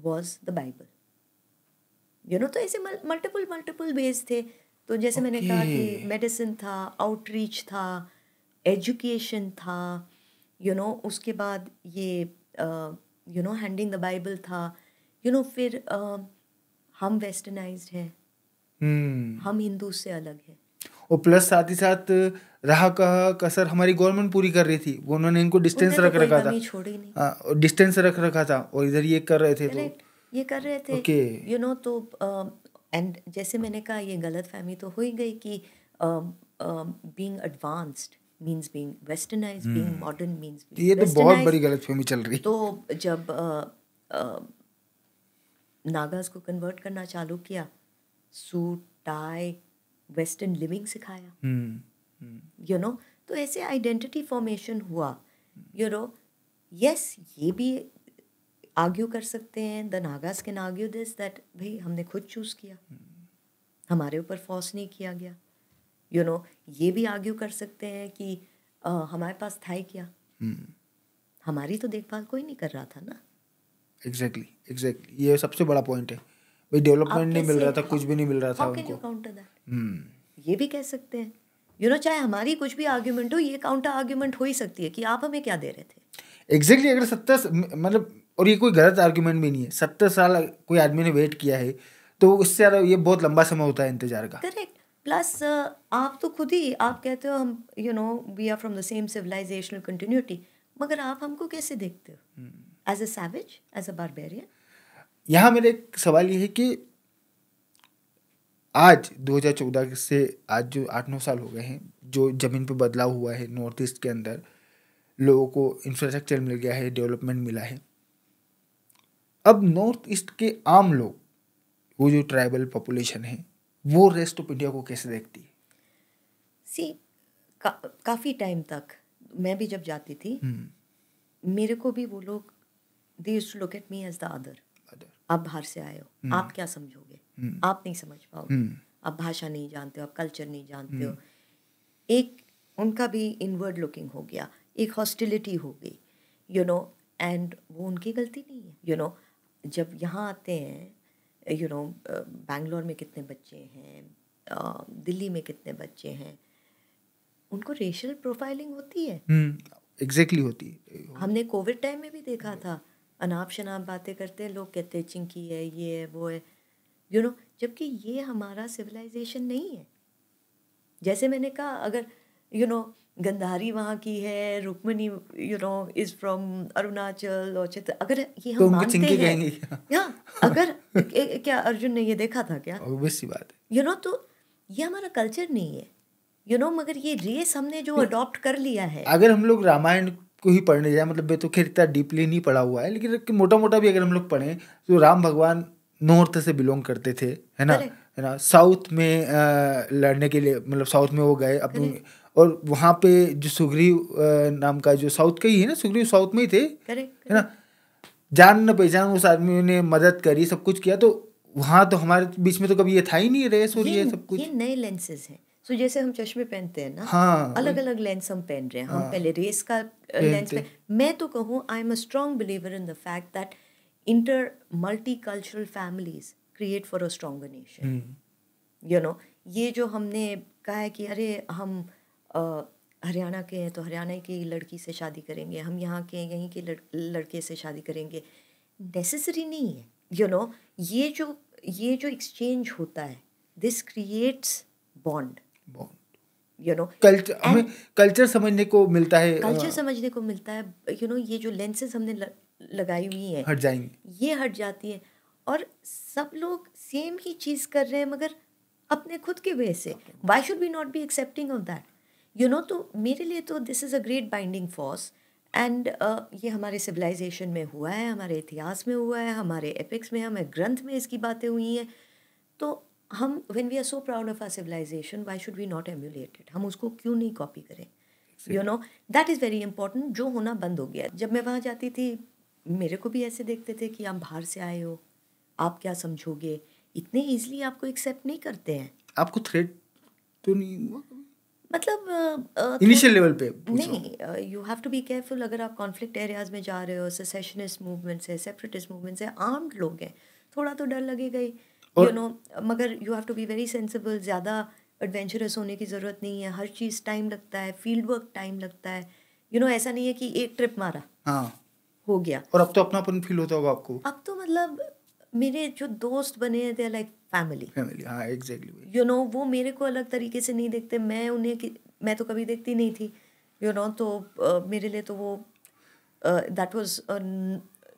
was the Bible you know तो ऐसे मल्टीपल मल्टीपल बेस थे तो जैसे okay. मैंने कहा कि मेडिसिन था आउटरीच था एजुकेशन था यू you नो know, उसके बाद ये you know handing the Bible था यू नो फिर हम वेस्टर्नाइज हैं हम्म। हम हिंदू से अलग हैं और प्लस साथ ही साथ राह का कसर हमारी गवर्नमेंट पूरी कर रही थी वो उन्होंने इनको डिस्टेंस तो रख रखा था छोड़ी नहीं आ, हाँ, डिस्टेंस रख रखा था और इधर ये कर रहे थे तो ये कर रहे थे ओके यू नो तो एंड जैसे मैंने कहा ये गलत फहमी तो हो ही गई कि being advanced means being westernised being modern means ये तो बहुत बड़ी गलतफहमी चल रही तो जब नागास को कन्वर्ट करना चालू किया सूट टाई वेस्टर्न लिविंग सिखाया यू हम्म, नो हम्म। तो ऐसे आइडेंटिटी फॉर्मेशन हुआ यू नो यस ये भी आर्ग्यू कर सकते हैं the Nagas can argue this that भाई हमने खुद चूज़ किया हमारे ऊपर फोर्स नहीं किया गया यू you नो know, ये भी आर्ग्यू कर सकते हैं कि आ, हमारे पास था ही क्या hmm. हमारी तो देखभाल कोई नहीं कर रहा था ना एग्जैक्टली एग्जैक्टली ये सबसे बड़ा पॉइंट है भाई डेवलपमेंट नहीं मिल रहा था कुछ भी नहीं मिल रहा था उनको हम्म। ये भी कह सकते हैं यू नो चाहे हमारी कुछ भी आर्ग्यूमेंट हो ये काउंटर आर्ग्यूमेंट हो ही सकती है कि आप हमें क्या दे रहे थे एग्जैक्टली अगर सत्तर मतलब और ये कोई गलत आर्ग्यूमेंट भी नहीं है सत्तर साल कोई आदमी ने वेट किया है तो उससे ज़्यादा ये बहुत लंबा समय होता है इंतजार का करेक्ट प्लस आप तो खुद ही आप कहते हो हम you know we are from the same civilisational continuity मगर आप हमको कैसे देखते हो hmm. As a savage as a barbarian यहाँ मेरा एक सवाल ये है कि आज 2014 से आज जो आठ नौ साल हो गए हैं जो ज़मीन पे बदलाव हुआ है नॉर्थ ईस्ट के अंदर लोगों को इंफ्रास्ट्रक्चर मिल गया है डेवलपमेंट मिला है अब नॉर्थ ईस्ट के आम लोग वो जो ट्राइबल पॉपुलेशन है वो रेस्ट ऑफ इंडिया को कैसे देखती है सी का, काफ़ी टाइम तक मैं भी जब जाती थी हम्म। मेरे को भी वो लोग they use to look at me as the other आप बाहर से आए हो hmm. आप क्या समझोगे hmm. आप नहीं समझ पाओगे hmm. आप भाषा नहीं जानते हो आप कल्चर नहीं जानते हो एक उनका भी इनवर्ड लुकिंग हो गया एक हॉस्टिलिटी हो गई यू नो एंड वो उनकी गलती नहीं है यू you नो know, जब यहाँ आते हैं यू नो बैंगलोर में कितने बच्चे हैं दिल्ली में कितने बच्चे हैं उनको रेशल प्रोफाइलिंग होती है एग्जैक्टली exactly होती है हमने कोविड टाइम में भी देखा था अनाप शनाप बातें करते हैं लोग कहते हैं चिंकी है ये है वो है यू you नो know, जबकि ये हमारा सिविलाइजेशन नहीं है जैसे मैंने कहा अगर यू नो गंधारी वहाँ की है Rukmini you know is from Arunachal और चित्र अगर ये हम तो मानते हैं या अगर क्या अर्जुन ने ये देखा था क्या सी बात है यू नो तो ये हमारा कल्चर नहीं है यू you नो know, मगर ये रेस हमने जो अडॉप्ट कर लिया है अगर हम लोग रामायण को ही पढ़ने जाए मतलब वे तो खैर इतना डीपली नहीं पढ़ा हुआ है लेकिन मोटा मोटा भी अगर हम लोग पढ़ें तो राम भगवान नॉर्थ से बिलोंग करते थे है ना है ना साउथ में आ, लड़ने के लिए मतलब साउथ में वो गए अपनी और वहाँ पे जो सुग्रीव नाम का जो साउथ का ही है ना सुग्रीव साउथ में ही थे है ना जान न पहचान उस आदमी ने मदद करी सब कुछ किया तो वहाँ तो हमारे बीच में तो कभी ये था ही नहीं रेस और ये, ये सब कुछ ये नए लेंसेज हैं सो so, जैसे हम चश्मे पहनते हैं ना हाँ, अलग अलग लेंस हम पहन रहे हैं हाँ, हम पहले रेस का लेंस uh, पे मैं तो कहूँ I am a strong believer in the fact that inter multicultural families create for a stronger nation you know ये जो हमने कहा है कि अरे हम हरियाणा के हैं तो हरियाणा की लड़की से शादी करेंगे हम यहाँ के हैं यहीं के लड़के से शादी करेंगे नेसेसरी नहीं है यू नो ये जो ये जो एक्सचेंज होता है this creates bond you know culture हमें कल्चर समझने को मिलता है कल्चर समझने को मिलता है यू you नो know, ये जो लेंसेज हमने ल, लगाई हुई हैं हट जाएंगी ये हट जाती है और सब लोग सेम ही चीज़ कर रहे हैं मगर अपने खुद के वे से why should be not be accepting of that you know तो मेरे लिए तो this is a great binding force and ये हमारे सिविलाइजेशन में हुआ है हमारे इतिहास में हुआ है हमारे एपिक्स में हमारे ग्रंथ में इसकी बातें हुई हैं तो हम when we are so proud of our civilisation why should we not emulated हम उसको क्यों नहीं कॉपी करें you know that is very important जो होना बंद हो गया जब मैं वहाँ जाती थी मेरे को भी ऐसे देखते थे कि आप बाहर से आए हो आप क्या समझोगे इतने ईजिली आपको एक्सेप्ट नहीं करते हैं आपको थ्रेट तो नहीं हुआ मतलब इनिशियल लेवल पे नहीं you have to be careful अगर आप कॉन्फ्लिक्ट एरियाज में जा रहे हो सेशनिस्ट मूवमेंट्स है सेपरेटिस्ट मूवमेंट्स है आर्म्ड लोग हैं थोड़ा तो डर लगेगा ही यू नो मगर you have to be very sensible ज़्यादा एडवेंचरस होने की ज़रूरत नहीं है हर चीज़ टाइम लगता है फील्ड वर्क टाइम लगता है यू you नो know, ऐसा नहीं है कि एक ट्रिप मारा हाँ हो गया और अब तो अपना अपन फील होता होगा आपको अब तो मतलब मेरे जो दोस्त बने हैं दे लाइक फैमिली फैमिली हाँ exactly exactly. You you know know, वो मेरे को अलग तरीके से नहीं देखते मैं उन्हें कि मैं तो कभी देखती नहीं थी यू you नो know, तो uh, मेरे लिए तो वो दैट वॉज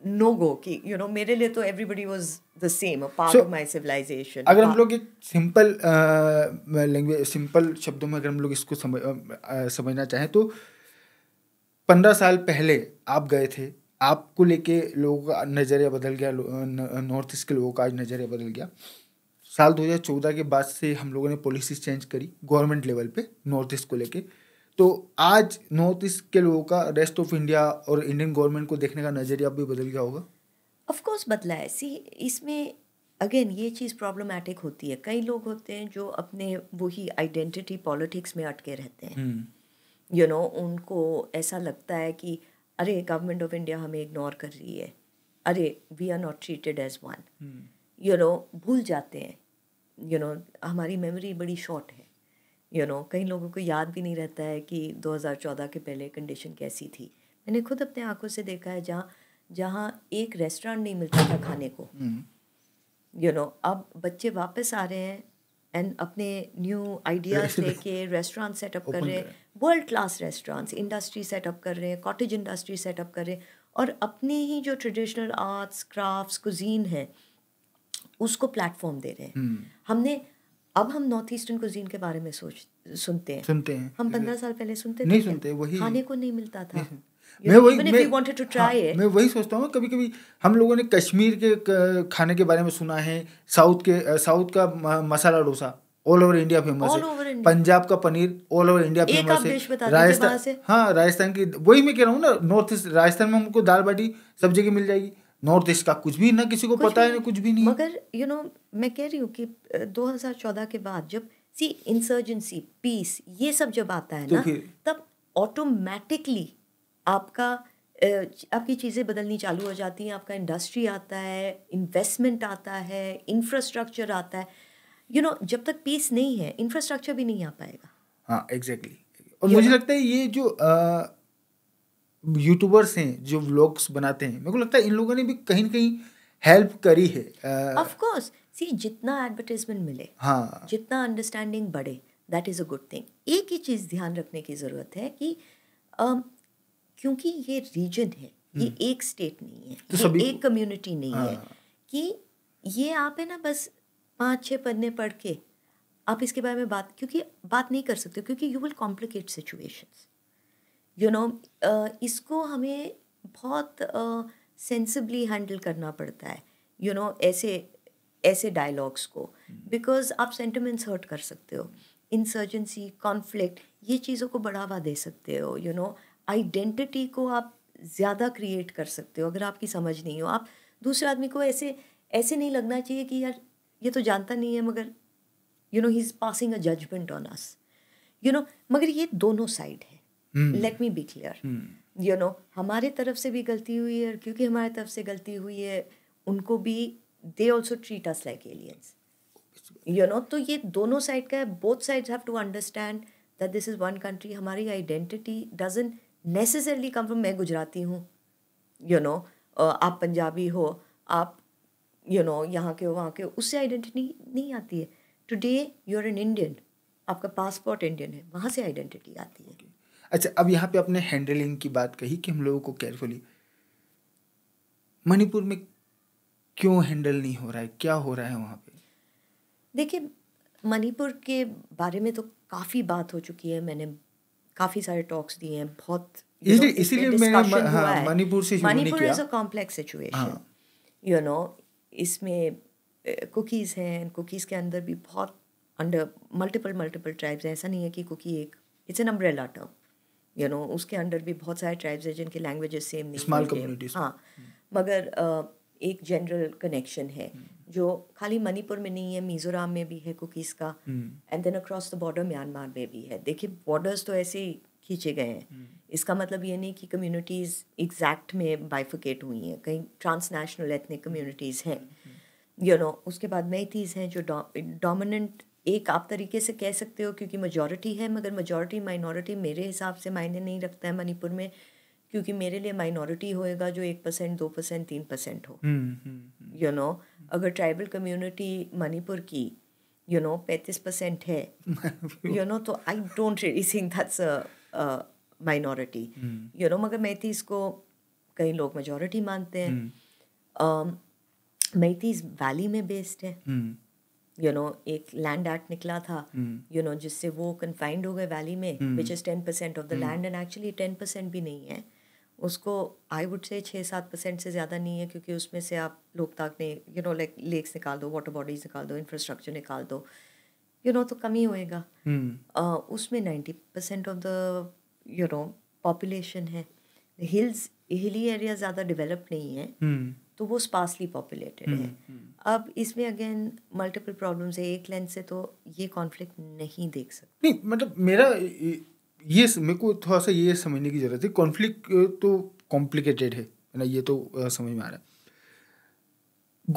नो गो कि यू नो मेरे लिए तो everybody was the same a part of my civilization अगर हम लोग एक सिंपल लैंग्वेज सिंपल शब्दों में अगर हम लोग इसको समझ uh, समझना चाहें तो पंद्रह साल पहले आप गए थे आपको लेके लोगों का नज़रिया बदल गया नॉर्थ ईस्ट के लोगों का आज नज़रिया बदल गया साल 2014 के बाद से हम लोगों ने पॉलिसीज चेंज करी गवर्नमेंट लेवल पे नॉर्थ ईस्ट को लेके तो आज नॉर्थ ईस्ट के लोगों का रेस्ट ऑफ इंडिया और इंडियन गवर्नमेंट को देखने का नज़रिया भी बदल गया होगा ऑफकोर्स बदला है सी इसमें अगेन ये चीज़ प्रॉब्लमेटिक होती है कई लोग होते हैं जो अपने वही आइडेंटिटी पॉलिटिक्स में अटके रहते हैं यू हम्म। नो उनको ऐसा लगता है कि अरे गवर्नमेंट ऑफ इंडिया हमें इग्नोर कर रही है अरे we are not treated as one you know भूल जाते हैं यू नो हमारी मेमोरी बड़ी शॉर्ट है यू you नो know, कई लोगों को याद भी नहीं रहता है कि 2014 के पहले कंडीशन कैसी थी मैंने खुद अपने आंखों से देखा है जहाँ जहाँ एक रेस्टोरेंट नहीं मिलता था खाने को you hmm. Know you know, अब बच्चे वापस आ रहे हैं एंड अपने न्यू आइडियाज़ *laughs* लेके रेस्टोरेंट सेटअप कर रहे हैं world class restaurants industry setup कर रहे हैं कॉटेज इंडस्ट्री सेटअप कर रहे हैं और अपने ही जो ट्रेडिशनल आर्ट्स क्राफ्ट कुजीन है उसको प्लेटफॉर्म दे रहे हैं hmm. हमने अब हम नॉर्थ ईस्टर्न कुजीन के बारे में सोच सुनते हैं सुनते हैं हम पंद्रह साल पहले सुनते नहीं थे सुनते वही खाने को नहीं मिलता था नहीं मैं वही मैं, हाँ, मैं वही सोचता हूँ कभी कभी हम लोगों ने कश्मीर के खाने के बारे में सुना है साउथ के साउथ का masala dosa all over India famous है पंजाब का paneer all over India famous है राजस्थान हाँ राजस्थान की वही मैं कह रहा हूँ ना नॉर्थ ईस्ट राजस्थान में हमको दाल बाटी सब जगह मिल जाएगी नॉर्थ ईस्ट का कुछ भी ना किसी को पता है कुछ भी नहीं मगर यू नो मैं कह रही हूँ कि 2014 के बाद जब सी इंसर्जेंसी पीस ये सब जब आता है तो ना तब ऑटोमेटिकली आपका आपकी चीज़ें बदलनी चालू हो जाती हैं आपका इंडस्ट्री आता है इन्वेस्टमेंट आता है इंफ्रास्ट्रक्चर आता है यू you नो know, जब तक पीस नहीं है इंफ्रास्ट्रक्चर भी नहीं आ पाएगा हाँ एग्जैक्टली exactly. और मुझे लगता है ये जो आ, यूट्यूबर्स हैं जो व्लॉग्स बनाते हैं मेरे को लगता है इन लोगों ने भी कहीं ना कहीं हेल्प करी है ऑफ कोर्स सी जितना एडवर्टाइजमेंट मिले हाँ जितना अंडरस्टैंडिंग बढ़े that is a good thing एक ही चीज़ ध्यान रखने की ज़रूरत है कि um, क्योंकि ये रीजन है ये हम्म। एक स्टेट नहीं है तो ये एक कम्युनिटी नहीं हाँ. है कि ये आप है ना बस पाँच छः पन्ने पढ़ के आप इसके बारे में बात क्योंकि बात नहीं कर सकते क्योंकि you will complicate situations you know इसको हमें बहुत सेंसिबली uh, हैंडल करना पड़ता है यू you नो know, ऐसे ऐसे डायलॉग्स को बिकॉज hmm. आप सेंटिमेंट्स हर्ट कर सकते हो इंसर्जेंसी कॉन्फ्लिक्ट ये चीज़ों को बढ़ावा दे सकते हो यू नो आइडेंटिटी को आप ज़्यादा क्रिएट कर सकते हो अगर आपकी समझ नहीं हो आप दूसरे आदमी को ऐसे ऐसे नहीं लगना चाहिए कि यार ये तो जानता नहीं है मगर you know he is passing a judgement on us you know मगर ये दोनों साइड है let me be clear you know हमारे तरफ से भी गलती हुई है और क्योंकि हमारे तरफ से गलती हुई है उनको भी they also treat us like aliens you know तो ये दोनों साइड का है both side have to understand that this is one country हमारी identity doesn't necessarily come from मैं गुजराती हूँ यू नो आप पंजाबी हो आप यू नो यहाँ के हो वहाँ के हो उससे आइडेंटिटी नहीं आती है today you are an Indian आपका पासपोर्ट इंडियन है वहाँ से आइडेंटिटी आती है अच्छा अब यहाँ पे अपने हैंडलिंग की बात कही कि हम लोगों को केयरफुली मणिपुर में क्यों हैंडल नहीं हो रहा है क्या हो रहा है वहाँ पे देखिए मणिपुर के बारे में तो काफ़ी बात हो चुकी है मैंने काफ़ी सारे टॉक्स दिए हैं बहुत इसीलिए मैंने हाँ, मणिपुर से मणिपुर हाँ। Is a complex situation you know इसमें कुकीज़ हैं कुकीज़ के अंदर भी बहुत अंडर मल्टीपल मल्टीपल ट्राइब्स हैं ऐसा नहीं है कि कुकी एक it's an umbrella term you know उसके अंडर भी बहुत सारे ट्राइब्स हैं जिनके लैंग्वेजेस सेम नहीं हाँ मगर एक जनरल कनेक्शन है hmm. जो खाली मणिपुर में नहीं है मिजोरम में भी है कुकीज़ का and then across the border Myanmar में भी है देखिए बॉर्डर्स तो ऐसे ही खींचे गए हैं hmm. इसका मतलब ये नहीं कि कम्युनिटीज़ एग्जैक्ट में बाइफिकेट हुई हैं कहीं ट्रांसनेशनल एथनिक कम्युनिटीज़ हैं यू hmm. नो उसके बाद मैथीज़ हैं जो डोमिनेंट एक आप तरीके से कह सकते हो क्योंकि मजॉरिटी है मगर मजॉरिटी माइनॉरिटी मेरे हिसाब से मायने नहीं रखता है मणिपुर में क्योंकि मेरे लिए माइनॉरिटी होएगा जो एक परसेंट दो परसेंट तीन परसेंट हो यू हम्म, नो हम्म, हम्म। you know, अगर ट्राइबल कम्युनिटी मणिपुर की यू नो पैंतीस परसेंट है यू *laughs* नो तो I don't really think that's minority you know मगर मैथीज को कई लोग मेजोरिटी मानते हैं um, मैथीज वैली में बेस्ड है यू you नो know, एक लैंड एक्ट निकला था यू hmm. नो जिससे वो कन्फाइंड हो गए वैली में which is ten percent of the land and actually ten percent भी नहीं है उसको आई वुड से छः सात परसेंट से ज़्यादा नहीं है क्योंकि उसमें से आप ताक ने यू नो लाइक लेक्स निकाल दो वाटर बॉडीज निकाल दो इंफ्रास्ट्रक्चर निकाल दो यू you नो know, तो कम ही होएगा hmm. uh, उसमें ninety percent of the you know population है हिल्स हिली एरिया ज़्यादा डेवलप नहीं है hmm. तो वो स्पार्सली पॉपुलेटेड है हम्म, हम्म। अब इसमें अगेन मल्टीपल प्रॉब्लम्स है एक लेंस से तो ये कॉन्फ्लिक्ट नहीं देख सकते नहीं मतलब मेरा ये मेरे को थोड़ा सा ये समझने की ज़रूरत है कॉन्फ्लिक्ट तो कॉम्प्लिकेटेड है ना ये तो समझ में आ रहा है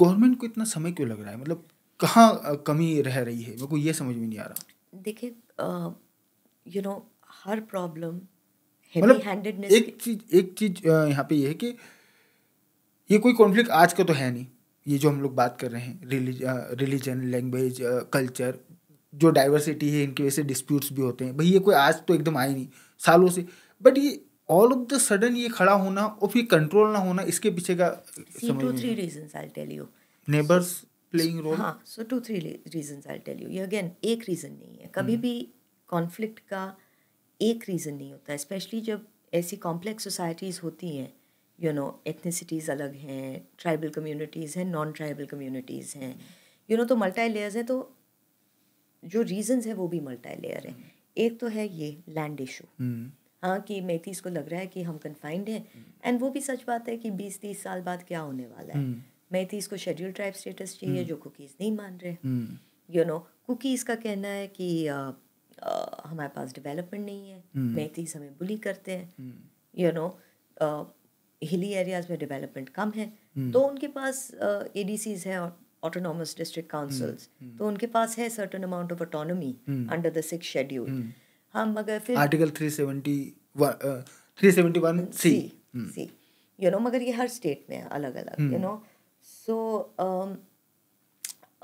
गवर्नमेंट को इतना समय क्यों लग रहा है मतलब कहाँ कमी रह रही है मेरे को ये समझ में नहीं आ रहा देखिए यू नो हर प्रॉब्लम मतलब एक चीज एक चीज यहाँ पे ये है कि ये कोई कॉन्फ्लिक्ट आज का तो है नहीं ये जो हम लोग बात कर रहे हैं रिलीजन लैंग्वेज कल्चर जो डाइवर्सिटी है इनकी वजह से डिस्प्यूट्स भी होते हैं भाई ये कोई आज तो एकदम आए नहीं सालों से बट ये ऑल ऑफ द सडन ये खड़ा होना और फिर कंट्रोल ना होना इसके पीछे का two three reasons I tell you neighbours playing role हाँ so two three reasons I tell you ये अगेन एक रीज़न नहीं है कभी हम्म। भी कॉन्फ्लिक्ट का एक रीज़न नहीं होता स्पेशली जब ऐसी कॉम्प्लेक्स सोसाइटीज़ होती हैं यू नो एथनिसिटीज़ अलग हैं ट्राइबल कम्युनिटीज़ हैं नॉन ट्राइबल कम्युनिटीज़ हैं यू नो तो मल्टाई लेयर्स हैं तो जो रीजंस हैं वो भी मल्टाई लेयर हैं hmm. एक तो है ये लैंड इशू hmm. हाँ कि मेथीस को लग रहा है कि हम कन्फाइंड हैं एंड hmm. वो भी सच बात है कि बीस तीस साल बाद क्या होने वाला है मेथीस को शेड्यूल ट्राइब स्टेटस चाहिए जो कुकीज़ नहीं मान रहे यू नो कुकीज़ का कहना है कि हमारे पास डेवलपमेंट नहीं है मेथीस हमें बुली करते हैं यू नो हिली एरियाज में डेवलपमेंट कम है hmm. तो उनके पास ए डी सीज है और ऑटोनॉमस डिस्ट्रिक्ट काउंसिल्स तो उनके पास है certain amount of autonomy under the six schedule hmm मगर फिर article three seventy three seventy one C C you know मगर ये हर स्टेट में है अलग अलग you know so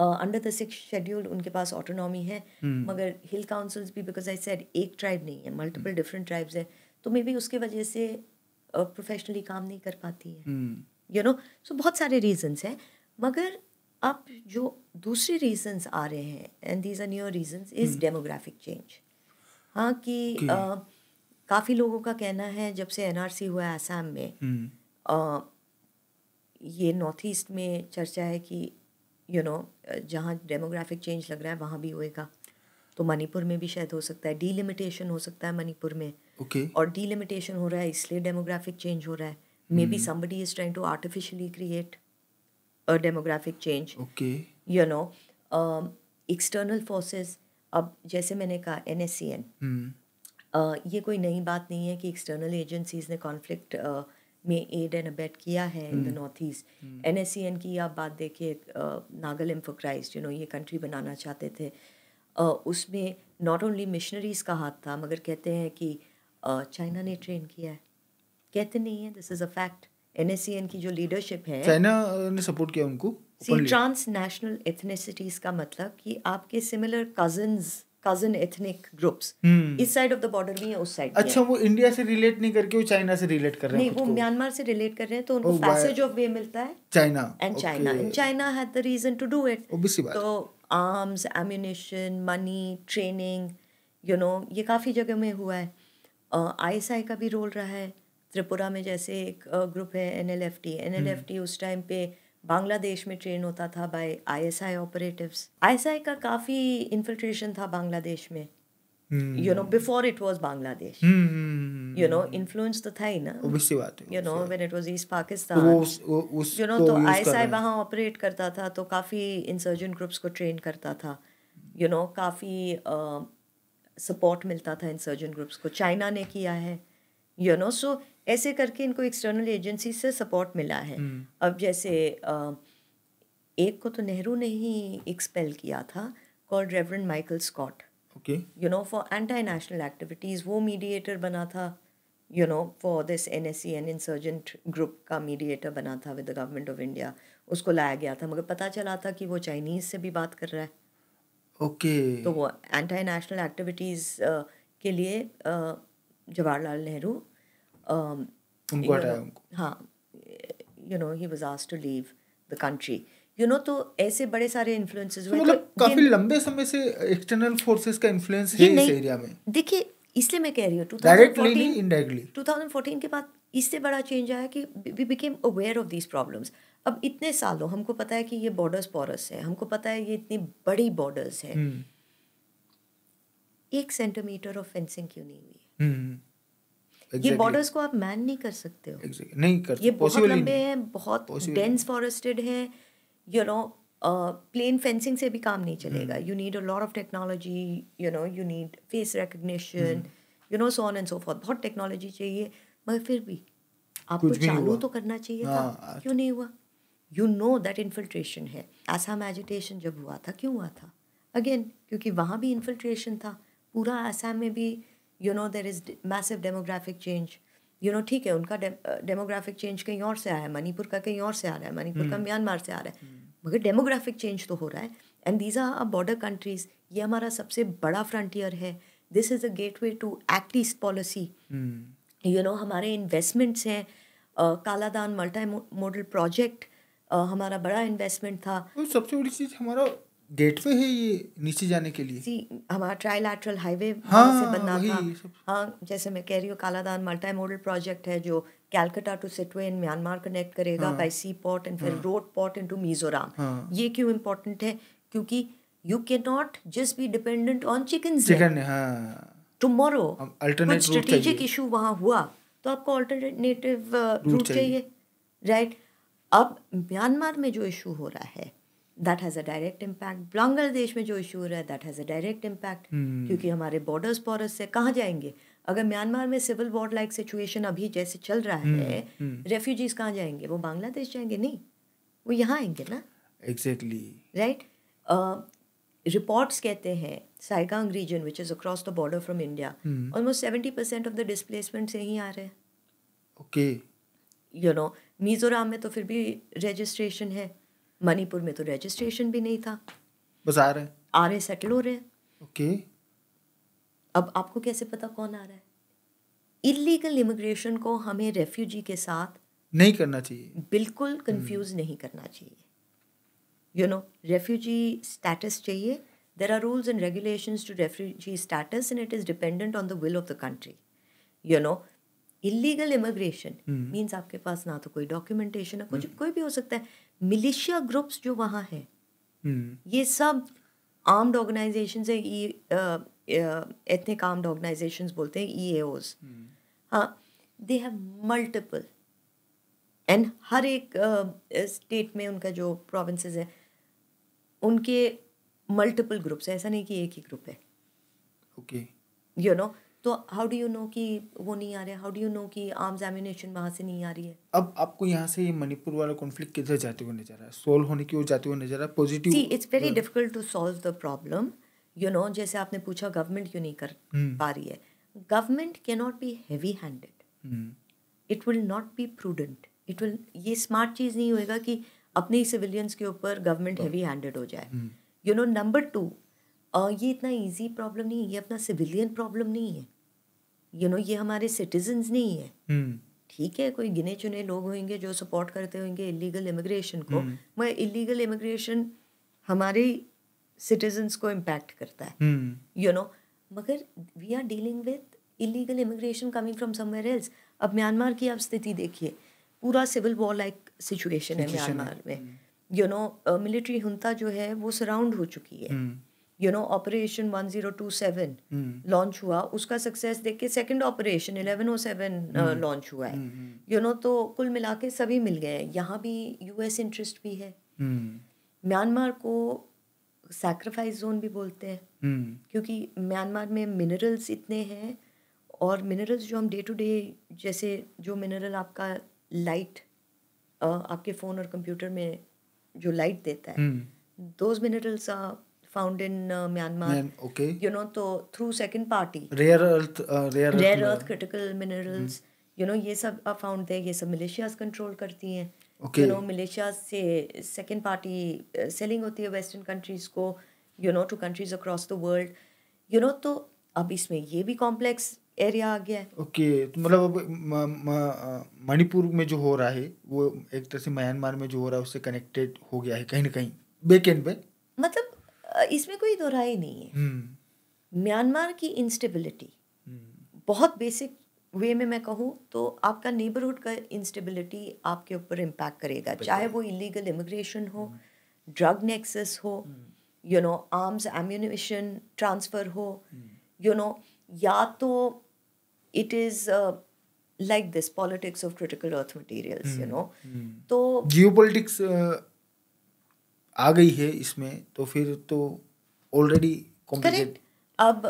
under the six schedule उनके पास ऑटोनॉमी है hmm. मगर हिल काउंसिल्स भी बिकॉज आई सेड एक ट्राइब नहीं है मल्टीपल डिफरेंट ट्राइब्स हैं तो मे बी उसके वजह से प्रोफेशनली काम नहीं कर पाती है यू नो सो बहुत सारे रीजंस हैं मगर अब जो दूसरे रीजंस आ रहे हैं and these are new reasons is demographic change हाँ कि काफ़ी लोगों का कहना है जब से एनआरसी हुआ है आसाम में हम्म। ये नॉर्थ ईस्ट में चर्चा है कि यू नो जहाँ डेमोग्राफिक चेंज लग रहा है वहाँ भी होएगा तो मणिपुर में भी शायद हो सकता है डीलिमिटेशन हो सकता है मणिपुर में ओके okay. और डीलिमिटेशन हो रहा है इसलिए डेमोग्राफिक चेंज हो रहा है maybe somebody is trying to artificially create a demographic change okay you know external forces अब जैसे मैंने कहा एन एस सी एन ये कोई नई बात नहीं है कि एक्सटर्नल एजेंसीज ने कॉन्फ्लिक्ट में एड एंड अबेट किया है in the north east N S C N की आप बात देखिए नागल एम्फोक्राइज क्राइस्ट यू नो ये कंट्री बनाना चाहते थे उसमें नॉट ओनली मिशनरीज का हाथ था मगर कहते हैं कि चाइना ने ट्रेन किया है कहते नहीं है this is a fact N S C N की जो लीडरशिप है चाइना ने सपोर्ट किया उनको सी ट्रांस नेशनल एथनिसिटीज का मतलब कि आपके similar cousins cousin ethnic groups इस साइड ऑफ द बॉर्डर भी है उस साइड अच्छा वो इंडिया से रिलेट नहीं करके वो चाइना से रिलेट कर रहे हैं नहीं वो म्यांमार से रिलेट कर रहे हैं तो उनको पैसेज ऑफ वे मिलता है China and China and China had the reason to do it तो arms ammunition money training you know ये काफ़ी जगह में हुआ है आई एस आई का भी रोल रहा है त्रिपुरा में जैसे एक ग्रुप है N L F T N L F T उस टाइम पे बांग्लादेश में ट्रेन होता था by I S I operatives I S I का काफ़ी इन्फिल्ट्रेशन था बांग्लादेश में you know before it was Bangladesh you know influence तो था ही ना you know when it was east Pakistan you know तो आई वहाँ ऑपरेट करता था तो काफी इंसर्जेंट ग्रुप्स को ट्रेन करता था यू नो काफी सपोर्ट मिलता था इंसर्जेंट ग्रुप्स को चाइना ने किया है यू नो सो ऐसे करके इनको एक्सटर्नल एजेंसी से सपोर्ट मिला है hmm. अब जैसे एक को तो नेहरू ने ही एक्सपेल किया था called reverend Michael Scott you know for anti national activities वो मीडिएटर बना था you know for this N S C N insurgent group का मीडिएटर बना था with the government of India उसको लाया गया था मगर पता चला था कि वो चाइनीज़ से भी बात कर रहा है ओके तो वो एंटी नेशनल एक्टिविटीज़ के लिए जवाहरलाल नेहरू हाँ you know he was asked to leave the country you know तो ऐसे बड़े सारे इन्फ्लुएंसेस हुए तो तो मतलब काफी लंबे समय से एक्सटर्नल फोर्सेस का इन्फ्लुएंस है इस एरिया में देखिए इसलिए मैं कह रही हूँ डायरेक्टली नहीं इनडायरेक्टली 2014 के बाद इससे बड़ा चेंज आया कि we became aware of these problems अब इतने सालों हमको पता है कि ये बॉर्डर्स पोरस है हमको पता है ये इतनी बड़ी बॉर्डर्स है हम्म। एक सेंटीमीटर ऑफ फेंसिंग क्यों नहीं हुई हम्म, हम्म। exactly. ये बॉर्डर्स को आप मैन नहीं कर सकते हो exactly. नहीं कर ये बहुत लंबे हैं बहुत डेंस फॉरेस्टेड हैं यू नो प्लेन फेंसिंग से भी काम नहीं hmm. चलेगा you need a lot of technology you know you need face recognition you know so on and so forth बहुत टेक्नोलॉजी चाहिए मगर फिर भी आपको चालू तो करना चाहिए था हाँ, क्यों नहीं हुआ यू नो दैट इन्फिल्ट्रेशन है आसाम मेजिटेशन जब हुआ था क्यों हुआ था अगेन क्योंकि वहाँ भी इन्फिल्ट्रेशन था पूरा आसाम में भी you know there is massive demographic change you know ठीक है उनका डेमोग्राफिक चेंज कहीं और से आया है मणिपुर का कहीं और से आ रहा है मणिपुर का हम्म। म्यांमार से आ रहा है हम्म। मगर डेमोग्राफिक चेंज तो हो रहा है and these are a border countries ये हमारा सबसे बड़ा फ्रंटियर है this is hmm. A gateway to act east policy you know हमारे इन्वेस्टमेंट्स हैं कालादान मल्टा मोडल प्रोजेक्ट हमारा बड़ा इन्वेस्टमेंट था तो सबसे बड़ी चीज़ हमारा गेटवे है ये नीचे जाने के लिए जी हमारा ट्राइलैटरल हाईवे हाँ, से बना था हाँ जैसे मैं कह रही हूँ कालादान मल्टा मॉडल प्रोजेक्ट है जो Calcutta to Sittwe in Myanmar connect करेगा बाई सी पोर्ट एंड फिर रोड पोर्ट टू मिजोराम ये क्यों इम्पोर्टेंट है क्योंकि you can not just be dependent on chicken chicken tomorrow strategic issue वहाँ हुआ तो आपको अल्टरनेटिव रूट uh, चाहिए राइट अब म्यांमार में जो इशू हो रहा है that has a direct impact Bangladesh में जो इशू हो रहा है that has a direct impact क्योंकि हमारे बॉर्डर्स पॉरस से कहाँ जाएंगे अगर म्यांमार में सिविल वॉर लाइक सिचुएशन अभी जैसे चल रहा है रेफ्यूजीज कहाँ जाएंगे वो बांग्लादेश जाएंगे नहीं वो यहाँ आएंगे ना एग्जैक्टली राइट रिपोर्ट्स कहते हैं Sagaing region which is across the border from India almost seventy percent of the displacement से ही आ रहे हैं ओके यू नो मिजोराम में तो फिर भी रजिस्ट्रेशन है मणिपुर में तो रजिस्ट्रेशन भी नहीं था बस आ रहे आ रहे सेटल हो रहे ओके अब आपको कैसे पता कौन आ रहा है इलीगल इमिग्रेशन को हमें रेफ्यूजी के साथ नहीं करना चाहिए बिल्कुल कंफ्यूज हम्म। hmm. नहीं करना चाहिए यू नो रेफ्यूजी स्टेटस चाहिए there are rules and regulation to refugee status and it is dependent on the will of the country you know illegal immigration means आपके पास ना तो कोई डॉक्यूमेंटेशन है कुछ hmm. कोई भी हो सकता है मिलिशिया ग्रुप्स जो वहाँ है hmm. हम्म। ये सब आर्म्ड ऑर्गेनाइजेशन है एथनिक आर्म्ड ऑर्गेनाइजेशन बोलते हैं ई e एज हम्म। हाँ दे हैव मल्टीपल एंड हर एक स्टेट uh, में उनका जो प्रोविंसेस है उनके मल्टीपल ग्रुप्स है ऐसा नहीं कि एक ही ग्रुप है ओके यू नो तो हाउ डू यू नो कि वो नहीं आ रहे हाउ डू यू नो कि आर्म्स एमिनेशन वहाँ से नहीं आ रही है अब आपको यहाँ से ये मणिपुर वाला कॉन्फ्लिक्ट किधर जाते हुए नजर आ रहा है सोल्व होने की ओर जाते हुए नजर आ रहा है positive it's very difficult to solve the problem you know जैसे आपने पूछा गवर्नमेंट क्यों नहीं कर hmm. पा रही है गवर्नमेंट के not be heavy handed it will not be prudent it will ये स्मार्ट चीज़ नहीं होएगा कि अपने ही सिविलियंस के ऊपर गवर्नमेंट हैवी हैंडेड हो जाए यू नो नंबर टू ये इतना इजी प्रॉब्लम नहीं है ये अपना सिविलियन प्रॉब्लम नहीं है यू नो ये हमारे सिटीजन्स नहीं है हम्म। ठीक है कोई गिने चुने लोग होंगे जो सपोर्ट करते होंगे इलीगल इमिग्रेशन को हम्म। मगर इलीगल इमिग्रेशन हमारे सिटीजन्स को इम्पैक्ट करता है यू हम्म। नो मगर we are dealing with illegal immigration coming from somewhere else अब म्यांमार की आप स्थिति देखिए पूरा सिविल वॉर लाइक सिचुएशन है म्यांमार में यू नो मिलिट्री हुंता जो है वो सराउंड हो चुकी है hmm. You know operation one zero two seven launch हुआ उसका सक्सेस देख के second operation eleven o seven launch हुआ है you hmm. Know hmm. you know, तो कुल मिला के सभी मिल गए हैं यहाँ भी यूएस इंटरेस्ट भी है hmm. म्यांमार को सैक्रिफाइस जोन भी बोलते हैं hmm. क्योंकि म्यांमार में मिनरल्स इतने हैं और मिनरल्स जो हम डे टू डे जैसे जो मिनरल आपका लाइट uh, आपके फ़ोन और कंप्यूटर में जो लाइट देता है those minerals are found in uh, Myanmar. Man, okay. You know, so through second party. Rare earth, uh, rare, rare earth, earth critical minerals. Hmm. You know, ये सब are found there. ये सब militias control करती हैं. Okay. You know, militias से second party uh, selling होती है western countries को. You know, to countries across the world. You know, तो अब इसमें ये भी complex एरिया आ गया है ओके okay, तो मतलब अब मणिपुर में जो हो रहा है वो एक तरह से म्यांमार में जो हो रहा है उससे कनेक्टेड हो गया है कहीं ना कहीं बेक पे मतलब इसमें कोई दो राय नहीं है हम्म। म्यांमार की इंस्टेबिलिटी हम्म। बहुत बेसिक वे में मैं कहूँ तो आपका नेबरहुड का इंस्टेबिलिटी आपके ऊपर इम्पैक्ट करेगा चाहे वो इलीगल इमिग्रेशन हो ड्रग हम्म। नेक्सेस हो you know arms ammunition transfer हो यू नो या तो it is like this politics of critical earth materials you know तो जियोपॉलिटिक्स आ गई है इसमें तो फिर तो ऑलरेडी कॉम्प्लिकेट अब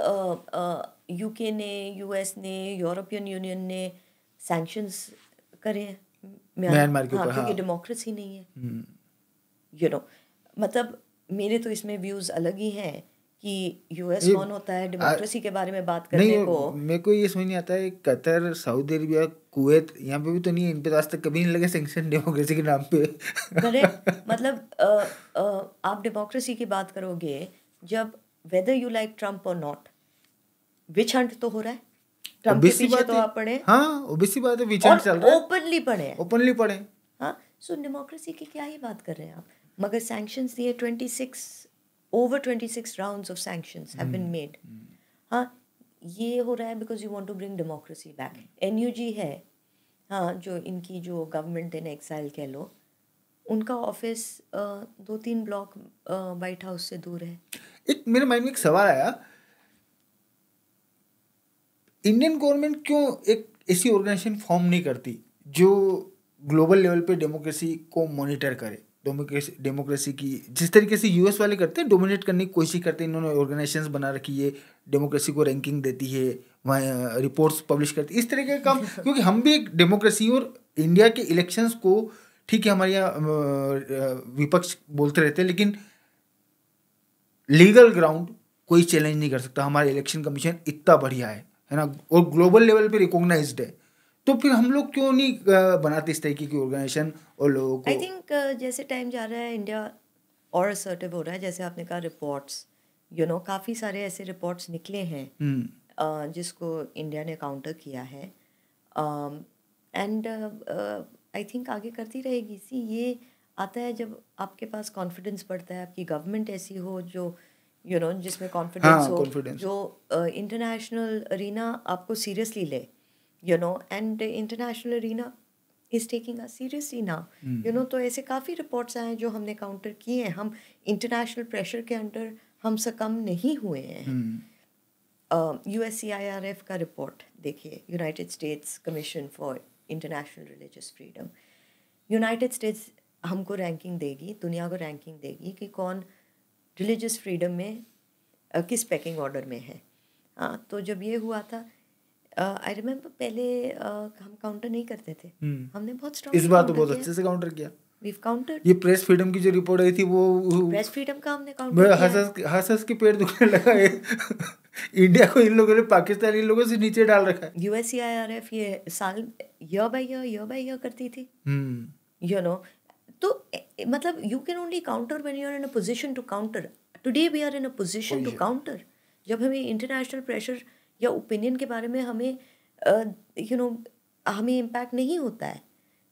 यूके ने यूएस ने यूरोपियन यूनियन ने सैंक्शंस करे हैं म्यांमार के हाँ, ऊपर हाँ, क्योंकि डेमोक्रेसी नहीं है you hmm. Know you know, मतलब मेरे तो इसमें व्यूज अलग ही हैं कि यूएस कौन होता है डेमोक्रेसी के बारे में बात करने को मेरे को ये समझ नहीं आता है कतर सऊदी अरबिया कुवैत यहाँ पे भी तो नहीं है इन पे तो आज तक कभी नहीं लगे सेंक्शन डेमोक्रेसी के नाम पे अरे *laughs* मतलब आ, आ, आप डेमोक्रेसी की बात करोगे जब वेदर यू लाइक ट्रम्प और नॉट विच हंट तो हो रहा है ट्रम्प के पीछे तो आप हाँ ओबीसी बात है विच हंट चल रहा है ओपनली ओपनली हाँ सो डेमोक्रेसी की क्या ही बात कर रहे हैं आप मगर दिए ट्वेंटी सिक्स ये हो रहा है because you want to bring democracy back N U G है हाँ जो इनकी जो गवर्नमेंट इन एक्साइल कह लो उनका ऑफिस दो तीन ब्लॉक वाइट हाउस से दूर है एक मेरे माइंड में एक सवाल आया इंडियन गवर्नमेंट क्यों एक ऐसी ऑर्गेनाइजेशन फॉर्म नहीं करती जो ग्लोबल लेवल पे डेमोक्रेसी को मॉनिटर करे डेमोक्रेसी डेमोक्रेसी की जिस तरीके से यूएस वाले करते हैं डोमिनेट करने की कोशिश करते हैं इन्होंने ऑर्गेनाइजेशन बना रखी है डेमोक्रेसी को रैंकिंग देती है वहाँ रिपोर्ट्स पब्लिश करती है इस तरीके का काम *laughs* क्योंकि हम भी एक डेमोक्रेसी और इंडिया के इलेक्शंस को ठीक है हमारे यहाँ विपक्ष बोलते रहते हैं लेकिन लीगल ग्राउंड कोई चैलेंज नहीं कर सकता हमारा इलेक्शन कमीशन इतना बढ़िया है है ना और ग्लोबल लेवल पे रिकॉग्नाइज्ड है तो फिर हम लोग क्यों नहीं बनाते इस तरीके की ऑर्गेनाइजेशन और लोगों को आई थिंक uh, जैसे टाइम जा रहा है इंडिया और असर्टिव हो रहा है जैसे आपने कहा रिपोर्ट्स यू नो काफ़ी सारे ऐसे रिपोर्ट्स निकले हैं hmm. uh, जिसको इंडिया ने काउंटर किया है एंड आई थिंक आगे करती रहेगी सी ये आता है जब आपके पास कॉन्फिडेंस बढ़ता है आपकी गवर्नमेंट ऐसी हो जो यू you नो know, जिसमें कॉन्फिडेंस हाँ, हो confidence. जो इंटरनेशनल uh, अरीना आपको सीरियसली ले you know and international arena is taking a seriously ना यू नो तो ऐसे काफ़ी रिपोर्ट्स आए हैं जो हमने काउंटर किए हैं हम इंटरनेशनल प्रेशर के अंडर हम सकम नहीं हुए हैं U S C I R F का रिपोर्ट देखिए United States Commission for International Religious Freedom United States हमको रैंकिंग देगी दुनिया को रैंकिंग देगी कि कौन रिलीजियस फ्रीडम में किस पैकिंग ऑर्डर में है हाँ तो जब ये हुआ था आई रिमेम्बर पहले हम काउंटर नहीं करते थे हम्म। हमने बहुत इस बार तो बहुत अच्छे से काउंटर किया ये प्रेस फ्रीडम की जो रिपोर्ट आई थी वो प्रेस फ्रीडम का हमने काउंटर किया हसस के पेड़ दुखने लगा है इंडिया को इन लोगों ने पाकिस्तान इन लोगों से नीचे डाल रखा है यूएससीआईआरएफ ये साल year by year year by year करती थी यू हम्म। नो तो मतलब you can only counter when you are in a position to counter today we are in a position to counter जब हमें इंटरनेशनल प्रेशर या opinion के बारे में हमें यू uh, नो हमें इम्पैक्ट नहीं होता है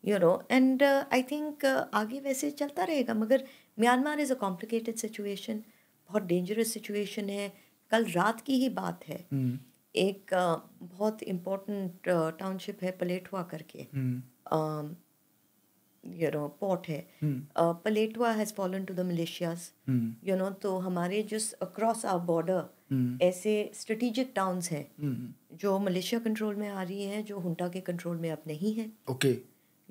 you know and I think आगे वैसे चलता रहेगा मगर Myanmar is a complicated situation बहुत डेंजरस सिचुएशन है कल रात की ही बात है mm. एक uh, बहुत इम्पोर्टेंट टाउनशिप uh, है पलेटवा करके यू नो पोर्ट है hmm. uh, Paletwa has fallen to the militias you know तो हमारे जिस अक्रॉस आवर बॉर्डर हम्म। ऐसे स्ट्रेटेजिक टाउन्स हैं हम्म। जो मलेशिया कंट्रोल में आ रही हैं जो हुंटा के कंट्रोल में अब नहीं है ओके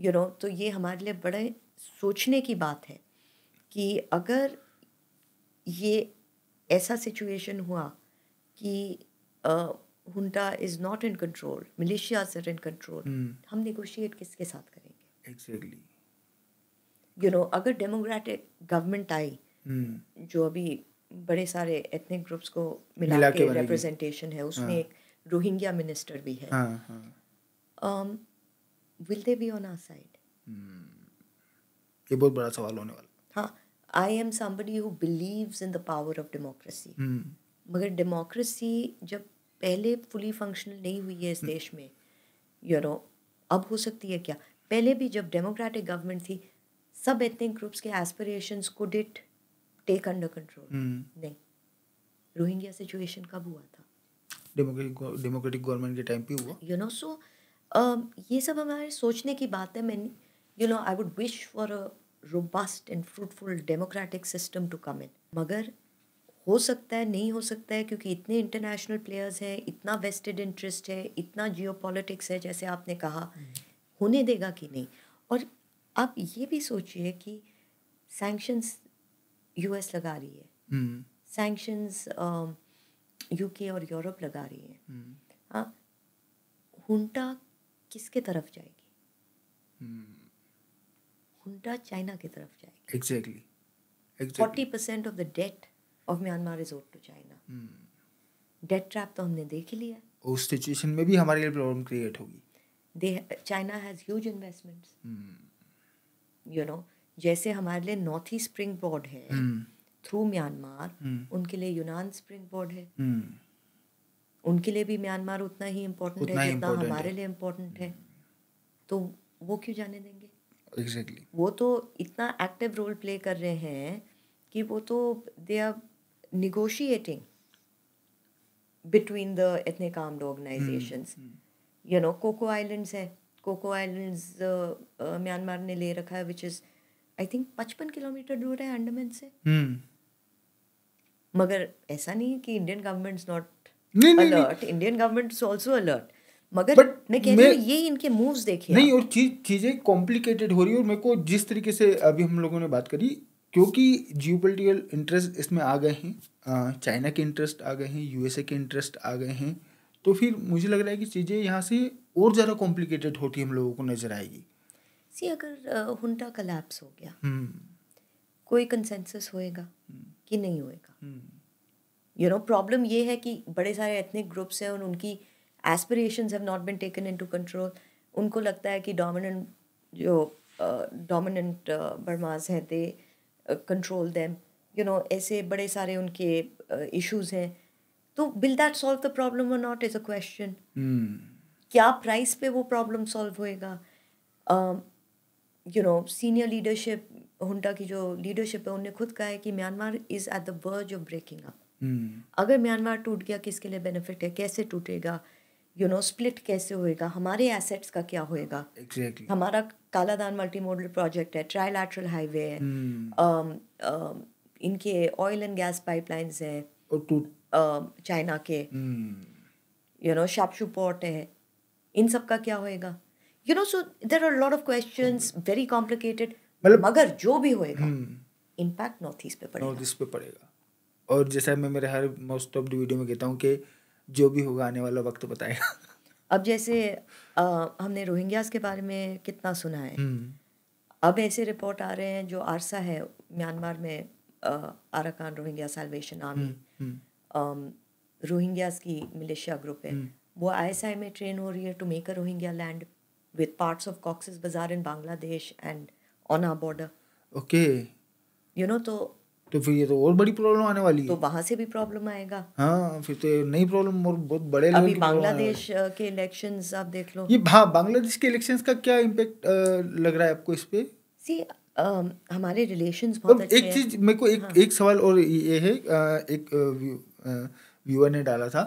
यू नो तो ये हमारे लिए बड़े सोचने की बात है कि अगर ये ऐसा सिचुएशन हुआ कि junta is not in control militia is in control हम निगोशिएट किसके साथ करेंगे एग्जैक्टली यू नो अगर डेमोक्रेटिक गवर्नमेंट आई hmm. जो अभी बड़े सारे एथनिक ग्रुप्स को मिला, मिला के रिप्रेजेंटेशन है उसमें हाँ। एक रोहिंग्या मिनिस्टर भी है will they be on our side ये बहुत बड़ा सवाल होने वाला हाँ I am somebody who believes in the power of democracy मगर डेमोक्रेसी जब पहले फुली फंक्शनल नहीं हुई है इस हम्म। देश में यू नो अब हो सकती है क्या पहले भी जब डेमोक्रेटिक गवर्नमेंट थी सब एथनिक ग्रुप्स के एस्पिरेशंस को डिट टेक अंडर कंट्रोल नहीं रोहिंग्या सिचुएशन कब हुआ था डेमोक्रेटिक गवर्नमेंट के टाइम पे हुआ यू नो सो ये सब हमारे सोचने की बात है मैंने you know I would wish for a robust and fruitful democratic system to come in मगर हो सकता है नहीं हो सकता है क्योंकि इतने इंटरनेशनल प्लेयर्स हैं इतना वेस्टेड इंटरेस्ट है इतना जियो है जैसे आपने कहा hmm. होने देगा कि नहीं और आप ये भी सोचिए कि सैंक्शंस यूएस लगा रही है सैंक्शंस हम्म। यूके um, और यूरोप लगा रही है हम्म। हाँ हुंटा किसके तरफ जाएगी हम्म। हुंटा चाइना की तरफ जाएगी exactly forty percent of the debt of Myanmar is owed to China debt trap तो हमने देख ही लिया उस सिचुएशन में भी हमारे लिए प्रॉब्लम क्रिएट होगी they China has huge investments you know जैसे हमारे लिए नॉर्थ ईस्ट स्प्रिंग बोर्ड है हम्म। थ्रू म्यांमार हम्म। उनके लिए यूनान स्प्रिंग बोर्ड है हम्म। उनके लिए भी म्यांमार उतना ही इम्पोर्टेंट है जितना हमारे लिए इम्पोर्टेंट है तो वो क्यों जाने देंगे एग्जैक्टली वो तो इतना एक्टिव रोल प्ले कर रहे हैं कि वो तो they are negotiating between the ethnic armed organisation you know Coco Islands है Coco Islands uh, uh, Myanmar ने ले रखा है विच इज़ आई थिंक पचपन किलोमीटर दूर है अंडमान से hmm. मगर ऐसा नहीं कि Indian government not alert Indian government also alert मगर But मैं कह रही हूँ ये इनके मूव्स देखिए नहीं और चीज चीज़ें कॉम्प्लिकेटेड हो रही है और मेरे को जिस तरीके से अभी हम लोगों ने बात करी क्योंकि जियो इंटरेस्ट इसमें आ गए हैं चाइना के इंटरेस्ट आ गए हैं यूएसए के इंटरेस्ट आ गए हैं तो फिर मुझे लग रहा है कि चीज़ें यहाँ से और ज़्यादा कॉम्प्लिकेटेड होती हम लोगों को नज़र आएगी सी अगर हुंटा लैप्स हो गया हम्म। कोई कंसेंसस होएगा हम्म। कि नहीं होएगा यू नो प्रॉब्लम ये है कि बड़े सारे एथनिक ग्रुप्स हैं और उनकी aspiration have not been taken into control उनको लगता है कि डोमिनेंट जो डोमिनेंट बर्माज हैं they control them you know ऐसे बड़े सारे उनके इश्यूज हैं तो will that solve the problem or not is a question क्या प्राइस पे वो प्रॉब्लम सॉल्व होएगा you know senior leadership junta की जो लीडरशिप है उन्होंने खुद कहा है कि Myanmar is at the verge of breaking up अगर म्यांमार टूट गया किसके लिए बेनिफिट है कैसे टूटेगा यू नो स्प्लिट कैसे होएगा हमारे एसेट्स का क्या होएगा exactly. हमारा कालादान मल्टी मॉडल प्रोजेक्ट है ट्राईलैटरल हाईवे है hmm. um, um, इनके ऑयल एंड गैस पाइपलाइंस है um, चाइना के यू नो शापशू पोर्ट है इन सब का क्या होएगा you know so there are lot of question very complicated मगर जो भी होएगा इम्पैक्ट नॉर्थ ईस्ट पे पड़ेगा नॉर्थ ईस्ट पे पड़ेगा और जैसा मैं मेरे हर मोस्ट ऑफ द वीडियो में कहता हूँ कि जो भी होगा आने वाला वक्त बताएगा अब जैसे आ, हमने रोहिंग्यास के बारे में कितना सुना है हम्म। अब ऐसे रिपोर्ट आ रहे हैं जो आरसा है म्यांमार में Arakan Rohingya Salvation Army hmm, hmm. Rohingyas की मिलेशिया ग्रुप है वो आईएसआई में ट्रेन हो रही है to make a Rohingya land with parts of Cox's Bazar in Bangladesh and on our border. Okay. You know so. तो-, तो फिर ये तो और बड़ी प्रॉब्लम आने वाली है तो वहां से भी प्रॉब्लम आएगा हाँ फिर तो नई प्रॉब्लम और बहुत बड़े अभी बांग्लादेश के इलेक्शंस आप देख लो ये हाँ बांग्लादेश के इलेक्शंस का क्या इम्पेक्ट लग रहा है आपको इस पे सी Uh, um, हमारे रिलेशंस बहुत अच्छे एक चीज मेरे को एक हाँ. एक सवाल और ये है एक व्यूअर ने डाला था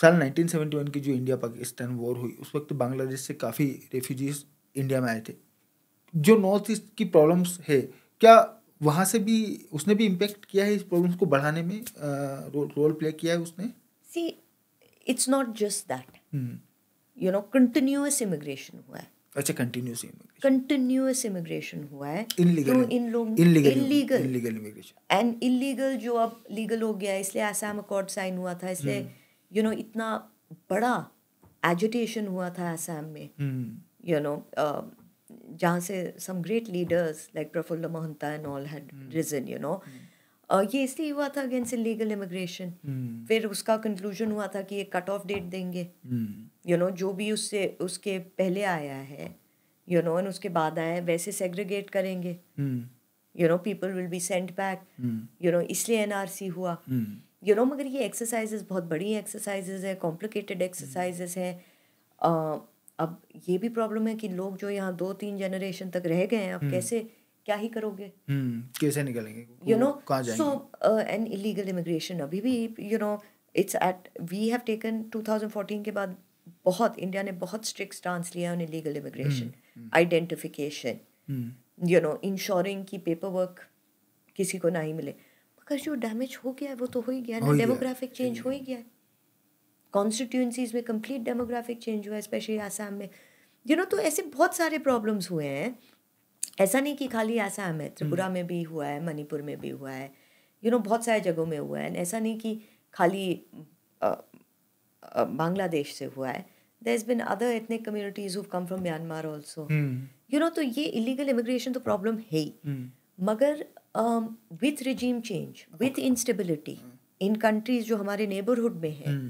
साल 1971 की जो इंडिया पाकिस्तान वॉर हुई उस वक्त बांग्लादेश से काफ़ी रेफ्यूजीज इंडिया में आए थे जो नॉर्थ ईस्ट की प्रॉब्लम्स है क्या वहाँ से भी उसने भी इम्पेक्ट किया है इस प्रॉब्लम्स को बढ़ाने में आ, रो, रोल प्ले किया है उसने see it's not just that you know continuous immigration हुआ है अच्छा कंटिन्यूस इमिग्रेशन कंटिन्यूस इमिग्रेशन हुआ है इनलीगल इन लोग illegal illegal immigration and illegal जो अब लीगल हो गया इसलिए आसाम अकॉर्ड साइन हुआ था इसलिए hmm. यू नो इतना बड़ा एजुटेशन हुआ था असम में यू हम्म। नो जहाँ से some great leaders like Prafulla Mahanta and all had reason you know ये इसलिए हुआ था अगेंस्ट लीगल इमिग्रेशन फिर उसका कंक्लूजन हुआ था कि ये कट ऑफ डेट देंगे यू हम्म। नो जो भी उससे उसके पहले आया है यू नो एंड उसके बाद आया वैसे सेग्रीगेट करेंगे you know people will be sent back you know इसलिए एनआरसी हुआ hmm. यू नो मगर ये एक्सरसाइजेस बहुत बड़ी एक्सरसाइजेस है कॉम्प्लिकेटेड एक्सरसाइजेज हैं अब ये भी प्रॉब्लम है कि लोग जो यहाँ दो तीन जनरेशन तक रह गए हैं अब हम्म। कैसे क्या ही करोगे हम्म, कैसे निकलेंगे you know so an illegal immigration अभी भी you know it's at we have taken 2014 के बाद बहुत इंडिया ने बहुत स्ट्रिक्ट स्टांस लिया है illegal immigration identification you know ensuring की पेपर वर्क किसी को ना ही मिले आपका जो डैमेज हो गया है वो तो हो ही गया ना डेमोग्राफिक चेंज हो ही गया है कॉन्स्टिट्यूंसीज में कंप्लीट डेमोग्राफिक चेंज हुआ है स्पेशली आसाम में यू you नो know, तो ऐसे बहुत सारे प्रॉब्लम्स हुए हैं ऐसा नहीं कि खाली आसाम है त्रिपुरा हम्म। में भी हुआ है मणिपुर में भी हुआ है यू you नो know, बहुत सारे जगहों में हुआ है ऐसा नहीं कि खाली बांग्लादेश से हुआ है देर इज़ बिन अदर इतने communities who come from Myanmar also you know तो ये इलीगल इमिग्रेशन तो प्रॉब्लम है ही हम्म। मगर um, with regime change, with okay. instability hmm. in countries जो हमारे neighborhood में है hmm.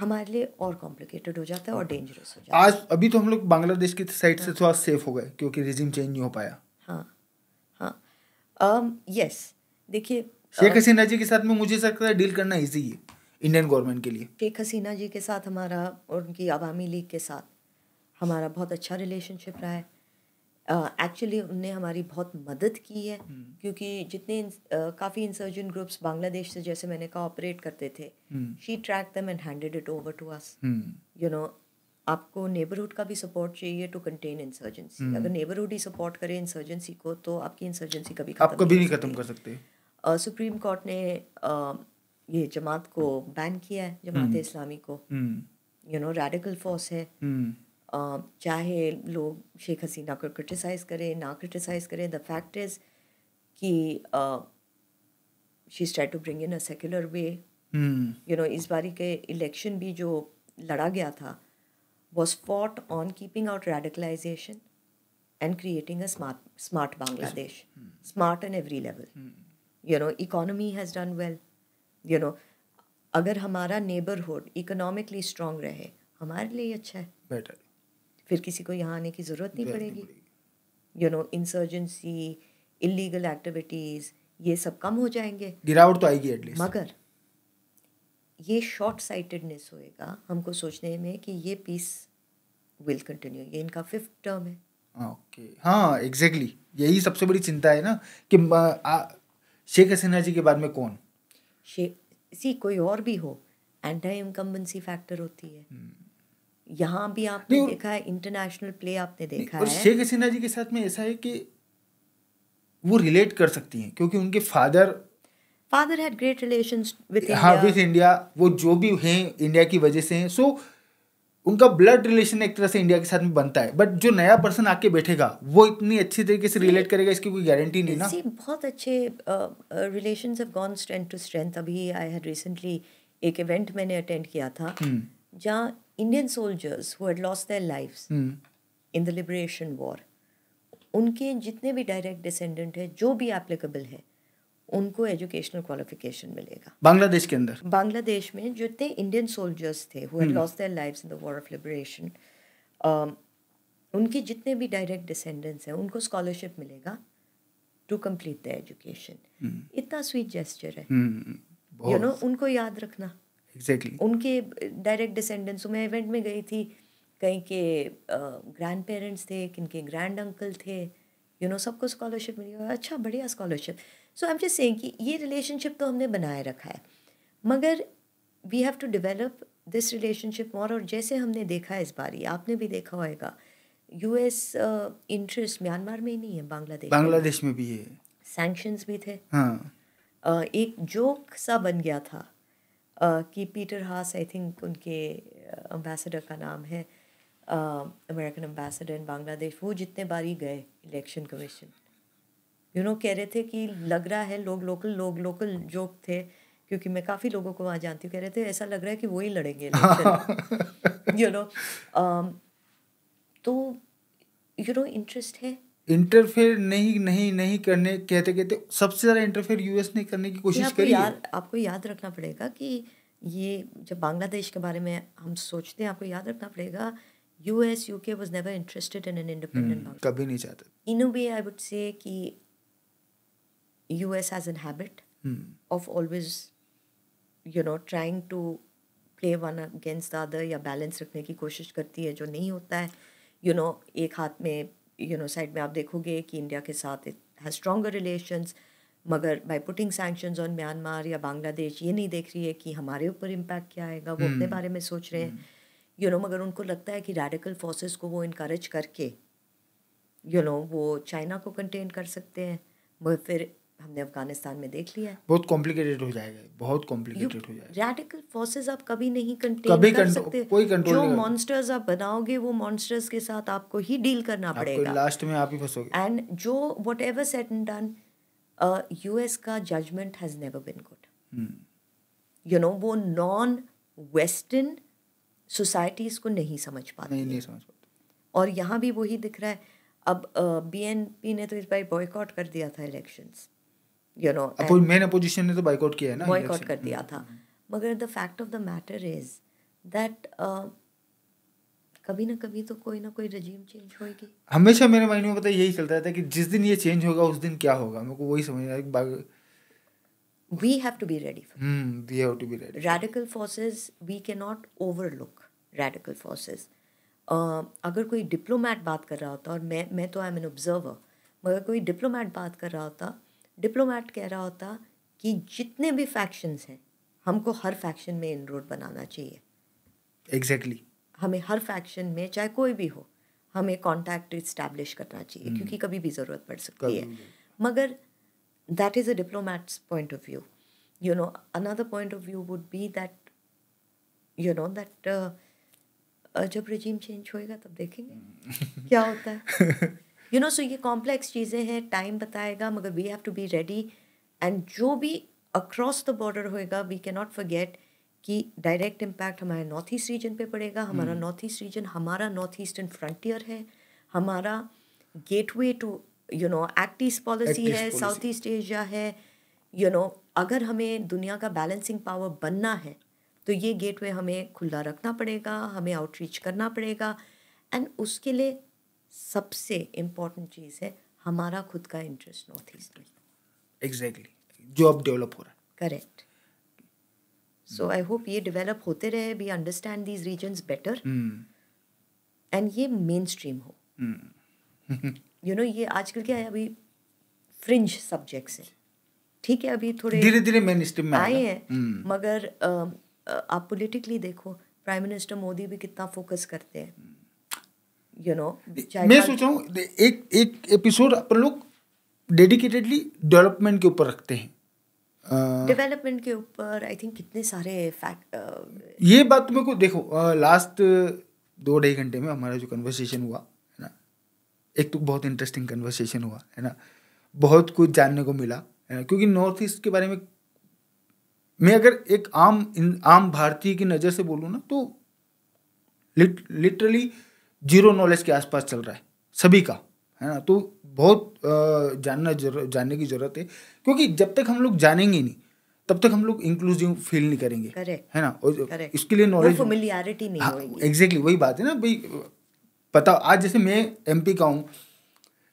हमारे लिए और कॉम्प्लिकेटेड हो जाता है और डेंजरस हो जाता है आज अभी तो हम लोग बांग्लादेश की साइड से हाँ। थोड़ा सेफ हो गए क्योंकि रिजीम चेंज नहीं हो पाया हाँ हाँ यस um, देखिए शेख uh, हसीना जी के साथ में मुझे लगता है डील करना ईजी है इंडियन गवर्नमेंट के लिए शेख हसीना जी के साथ हमारा और उनकी आवामी लीग के साथ हमारा बहुत अच्छा रिलेशनशिप रहा है एक्चुअली uh, उनने हमारी बहुत मदद की है hmm. क्योंकि जितने uh, काफ़ी इंसर्जेंट ग्रुप्स बांग्लादेश से जैसे मैंने कहा ऑपरेट करते थे she track them and handed it over to us you know आपको नेबरहुड का भी सपोर्ट चाहिए टू कंटेन इंसर्जेंसी अगर नेबरहुड ही सपोर्ट करे इंसर्जेंसी को तो आपकी इंसर्जेंसी कभी आप कभी भी खत्म कर सकते हैं सुप्रीम कोर्ट ने uh, ये जमात को बैन किया है जमात हम्म। इस्लामी को यू नो रेडिकल फोर्स है hmm. Um, चाहे लोग शेख हसीना को क्रिटिसाइज़ करें ना क्रिटिसाइज़ करें द फैक्ट इज़ कि she try to bring in a secular way you know इस बारी के इलेक्शन भी जो लड़ा गया था was fought on keeping out radicalisation and creating a smart smart Bangladesh smart in every level you know economy has done well you know अगर हमारा नेबरहुड इकोनॉमिकली स्ट्रांग रहे हमारे लिए अच्छा है बेटर फिर किसी को यहाँ आने की ज़रूरत नहीं पड़ेगी you know insurgency illegal activities ये सब कम हो जाएंगे गिरावट तो आएगी एटलीस्ट मगर ये शॉर्ट साइटेडनेस होएगा हमको सोचने में कि ये पीस विल कंटिन्यू ये इनका फिफ्थ टर्म है ओके okay. हाँ एग्जैक्टली exactly. यही सबसे बड़ी चिंता है ना कि शेख हसीना जी के बाद में कौन शेख सी कोई और भी हो एंटी इनकम्बेंसी फैक्टर होती है hmm. यहाँ भी आपने देखा है इंटरनेशनल प्ले आपने देखा और है शेख हसीना जी के साथ में ऐसा है कि वो रिलेट कर सकती हैं क्योंकि उनके father father had great relations with हाँ विद इंडिया वो जो भी हैं इंडिया की वजह से हैं सो उनका ब्लड रिलेशन एक तरह से इंडिया के साथ में बनता है बट जो नया पर्सन आके बैठेगा वो इतनी अच्छी तरीके से रिलेट करेगा इसकी कोई गारंटी नहीं ना सी बहुत अच्छे relation have gone strength to strength अभी आई हैड रिसेंटली एक इवेंट मैंने अटेंड किया था हम्म। जहाँ Indian soldiers who had lost their lives in the liberation war उनके जितने भी डायरेक्ट डिसेंडेंट है जो भी एप्लीकेबल है उनको एजुकेशनल क्वालिफिकेशन मिलेगा बांग्लादेश के अंदर बांग्लादेश में जितने इंडियन सोल्जर्स थे who had lost their lives in the war of liberation उनके जितने भी डायरेक्ट डिसेंडेंट्स हैं उनको स्कॉलरशिप मिलेगा टू कंप्लीट द एजुकेशन इतना स्वीट जेस्चर है यू hmm. नो उनको याद रखना exactly. उनके डायरेक्ट डिसेंडेंट्स मैं इवेंट में गई थी कहीं के ग्रैंड पेरेंट्स थे किन के ग्रैंड अंकल थे यू नो सबको स्कॉलरशिप मिली और अच्छा बढ़िया scholarship so I am just saying कि ये रिलेशनशिप तो हमने बनाए रखा है मगर we have to develop this relationship और और जैसे हमने देखा है इस बार ही आपने भी देखा होएगा एस इंटरेस्ट म्यांमार में ही नहीं है बांग्लादेश बांग्लादेश में भी है सैंक्शंस भी थे हाँ uh, एक जोक सा बन गया था कि पीटर हास आई थिंक उनके एम्बेसडर का नाम है अमेरिकन एम्बेसडर इन बांग्लादेश वो जितने बार ही गए इलेक्शन कमीशन यू नो कह रहे थे कि लग रहा है लोग लोकल लोग लोकल जो थे क्योंकि मैं काफ़ी लोगों को वहाँ जानती हूँ कह रहे थे ऐसा लग रहा है कि वो ही लड़ेंगे you know *laughs* you know, um, तो यू नो इंटरेस्ट है इंटरफेयर नहीं नहीं नहीं करने कहते कहते सबसे ज़्यादा इंटरफेयर यूएस ने करने की कोशिश करी याद आपको याद रखना पड़ेगा कि ये जब बांग्लादेश के बारे में हम सोचते हैं आपको याद रखना पड़ेगा US UK was never interested in an independent कभी नहीं चाहते in way I would say कि US has an habit of always you know trying to play one against the other या बैलेंस रखने की कोशिश करती है जो नहीं होता है यू you नो know, एक हाथ में यू नो साइड में आप देखोगे कि इंडिया के साथ इट हैज़ स्ट्रॉगर रिलेशंस मगर by putting sanction on Myanmar या बांग्लादेश ये नहीं देख रही है कि हमारे ऊपर इम्पैक्ट क्या आएगा वो अपने हम्म। बारे में सोच रहे हैं यू हम्म। नो मगर उनको लगता है कि रेडिकल फोर्सेस को वो इनक्रेज करके यू नो वो चाइना को कंटेन कर सकते हैं मगर फिर हमने अफगानिस्तान में देख लिया है बहुत कॉम्प्लिकेटेड हो जाएगा बहुत कॉम्प्लिकेटेड हो जाएगा रेडिकल फोर्सेस आप कभी नहीं कंटेन कभी कर सकते कोई कंट्रोल जो मॉन्स्टर्स आप बनाओगे वो मॉन्स्टर्स के साथ आपको ही डील करना आपको पड़ेगा आपको लास्ट में आप ही फंसोगे एंड जो whatever ever set and done US का judgement has never been good you know वो नॉन वेस्टर्न सोसाइटीज़ को नहीं समझ पाते नहीं, नहीं समझ पाते और यहाँ भी वही दिख रहा है अब बीएनपी ने तो इस बार बॉयकॉट कर दिया था elections you know main opposition ने तो बाइकआउट किया है ना बाइकआउट कर दिया था मगर the fact of the matter is that कभी ना कभी तो कोई ना कोई रजीम चेंज होगी हमेशा मेरे माइंड में पता यही चलता रहता है कि जिस दिन ये चेंज होगा उस दिन क्या होगा मेरे को वही समझ आ रहा है we have to be ready for mm, we have to be ready radical forces we cannot overlook radical forces uh, अगर कोई डिप्लोमेट बात कर रहा होता और मैं मैं तो आई एम एन ऑब्जर्वर मगर कोई डिप्लोमेट बात कर रहा होता डिप्लोमैट कह रहा होता कि जितने भी फैक्शंस हैं हमको हर फैक्शन में इन बनाना चाहिए एग्जैक्टली exactly. हमें हर फैक्शन में चाहे कोई भी हो हमें कॉन्टैक्ट इस्टेब्लिश करना चाहिए hmm. क्योंकि कभी भी ज़रूरत पड़ सकती है मगर that is a diplomat's point of view you know another point of view would be that you know that जब रजीम चेंज होएगा तब देखेंगे hmm. क्या होता है *laughs* यू नो सो ये कॉम्प्लेक्स चीज़ें हैं टाइम बताएगा मगर we have to be ready and जो भी अक्रॉस द बॉर्डर होएगा वी कैन नॉट फॉरगेट कि डायरेक्ट इम्पैक्ट हमारे नॉर्थ ईस्ट रीजन पे पड़ेगा हमारा नॉर्थ ईस्ट रीजन हमारा नॉर्थ ईस्टर्न फ्रंटियर है हमारा gateway to you know act east policy है साउथ ईस्ट एशिया है यू नो अगर हमें दुनिया का बैलेंसिंग पावर बनना है तो ये गेटवे हमें खुला रखना पड़ेगा हमें आउटरीच करना पड़ेगा एंड उसके लिए सबसे इम्पोर्टेंट चीज़ है हमारा खुद का इंटरेस्ट नॉर्थ ईस्ट में एग्जैक्टली exactly. जो अब डेवलप हो रहा है करेक्ट सो आई होप ये डेवलप होते रहे we understand these regions better and ये मेन स्ट्रीम हो यू hmm. नो *laughs* ये आजकल क्या है अभी फ्रिंज सब्जेक्ट्स हैं ठीक है अभी थोड़े धीरे धीरे मेन स्ट्रीम में आए हैं hmm. मगर आप पोलिटिकली देखो प्राइम मिनिस्टर मोदी भी कितना फोकस करते हैं hmm. यू नो मैं सोच रहा हूँ एक एक एपिसोड अपन लोग डेडिकेटेडली डेवलपमेंट के ऊपर रखते हैं डेवलपमेंट uh, के ऊपर आई थिंक कितने सारे फैक्ट uh, ये बात मेरे को देखो लास्ट दो ढाई घंटे में हमारा जो कन्वर्सेशन हुआ है ना एक तो बहुत इंटरेस्टिंग कन्वर्सेशन हुआ है ना बहुत कुछ जानने को मिला है ना क्योंकि नॉर्थ ईस्ट के बारे में मैं अगर एक आम आम भारतीय की नज़र से बोलूँ ना तो लिट, लिटरली जीरो नॉलेज के आसपास चल रहा है सभी का है ना तो बहुत जानना जर, जानने की ज़रूरत है क्योंकि जब तक हम लोग जानेंगे नहीं तब तक हम लोग इंक्लूसिव फील नहीं करेंगे है ना और इसके लिए नॉलेज फेमिलियरिटी नहीं हाँ, होगी एग्जैक्टली वही बात है ना भाई पता आज जैसे मैं एमपी का हूँ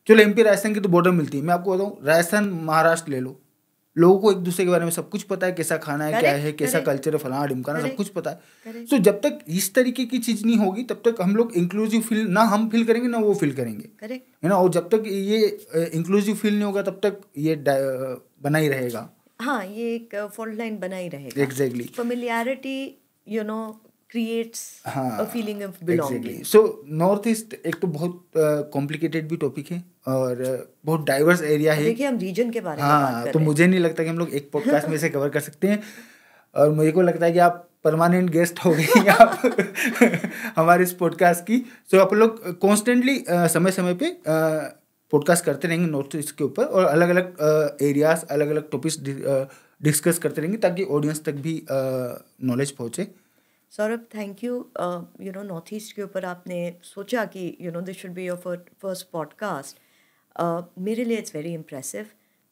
चलो एमपी राजस्थान की तो बॉर्डर मिलती है मैं आपको बताऊँ राजस्थान महाराष्ट्र ले लो लोगों को एक दूसरे के बारे में सब कुछ पता है कैसा खाना है क्या है कैसा कल्चर है फलाना ढिमकाना सब कुछ पता है तो जब तक इस तरीके की चीज़ नहीं होगी तब तक हम लोग इंक्लूसिव फील ना हम फील करेंगे ना वो फील करेंगे है ना और जब तक ये इंक्लूसिव फील नहीं होगा तब तक ये बना ही रहेगा हाँ ये एक फोल्ड लाइन बना ही रहेगा exactly familiarity you know creates a feeling of belonging so north east एक तो बहुत कॉम्प्लिकेटेड uh, भी टॉपिक है और बहुत डाइवर्स एरिया है देखिए हम रीजन के बारे में हाँ तो मुझे नहीं लगता कि हम लोग एक पॉडकास्ट में इसे कवर कर सकते हैं और मुझे को लगता है कि आप परमानेंट गेस्ट हो गए आप *laughs* हमारे इस पॉडकास्ट की सो आप लोग कॉन्स्टेंटली समय समय पे पॉडकास्ट करते रहेंगे नॉर्थ ईस्ट के ऊपर और अलग अलग एरियाज अलग अलग टॉपिक्स डिस्कस करते रहेंगे ताकि ऑडियंस तक भी नॉलेज पहुँचे Saurabh thank you you know north east के ऊपर आपने सोचा कि you know this should be your first podcast मेरे लिए इट्स वेरी इम्प्रेसिव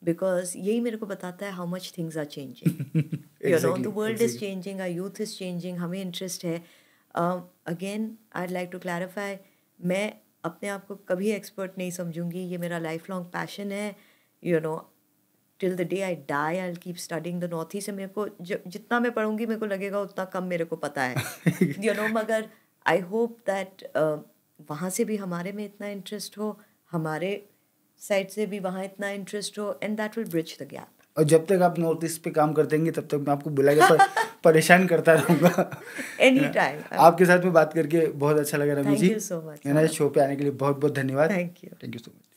बिकॉज यही मेरे को बताता है how much things are changing you know the world is changing our youth is changing हमें इंटरेस्ट है again I like to clarify मैं अपने आप को कभी एक्सपर्ट नहीं समझूंगी ये मेरा लाइफ लॉन्ग पैशन है you know till the day I die I keep studying the north से मेरे को ज, जितना मैं पढ़ूंगी मेरे को लगेगा उतना कम मेरे को पता है यू *laughs* नो मगर आई होप दैट वहाँ से भी हमारे में इतना इंटरेस्ट हो हमारे साइड से भी वहाँ इतना इंटरेस्ट हो and that will bridge the gap और जब तक आप नॉर्थ ईस्ट पे काम करते हैं तब तक मैं आपको बुला के पर, *laughs* परेशान करता रहूँगा एनी टाइम *laughs* आपके साथ में बात करके बहुत अच्छा लगा रहा जी सो मच है शो पे आने के लिए बहुत बहुत धन्यवाद thank you thank you so much